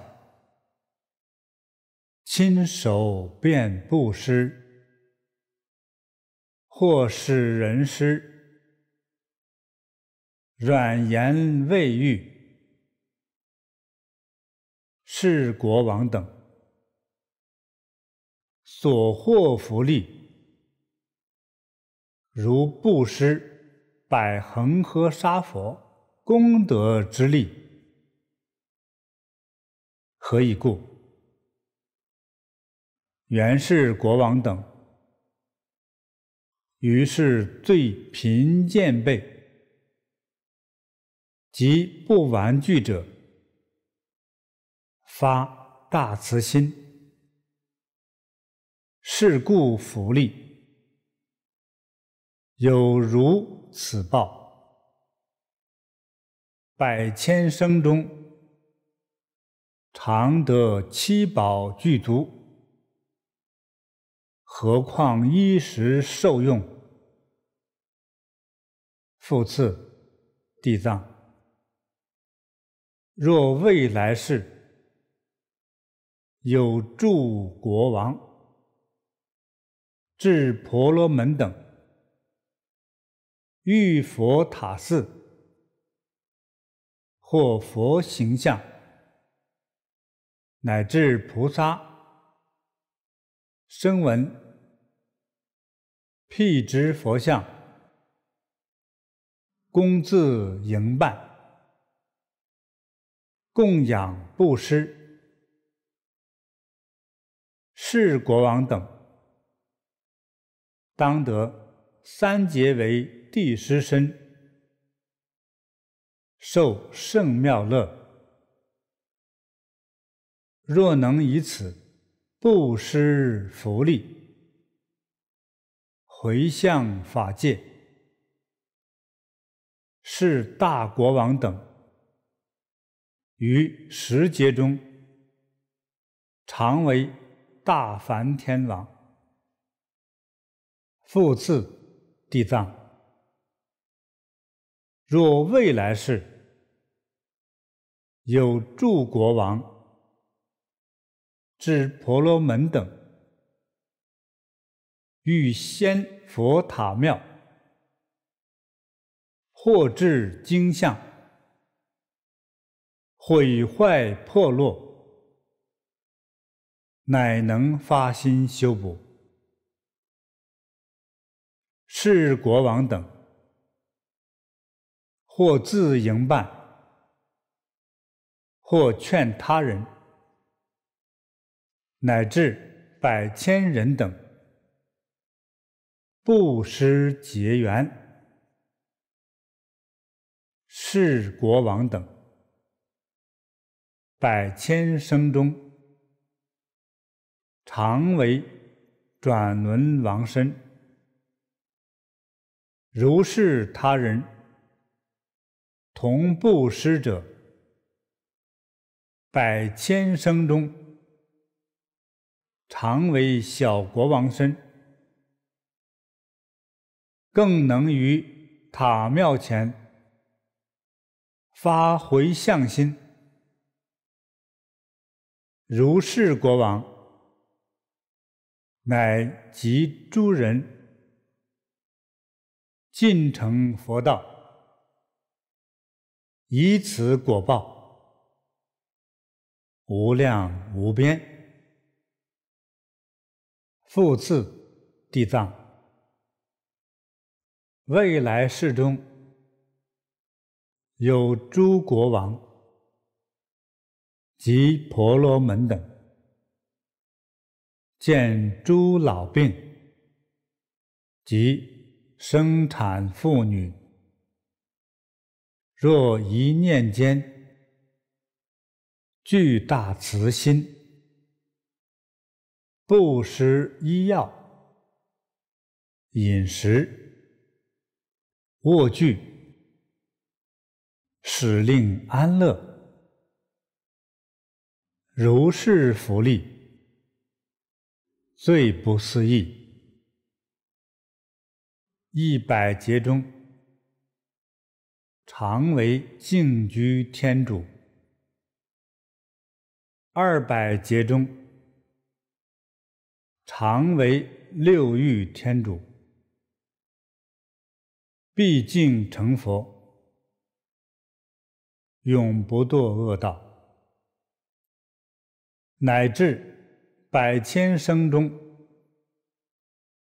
亲手便布施，或使人施。软言未遇，是国王等所获福利，如布施百恒河沙佛功德之力。何以故？原是国王等，于是最贫贱辈。即不玩具者，发大慈心，是故福利有如此报，百千生中常得七宝具足，何况衣食受用？复次，地藏。若未来世，有诸国王，至婆罗门等，遇佛塔寺，或佛形象，乃至菩萨，声闻，辟支佛像，供自迎拜。供养布施，是国王等当得三劫为帝师身，受圣妙乐。若能以此布施福利，回向法界，是大国王等。于时节中，常为大梵天王，复次地藏，若未来世，有诸国王、至婆罗门等，欲先佛塔庙，或至经像。毁坏破落，乃能发心修补。是国王等，或自营办，或劝他人，乃至百千人等，不施结缘。是国王等。百千生中，常为转轮王身；如是他人同布施者，百千生中常为小国王身；更能于塔庙前发回向心。如是国王，乃及诸人，尽成佛道，以此果报，无量无边，复次地藏，未来世中有诸国王。及婆罗门等，见诸老病及生产妇女，若一念间，具大慈心，布施医药、饮食、卧具，使令安乐。如是福利，最不思议。一百劫中，常为静居天主；二百劫中，常为六欲天主。必竟成佛，永不堕恶道。乃至百千生中，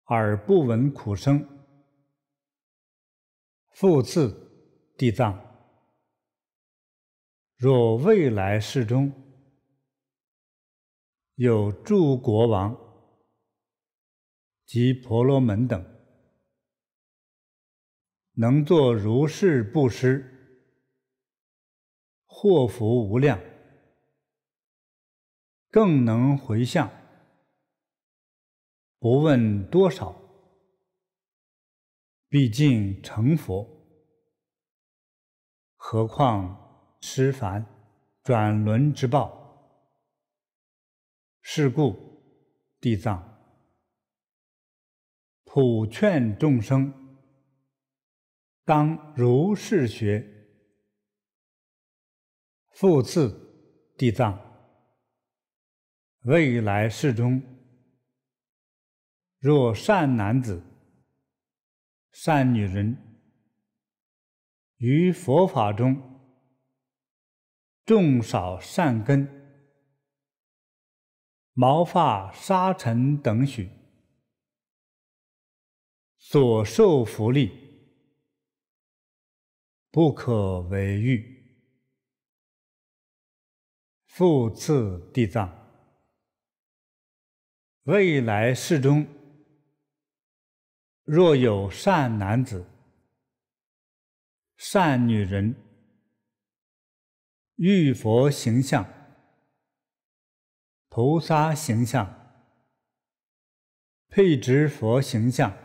而不闻苦声，复次地藏，若未来世中，有诸国王及婆罗门等，能作如是布施，祸福无量。更能回向，不问多少，毕竟成佛。何况失凡转轮之报，是故地藏，普劝众生，当如是学。复次地藏。未来世中，若善男子、善女人于佛法中种少善根，毛发沙尘等许所受福利，不可为喻。复次，地藏。未来世中，若有善男子、善女人，遇佛形象、菩萨形象、配执佛形象、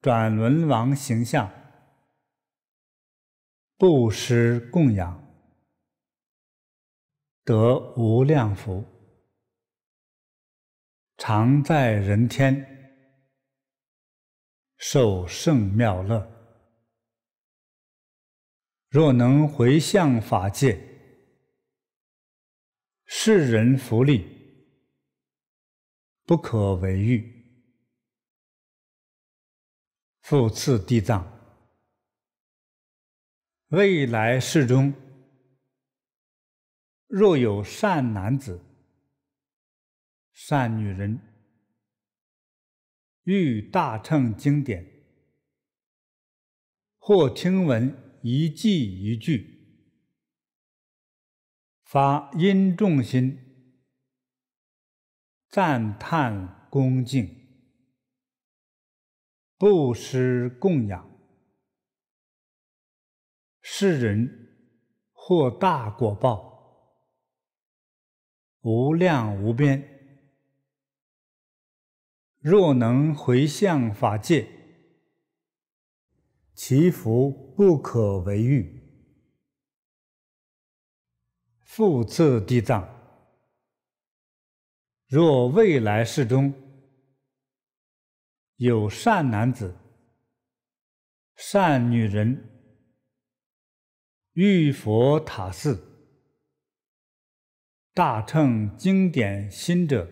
转轮王形象，布施供养，得无量福。常在人天受圣妙乐。若能回向法界，世人福利不可为喻。复次，地藏，未来世中，若有善男子，善女人欲大乘经典，或听闻一记一句，发因众心，赞叹恭敬，布施供养，世人获大果报，无量无边。若能回向法界，其福不可为喻。复次，地藏，若未来世中有善男子、善女人，遇佛塔寺、大乘经典心者，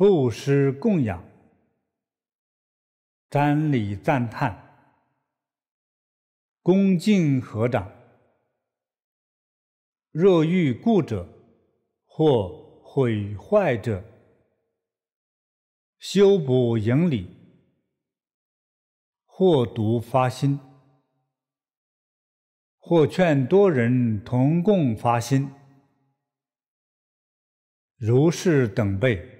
布施供养，瞻礼赞叹，恭敬合掌。若遇故者，或毁坏者，修补营里，或独发心，或劝多人同共发心，如是等辈。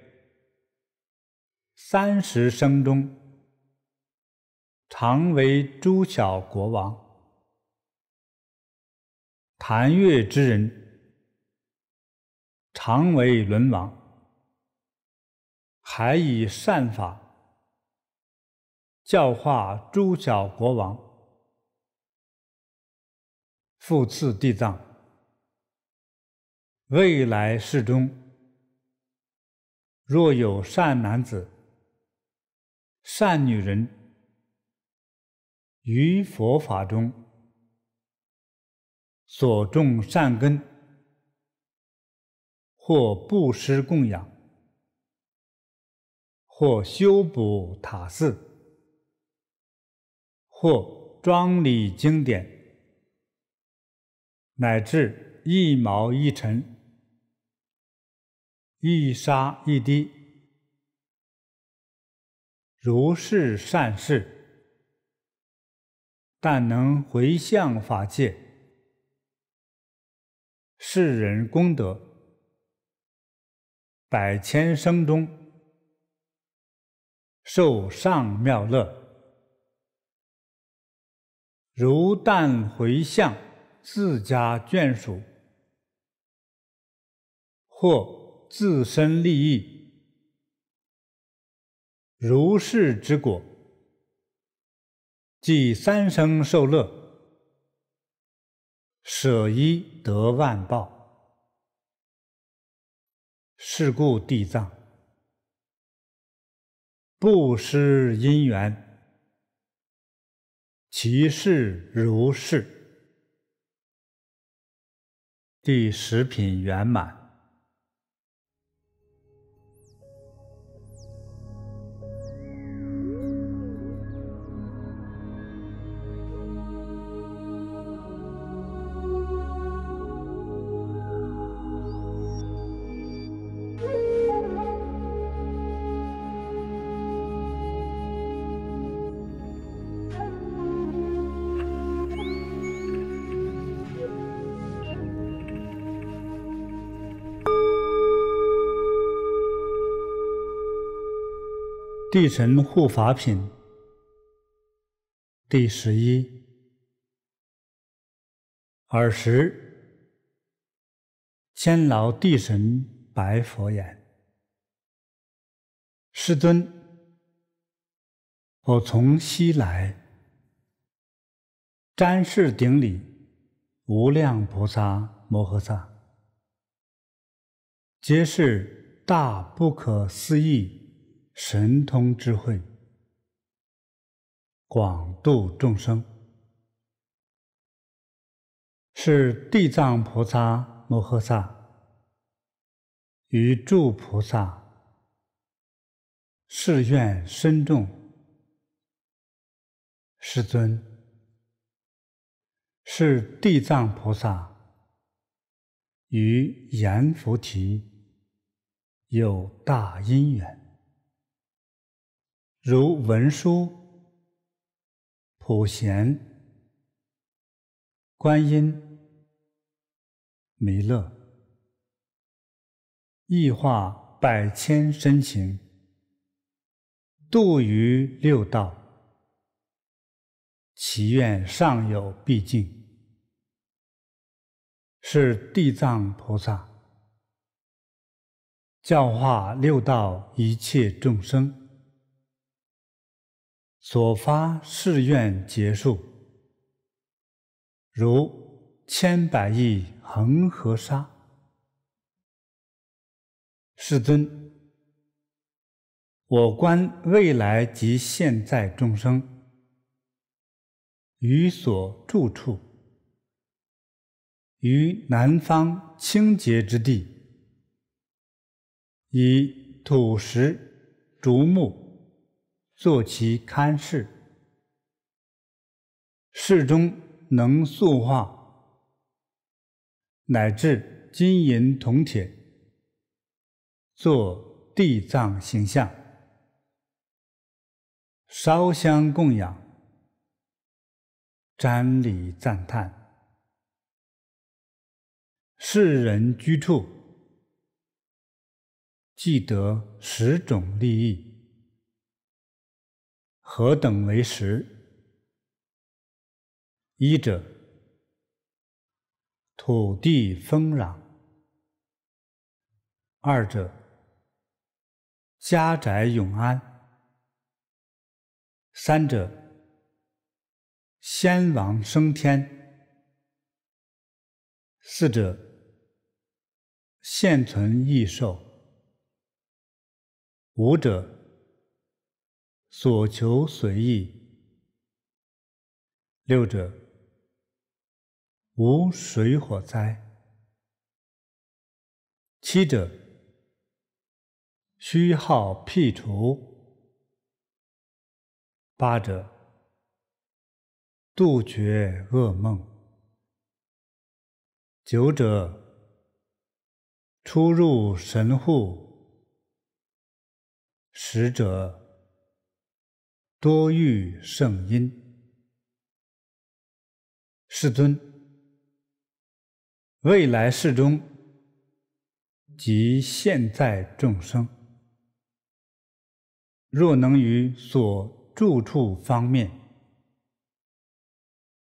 三十声中，常为诸小国王弹乐之人，常为伦王，还以善法教化诸小国王，复次地藏，未来世中，若有善男子。善女人于佛法中所种善根，或布施供养，或修补塔寺，或装理经典，乃至一毛一尘、一沙一滴。如是善事，但能回向法界，世人功德，百千生中受上妙乐。如但回向自家眷属，或自身利益。如是之果，即三生受乐，舍一得万报。是故地藏，布施因缘，其事如是。第十品圆满。地神护法品第十一。尔时，千老地神白佛言：“师尊，我从西来，瞻视顶礼无量菩萨摩诃萨，皆是大不可思议。”神通智慧，广度众生，是地藏菩萨摩诃萨与诸菩萨誓愿深重，师尊是地藏菩萨与阎浮提有大因缘。如文殊、普贤、观音、弥勒，易化百千身形，度于六道，祈愿尚有毕竟，是地藏菩萨教化六道一切众生。所发誓愿结束，如千百亿恒河沙。世尊，我观未来及现在众生，于所住处，于南方清洁之地，以土石、竹木。作其龛室，室中能塑化，乃至金银铜铁，作地藏形象，烧香供养，瞻礼赞叹，世人居处，即得十种利益。何等为实？一者，土地丰壤；二者，家宅永安；三者，先王升天；四者，现存益寿；五者。所求随意。六者，无水火灾。七者，虚耗辟除。八者，杜绝噩梦。九者，出入神户。十者。多欲圣因，世尊，未来世中及现在众生，若能于所住处方面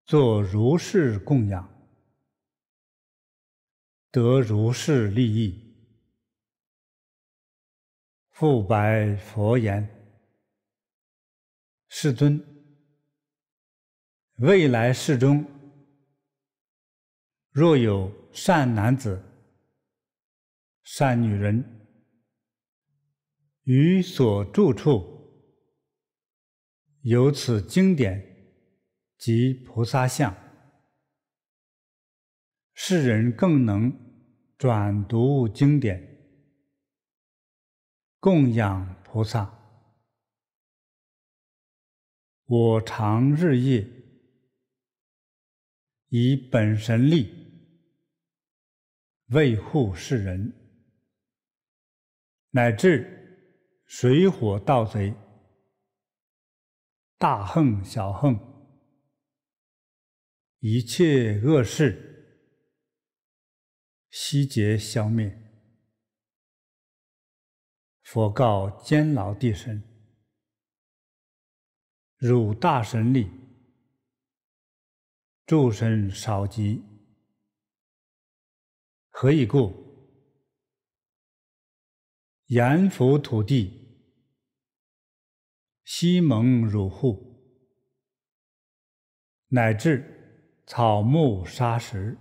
做如是供养，得如是利益，复白佛言。世尊，未来世中，若有善男子、善女人，于所住处有此经典及菩萨像，世人更能转读经典，供养菩萨。我常日夜以本神力为护世人，乃至水火盗贼、大横小横、一切恶事悉皆消灭。佛告监牢地神。汝大神力，诸神少疾，何以故？阎浮土地，西蒙汝护，乃至草木、沙石、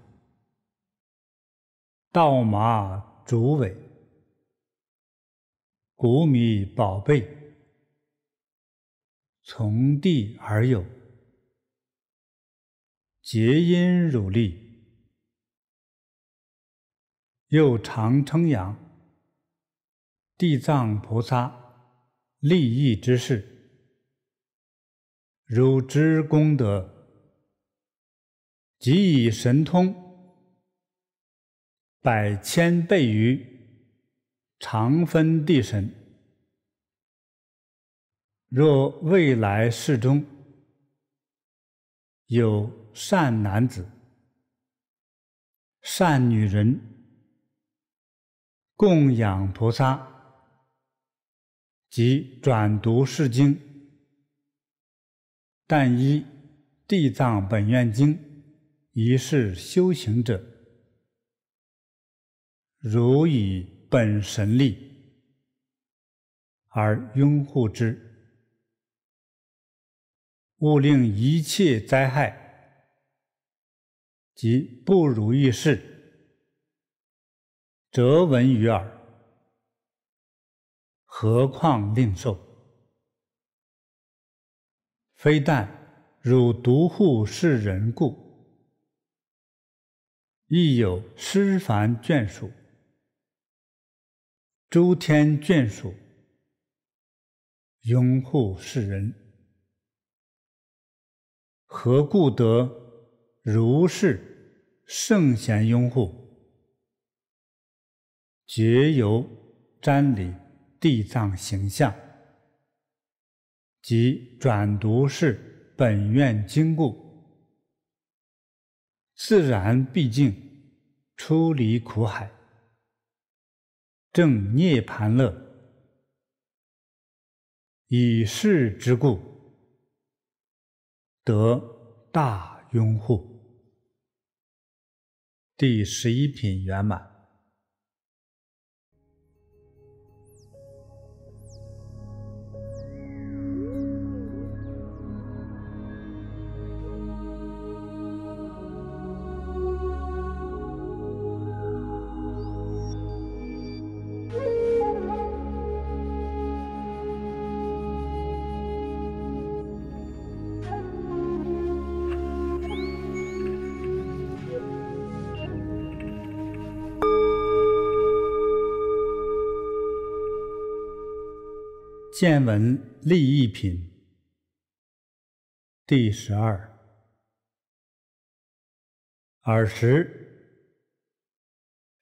稻麻、竹苇、谷米、宝贝。从地而有，结因如利，又常称扬地藏菩萨利益之事，汝之功德，即以神通百千倍于常分地神。若未来世中有善男子、善女人供养菩萨，及转读世经，但依地藏本愿经，一世修行者，如以本神力而拥护之。勿令一切灾害及不如意事则闻于耳，何况令受？非但汝独护世人故，亦有师凡眷属、诸天眷属拥护世人。何故得如是圣贤拥护？皆由瞻礼地藏形象，及转读是本愿经故，自然必净，出离苦海，正涅盘乐，以是之故。得大拥护，第十一品圆满。见闻利益品第十二。尔时，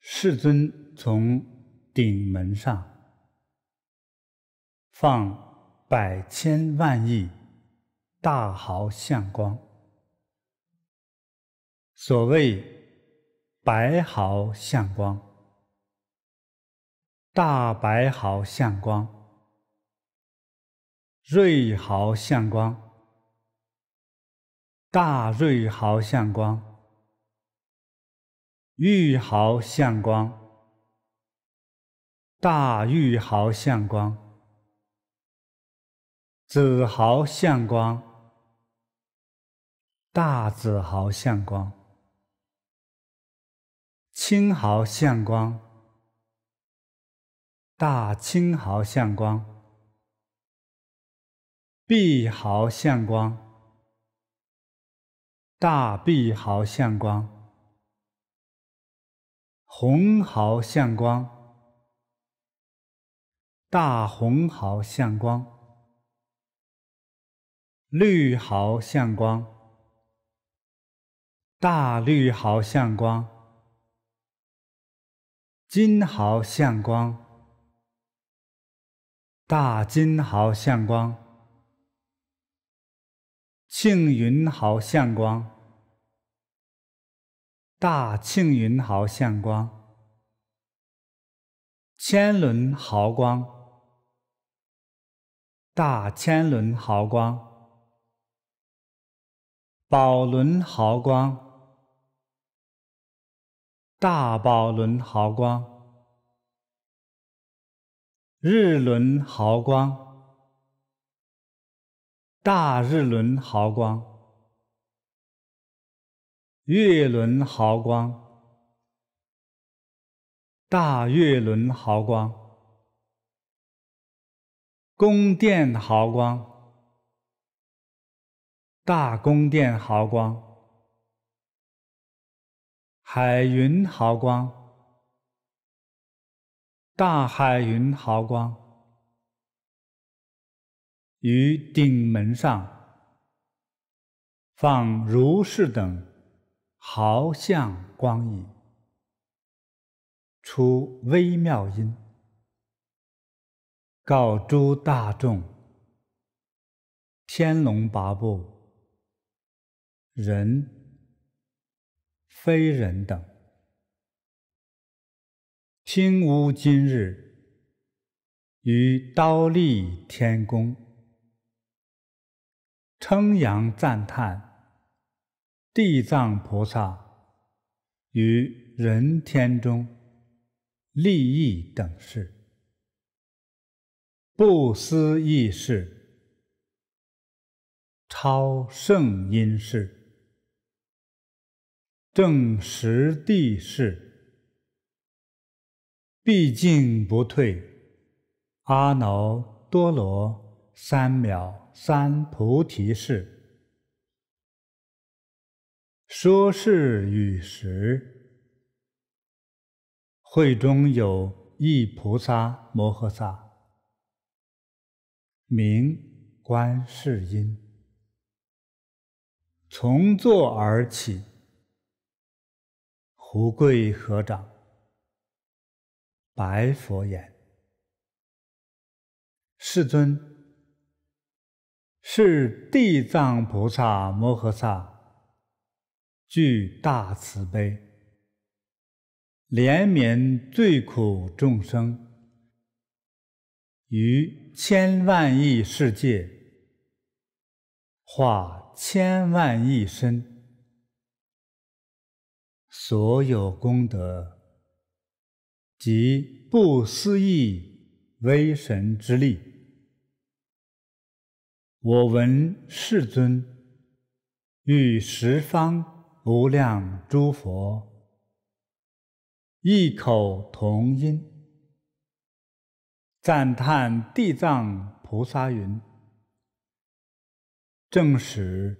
世尊从顶门上放百千万亿大毫相光。所谓白毫相光，大白毫相光。锐豪相光，大锐豪相光，玉豪相光，大玉豪相光，子豪相光，大子豪相光，青豪相光，大青豪相光。碧毫相光，大碧毫相光，红毫相光，大红毫相光，绿毫相光，大绿毫相光，金毫相光，大金毫相光。庆云豪相光，大庆云豪相光，千轮豪光，大千轮豪光，宝轮豪光，大宝轮豪光，日轮豪光。大日轮豪光，月轮豪光，大月轮豪光，宫殿豪光，大宫殿豪光，海云豪光，大海云豪光。于顶门上放如是等毫相光影，出微妙音，告诸大众、天龙八部、人、非人等，听吾今日于刀立天宫。称扬赞叹地藏菩萨于人天中利益等事，不思议事，超圣因事，正实地事，毕竟不退，阿耨多罗。三藐三菩提是。说是与时会中有一菩萨摩诃萨，名观世音，从坐而起，胡跪合掌，白佛言：“世尊。”是地藏菩萨摩诃萨具大慈悲，怜悯最苦众生，于千万亿世界化千万亿身，所有功德及不思议微神之力。我闻世尊与十方无量诸佛异口同音，赞叹地藏菩萨云：“正史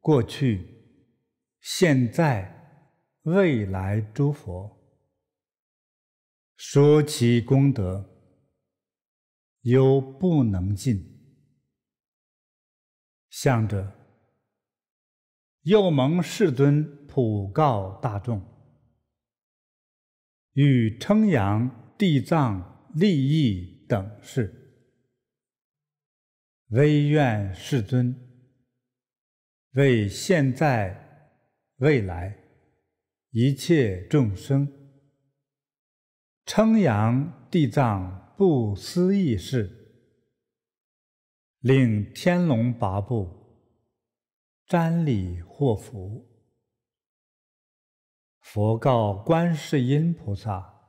过去、现在、未来诸佛说其功德，犹不能尽。”向者，又蒙世尊普告大众，与称扬地藏利益等事，唯愿世尊为现在、未来一切众生称扬地藏不思议事。令天龙八部瞻礼祸福。佛告观世音菩萨：“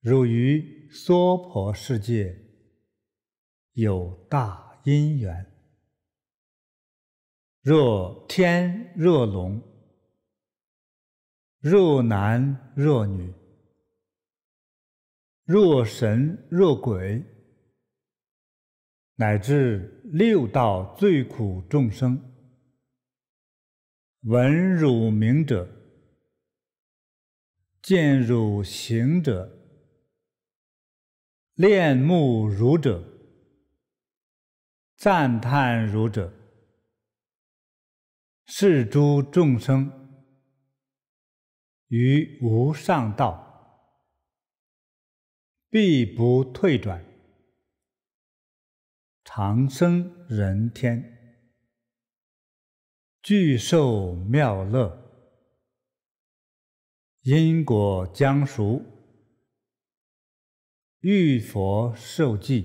汝于娑婆世界有大因缘。若天若龙，若男若女，若神若鬼。”乃至六道最苦众生，闻汝名者，见汝行者，恋慕汝者，赞叹汝者，是诸众生于无上道，必不退转。长生人天，聚寿妙乐，因果将熟，遇佛受记。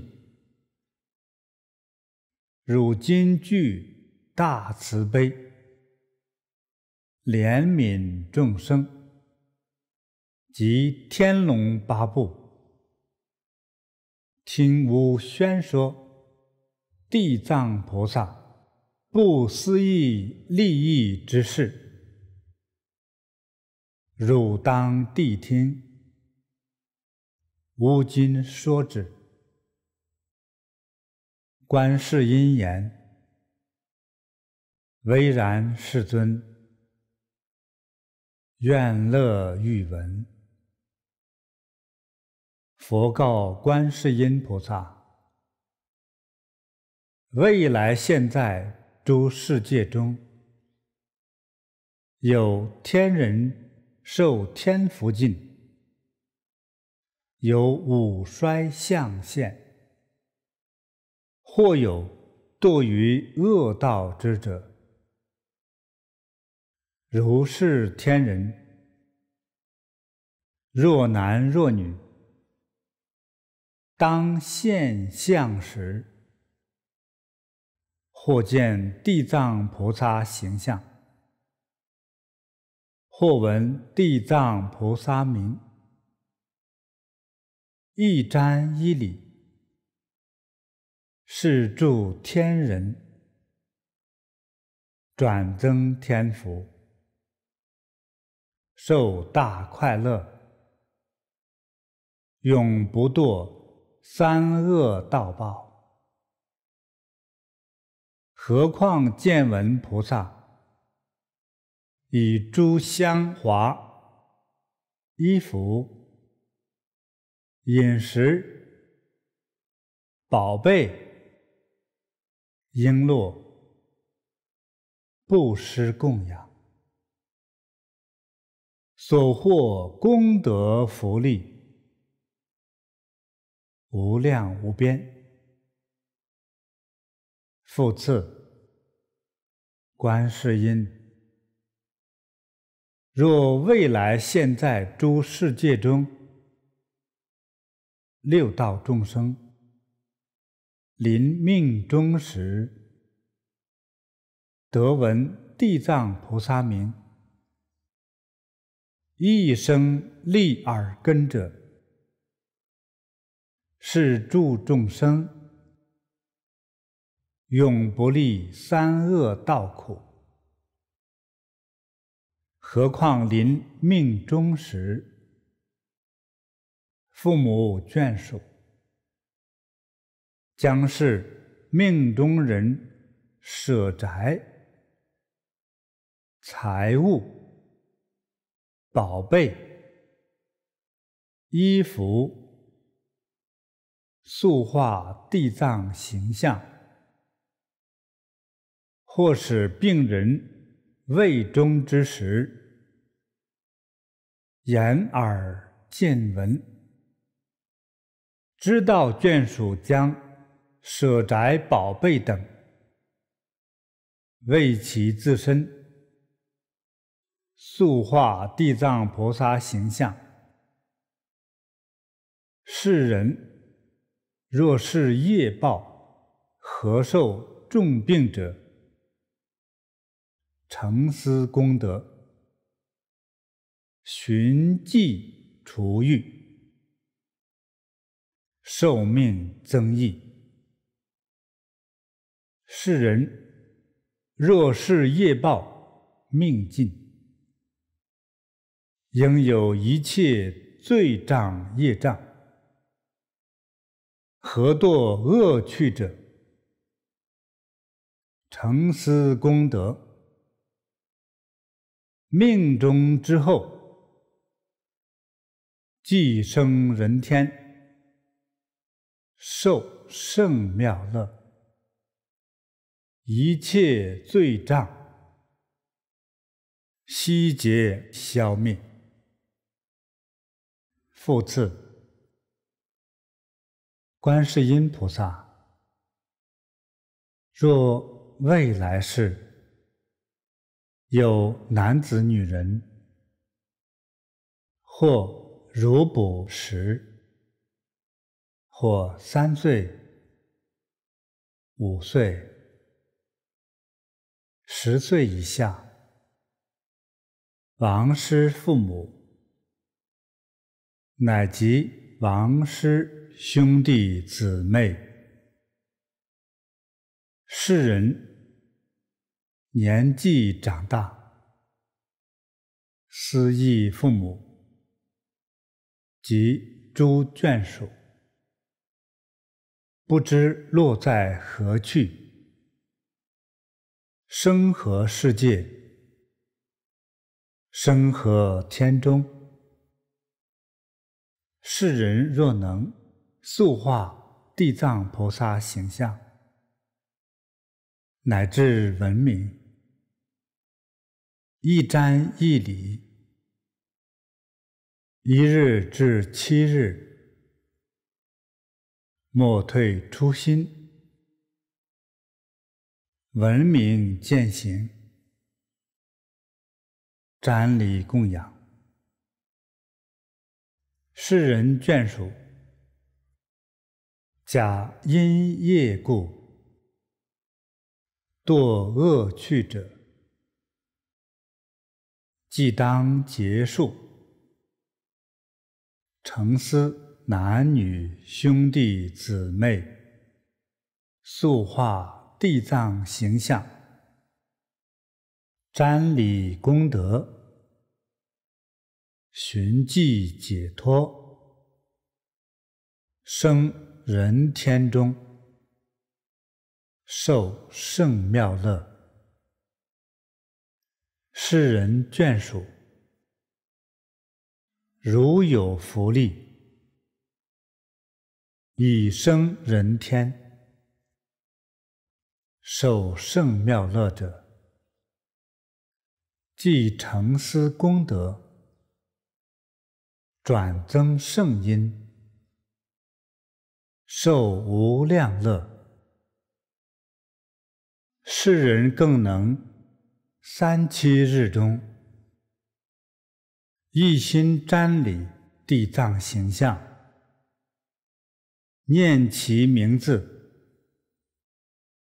汝今具大慈悲，怜悯众生，及天龙八部，听吾宣说。地藏菩萨，不思议利益之事，汝当谛听，吾今说之。观世音言：“唯然，世尊，愿乐欲闻。”佛告观世音菩萨。未来现在诸世界中有天人受天福尽，有五衰相现，或有堕于恶道之者。如是天人，若男若女，当现相时。或见地藏菩萨形象，或闻地藏菩萨名，一瞻一礼，是助天人转增天福，受大快乐，永不堕三恶道报。何况见闻菩萨，以诸香华、衣服、饮食、宝贝、璎珞，布施供养，所获功德福利，无量无边。复次，观世音，若未来现在诸世界中，六道众生临命终时，得闻地藏菩萨名，一生利耳根者，是助众生。永不历三恶道苦，何况临命终时，父母眷属将是命中人舍宅、财物、宝贝、衣服塑化地藏形象。或使病人胃中之时，眼耳见闻，知道眷属将舍宅宝贝等，为其自身塑化地藏菩萨形象。世人若是业报，何受重病者？承思功德，寻迹除欲，寿命增益。世人若是业报命尽，应有一切罪障业障，何堕恶趣者？承思功德。命中之后，即生人天，受圣妙乐，一切罪障悉皆消灭。复次，观世音菩萨，若未来世。有男子、女人，或如补时，或三岁、五岁、十岁以下，亡师父母，乃及亡师兄弟姊妹，世人。年纪长大，思忆父母及诸眷属，不知落在何去，生何世界，生何天中？世人若能塑化地藏菩萨形象，乃至文明。一瞻一礼，一日至七日，莫退初心，文明践行，瞻礼供养。世人眷属，假因业故，堕恶趣者。即当结束。诚思男女兄弟姊妹，塑化地藏形象，瞻礼功德，寻迹解脱，生人天中，受圣妙乐。世人眷属，如有福利，以生人天，守圣妙乐者，即成思功德，转增圣因，受无量乐。世人更能。三七日中，一心瞻礼地藏形象，念其名字，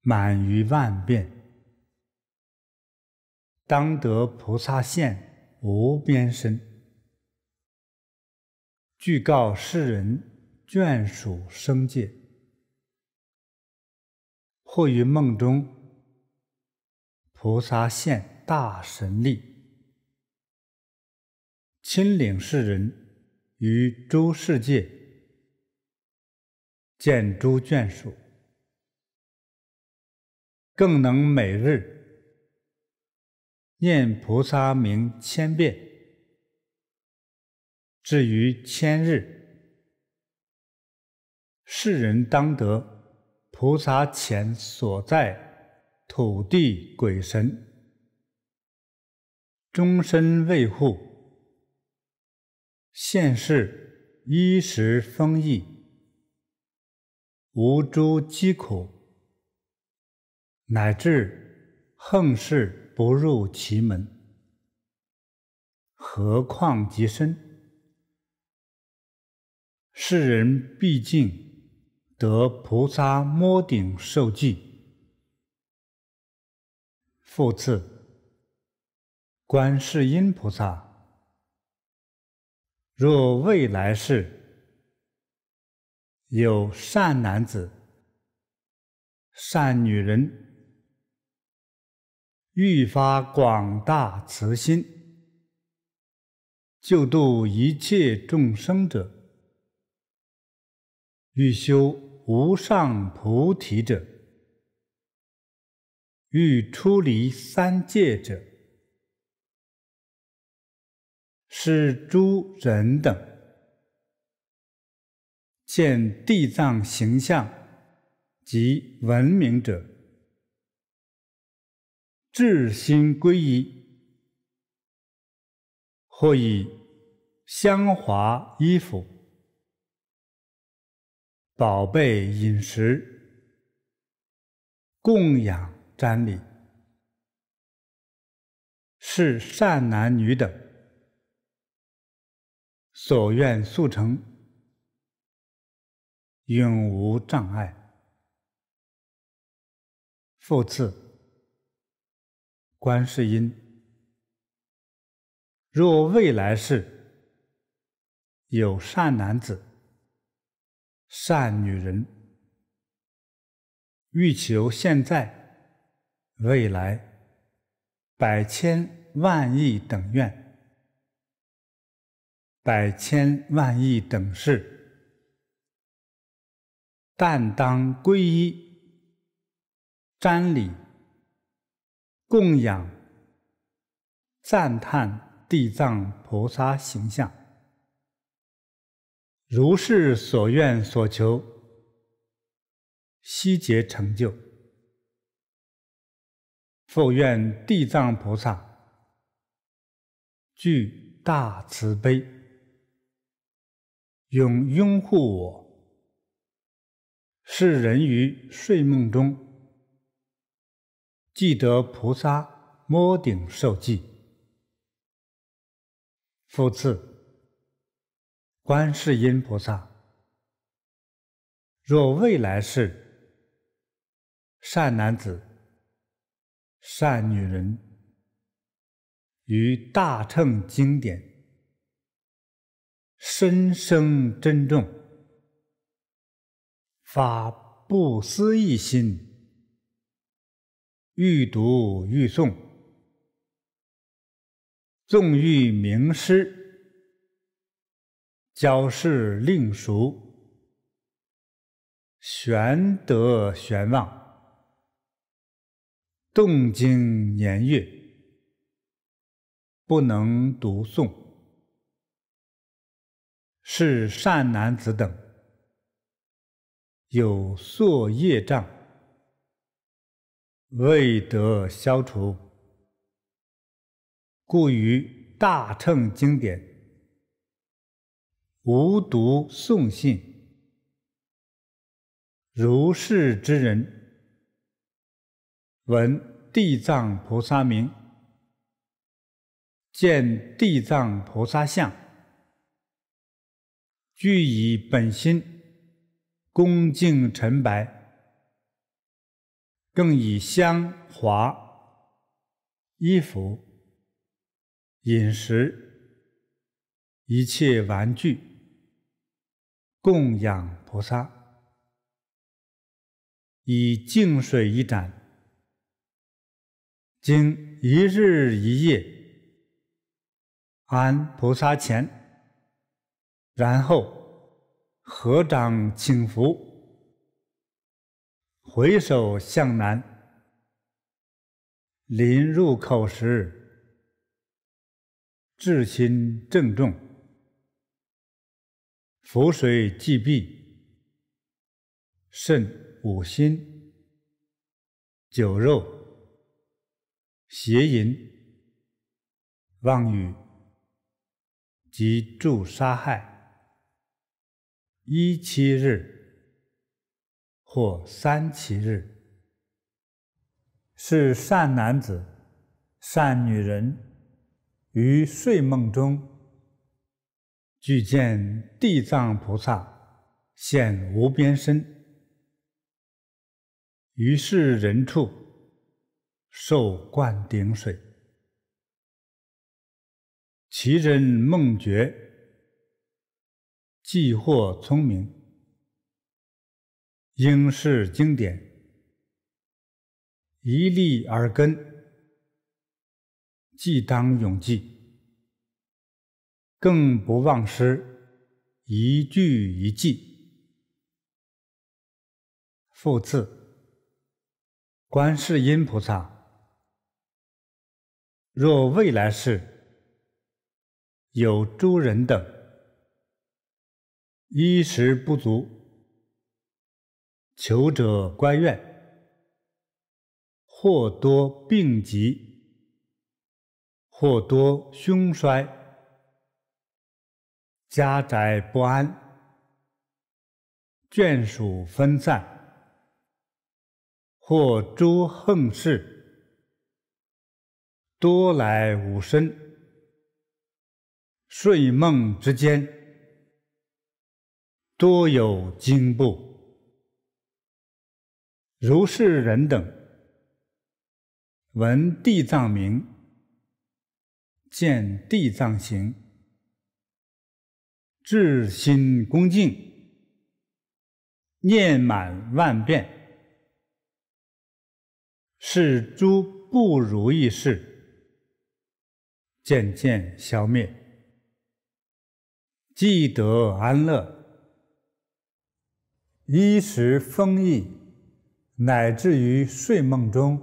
满于万遍，当得菩萨现无边身，具告世人眷属生界，或于梦中。菩萨现大神力，亲领世人于诸世界见诸眷属，更能每日念菩萨名千遍，至于千日，世人当得菩萨前所在。土地鬼神终身卫护，现世衣食丰溢，无诸饥苦，乃至横事不入其门，何况极身？世人毕竟得菩萨摩顶受记。复次，观世音菩萨，若未来世有善男子、善女人，欲发广大慈心，救度一切众生者，欲修无上菩提者，欲出离三界者，是诸人等见地藏形象及文明者，至心皈依，或以香华衣服、宝贝饮食供养。瞻礼，是善男女等所愿速成，永无障碍。复次，观世音，若未来世有善男子、善女人，欲求现在，未来，百千万亿等愿，百千万亿等事，但当皈依、瞻礼、供养、赞叹地藏菩萨形象，如是所愿所求，悉皆成就。复愿地藏菩萨具大慈悲，永拥护我，是人于睡梦中，记得菩萨摩顶受记。复次，观世音菩萨，若未来世善男子。善女人于大乘经典深生珍重，发不思议心，欲读欲诵，纵欲名师，教示令熟，玄德玄望。动经年月，不能读诵，是善男子等，有宿业障，未得消除，故于大乘经典无读诵信。如是之人。闻地藏菩萨名，见地藏菩萨相，具以本心恭敬承白，更以香华、衣服、饮食、一切玩具供养菩萨，以净水一盏。经一日一夜，安菩萨前，然后合掌请福，回首向南，临入口时，至心正重，福水既毕，慎五心，酒肉。邪淫、妄语及助杀害，一七日或三七日，是善男子、善女人于睡梦中，具见地藏菩萨现无边身，于是人处。受灌顶水，其人梦觉，即获聪明，应是经典，一立而根，即当永记，更不忘失一句一记。复次，观世音菩萨。若未来世有诸人等衣食不足，求者乖怨；或多病疾，或多凶衰，家宅不安，眷属分散，或诸横事。多来无身。睡梦之间多有惊怖。如是人等，闻地藏名，见地藏形，至心恭敬，念满万遍，是诸不如意事。渐渐消灭，既得安乐，衣食丰溢，乃至于睡梦中，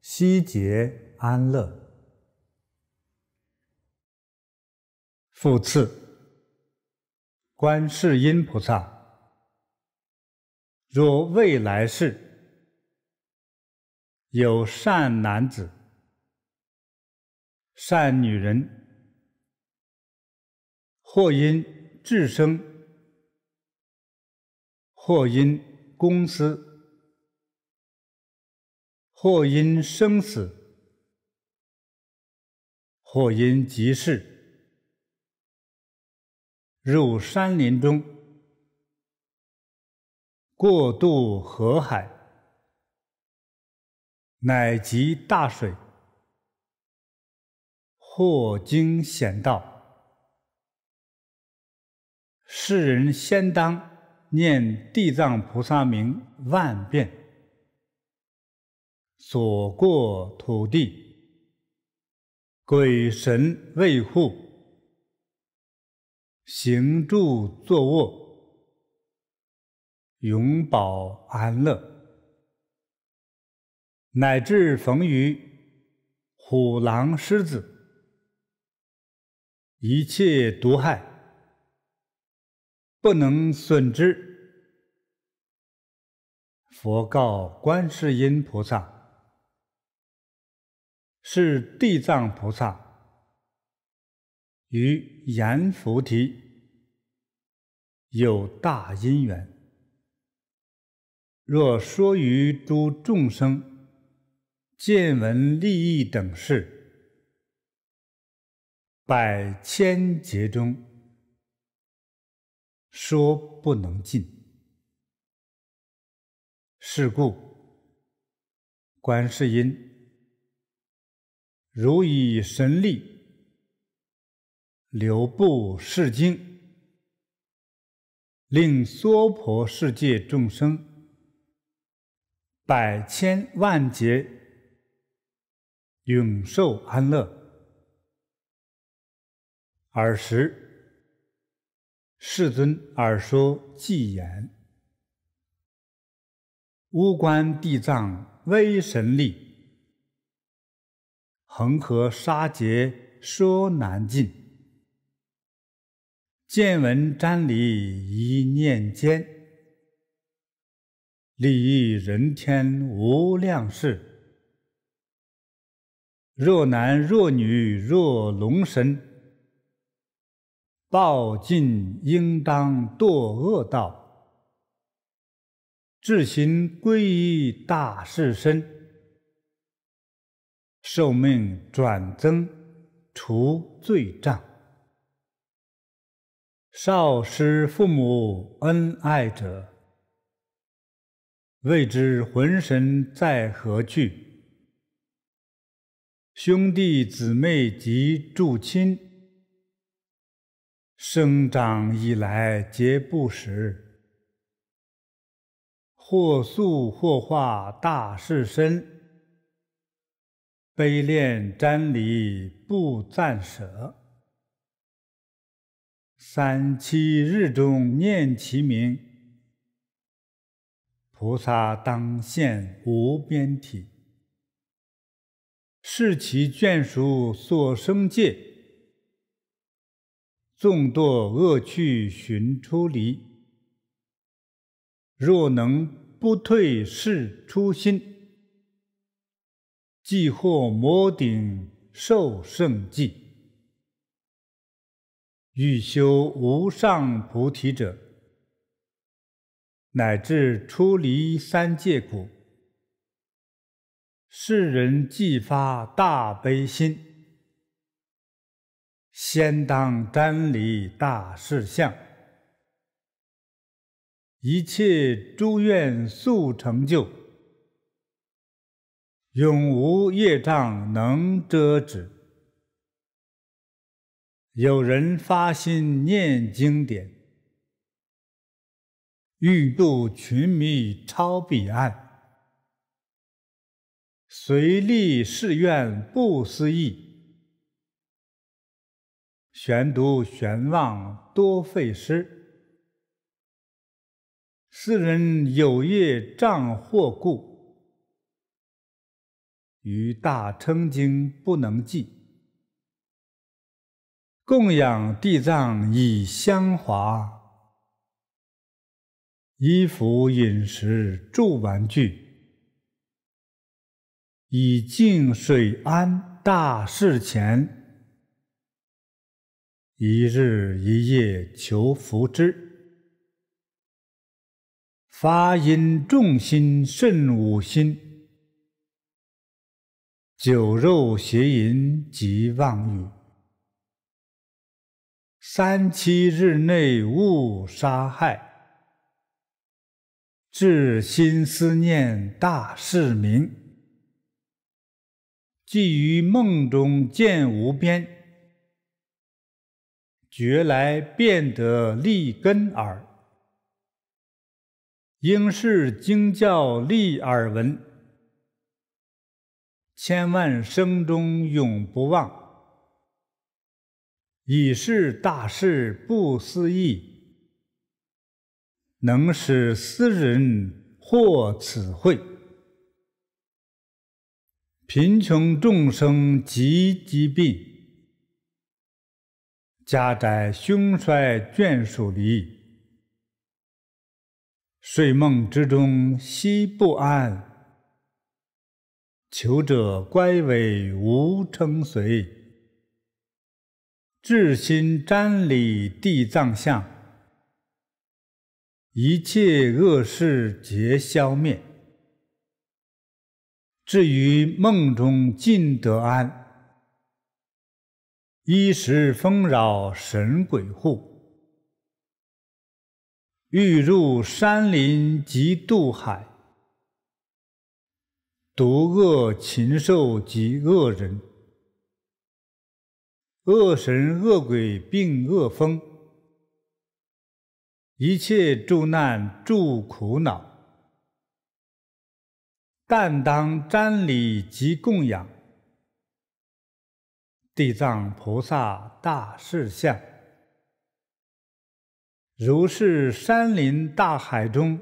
悉皆安乐。复次，观世音菩萨，若未来世有善男子，善女人，或因智生，或因公私，或因生死，或因急事，入山林中，过渡河海，乃及大水。破经显道，世人先当念地藏菩萨名万遍，所过土地、鬼神卫护，行住坐卧永保安乐，乃至逢于虎狼狮子。一切毒害不能损之。佛告观世音菩萨：“是地藏菩萨与阎浮提有大因缘。若说于诸众生见闻利益等事。”百千劫中，说不能尽。是故，观世音，如以神力，留步世经，令娑婆世界众生，百千万劫，永受安乐。尔时，世尊耳说偈言：“无观地藏威神力，恒河沙劫说难尽。见闻瞻礼一念间，利益人天无量事。若男若女若龙神。”报尽应当堕恶道，至行皈依大士身，受命转增除罪障。少师父母恩爱者，未知魂神在何去？兄弟姊妹及诸亲。生长以来皆不识，或素或化，大事深。悲恋沾离，不暂舍。三七日中念其名，菩萨当现无边体。是其眷属所生界。纵堕恶趣寻出离，若能不退是初心，即获摩顶受圣记。欲修无上菩提者，乃至出离三界苦，世人即发大悲心。先当瞻礼大事相，一切诸愿速成就，永无业障能遮止。有人发心念经典，欲度群迷超彼岸，随力誓愿不思议。玄读、玄望多费诗，世人有业障惑故，于大乘经不能记。供养地藏以香华，衣服饮食住玩具，以净水安大事前。一日一夜求福之，发因众心甚五心，酒肉邪淫及妄语。三七日内勿杀害。至心思念大事名，即于梦中见无边。觉来变得立根耳，应是经教立耳闻，千万声中永不忘。以是大事不思议，能使斯人获此慧。贫穷众生及疾病。家宅凶衰，眷属离，睡梦之中心不安。求者乖违，无称随。至心瞻礼地藏像，一切恶事皆消灭，至于梦中尽得安。一时风扰神鬼护，欲入山林即渡海，毒恶禽兽及恶人，恶神恶鬼并恶风，一切助难助苦恼，但当瞻礼及供养。地藏菩萨大士相，如是山林大海中，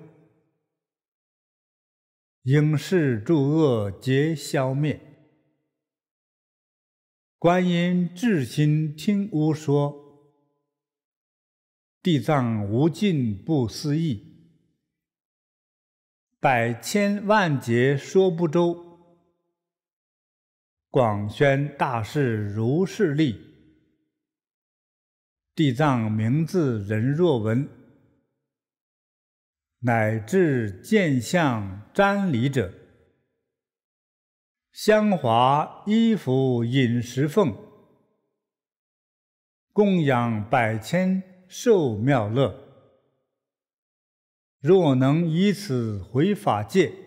应是诸恶皆消灭。观音至心听吾说，地藏无尽不思议，百千万劫说不周。广宣大事如是力，地藏名字人若闻，乃至见相瞻礼者，香华衣服饮食奉，供养百千寿妙乐。若能以此回法界。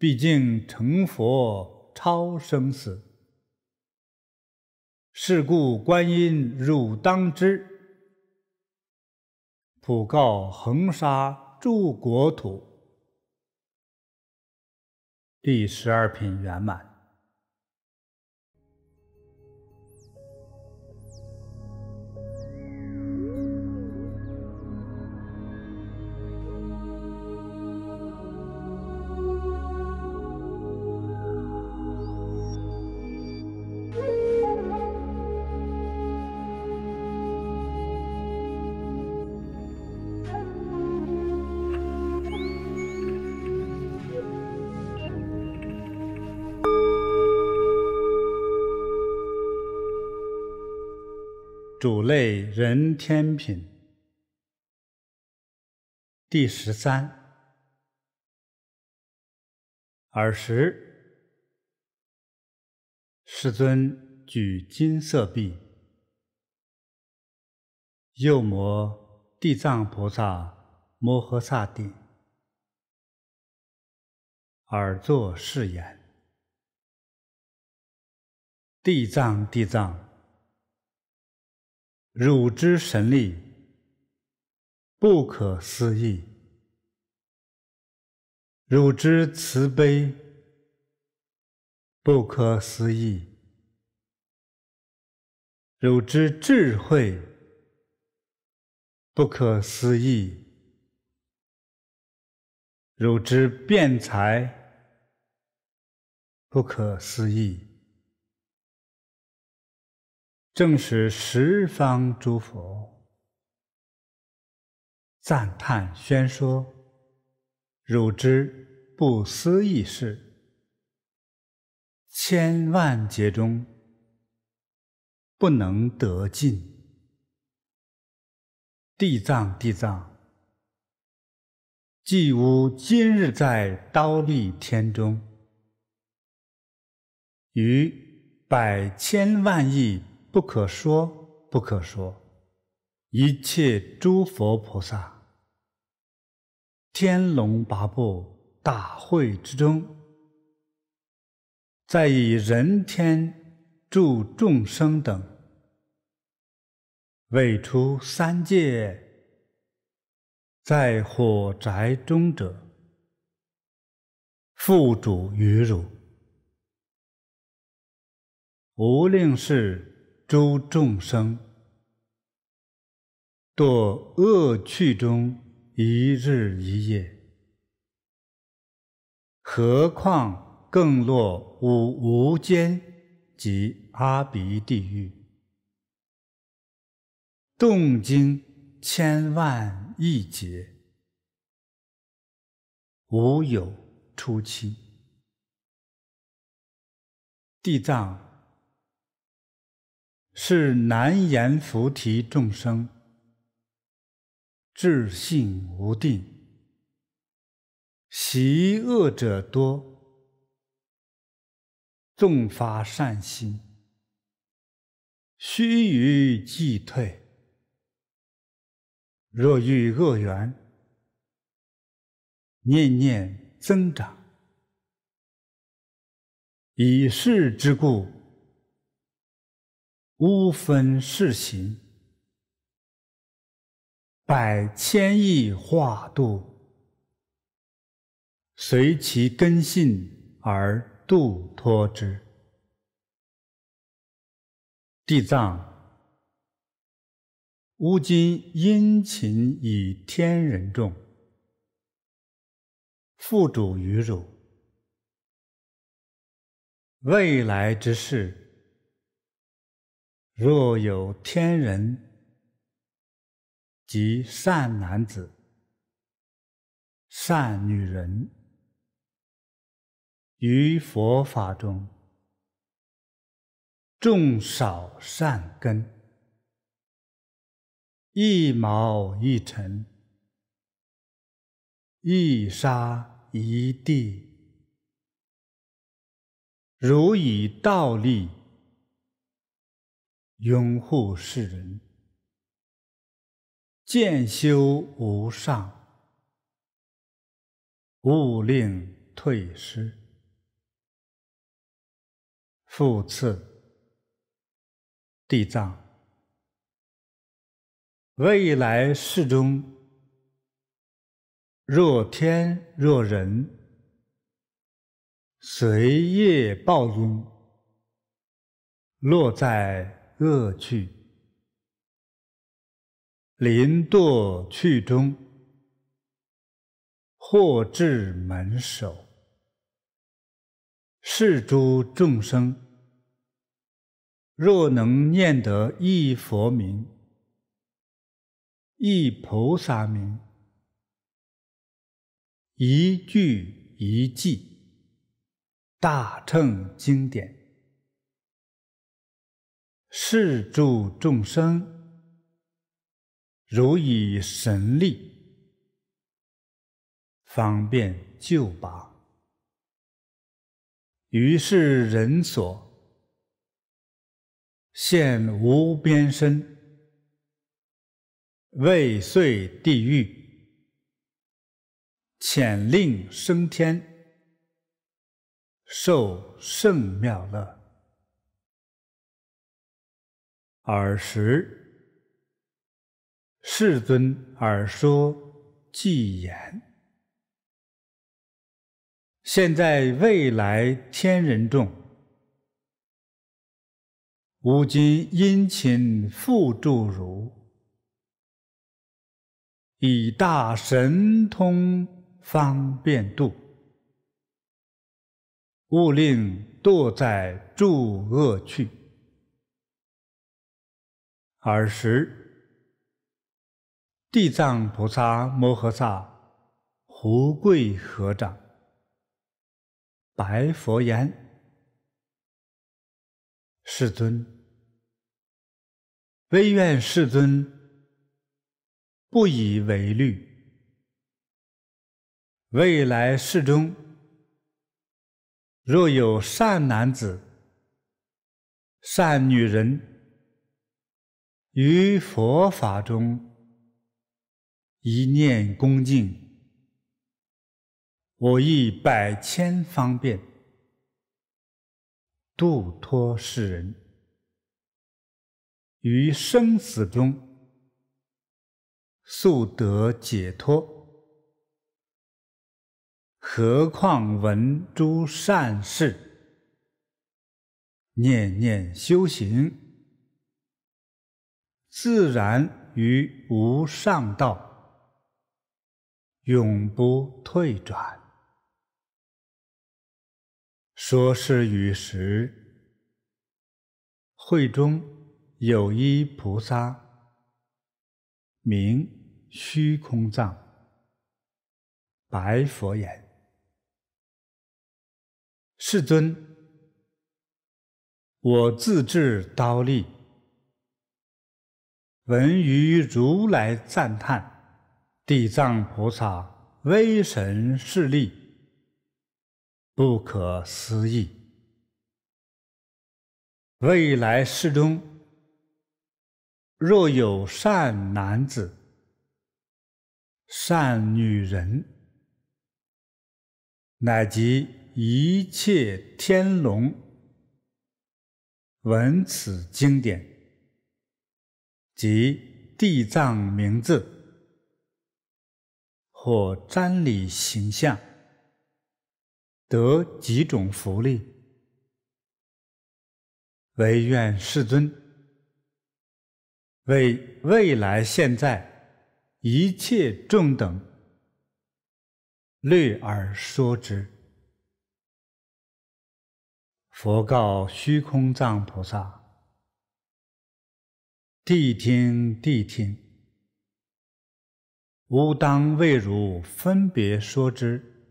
毕竟成佛超生死，是故观音汝当知，普告恒沙诸国土。第十二品圆满。主类人天品第十三。尔时，世尊举金色臂，右摩地藏菩萨摩诃萨顶，而作誓言：“地藏，地藏。”汝之神力不可思议，汝之慈悲不可思议，汝之智慧不可思议，汝之辩才不可思议。正是十方诸佛赞叹宣说，汝之不思议事，千万劫中不能得尽。地藏地藏，既无今日在刀立天中，于百千万亿。不可说，不可说。一切诸佛菩萨、天龙八部大会之中，在以人天助众生等，未出三界，在火宅中者，付主于汝，无令是。诸众生堕恶趣中一日一夜，何况更落五无间及阿鼻地狱，动经千万亿劫，无有出期。地藏。是难言菩提众生，智性无定，习恶者多，纵发善心，须臾即退。若遇恶缘，念念增长，以是之故。无分世行，百千亿化度，随其根性而度脱之。地藏，吾今殷勤以天人众，付主于汝，未来之事。若有天人及善男子、善女人，于佛法中种少善根，一毛一尘、一沙一地，如以道立。拥护世人，见修无上，勿令退失。复次，地藏，未来世中，若天若人，随业报应，落在。恶趣，临堕去中，获至门首，是诸众生，若能念得一佛名、一菩萨名、一句一偈大乘经典。是诸众生，如以神力方便救拔，于是人所现无边身，未遂地狱，遣令升天，受圣妙乐。尔时，世尊耳说偈言：“现在未来天人众，吾今殷勤复诸如，以大神通方便度，勿令堕在诸恶趣。”尔时，地藏菩萨摩诃萨胡跪合掌，白佛言：“世尊，唯愿世尊不以为虑。未来世中，若有善男子、善女人。”于佛法中一念恭敬，我以百千方便度脱世人；于生死中速得解脱，何况闻诸善事，念念修行。自然于无上道，永不退转。说是与时会中有一菩萨，名虚空藏白佛言：“世尊，我自制刀立。”闻于如来赞叹，地藏菩萨威神势力不可思议。未来世中，若有善男子、善女人，乃及一切天龙，闻此经典。及地藏名字或瞻礼形象得几种福利，唯愿世尊为未来现在一切众等略而说之。佛告虚空藏菩萨。谛听，谛听。吾当为汝分别说之。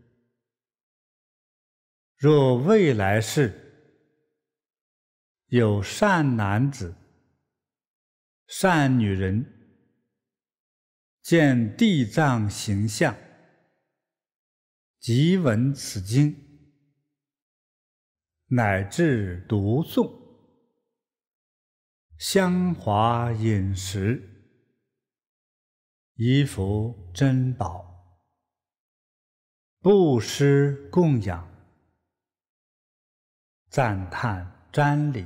若未来世有善男子、善女人，见地藏形象，即闻此经，乃至读诵。香华饮食，衣服珍宝，布施供养，赞叹瞻礼，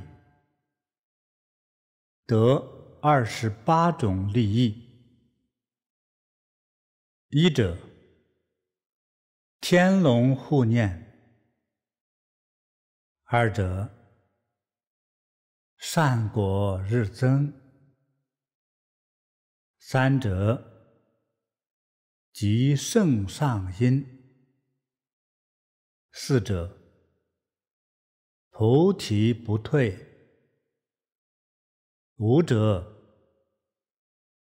得二十八种利益。一者，天龙护念；二者，善果日增，三者即圣上因；四者菩提不退；五者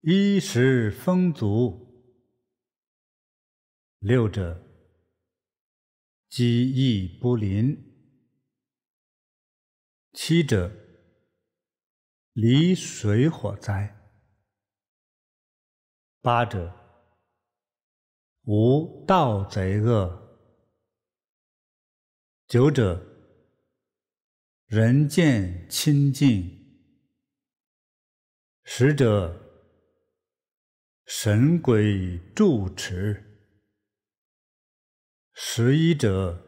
衣食丰足；六者机益不临；七者。离水火灾，八者无盗贼恶，九者人见清净，十者神鬼住持，十一者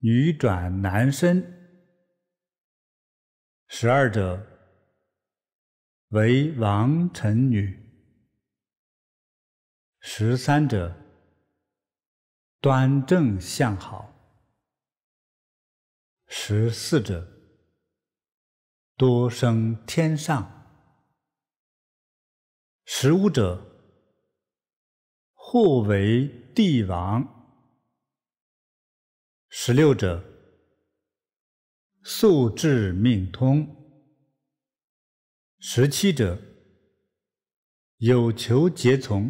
女转男身。十二者为王臣女，十三者端正相好，十四者多生天上，十五者或为帝王，十六者。素智命通，十七者有求皆从，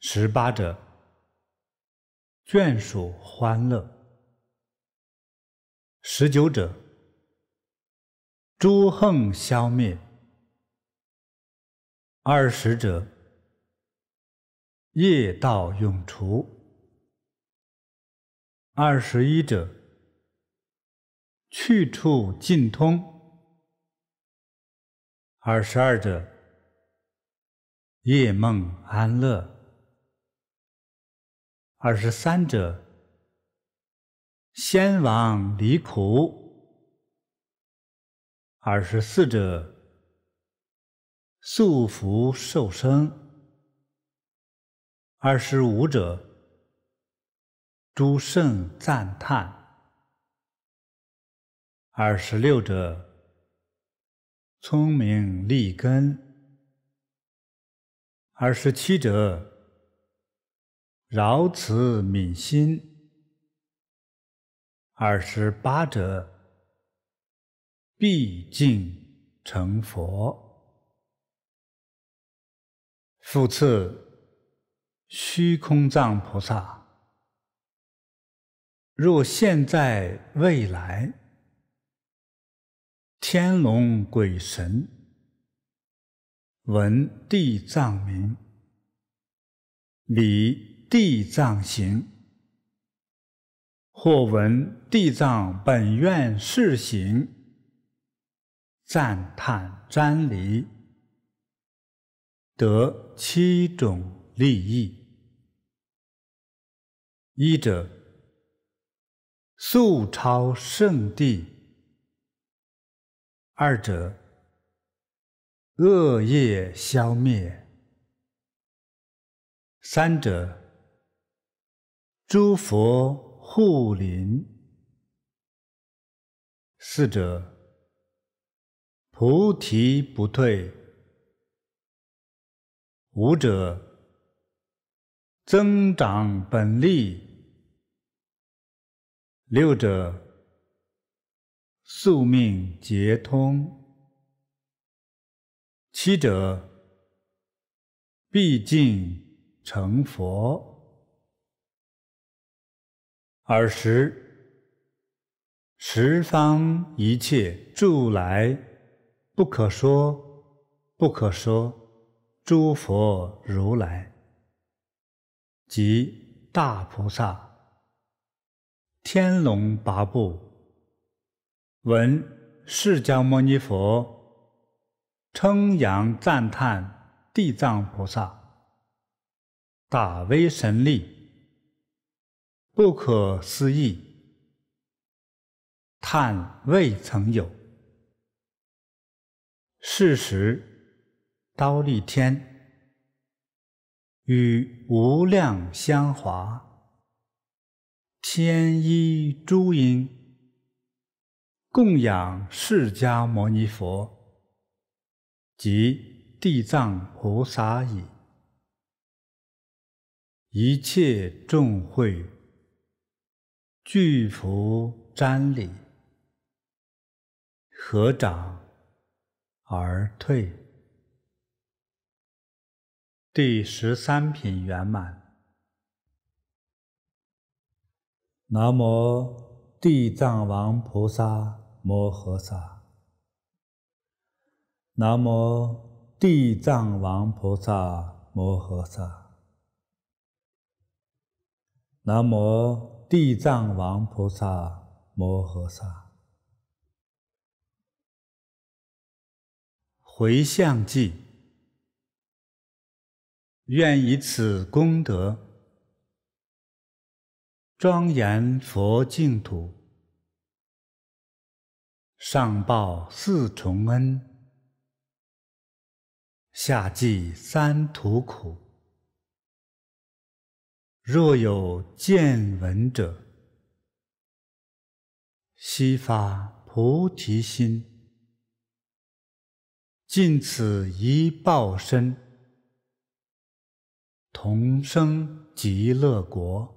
十八者眷属欢乐，十九者诸横消灭，二十者业道永除，二十一者。去处尽通。二十二者，夜梦安乐。二十三者，先王离苦。二十四者，素福受生。二十五者，诸圣赞叹。二十六者，聪明立根；二十七者，饶慈悯心；二十八者，必尽成佛。复次，虚空藏菩萨，若现在、未来。天龙鬼神闻地藏名，礼地藏行，或闻地藏本愿事行，赞叹瞻礼，得七种利益。一者，素超圣地。二者，恶业消灭；三者，诸佛护临；四者，菩提不退；五者，增长本力；六者。宿命皆通，七者必尽成佛。尔时，十方一切诸来，不可说不可说诸佛如来，及大菩萨、天龙八部。闻释迦牟尼佛称扬赞叹地藏菩萨，大威神力不可思议，叹未曾有。是时刀立天与无量香华，天衣诸璎。供养释迦牟尼佛及地藏菩萨矣。一切众会具福瞻礼，合掌而退。第十三品圆满。南无地藏王菩萨。摩诃萨，南无地藏王菩萨摩诃萨，南无地藏王菩萨摩诃萨，回向记，愿以此功德，庄严佛净土。上报四重恩，下济三途苦。若有见闻者，悉发菩提心，尽此一报身，同生极乐国。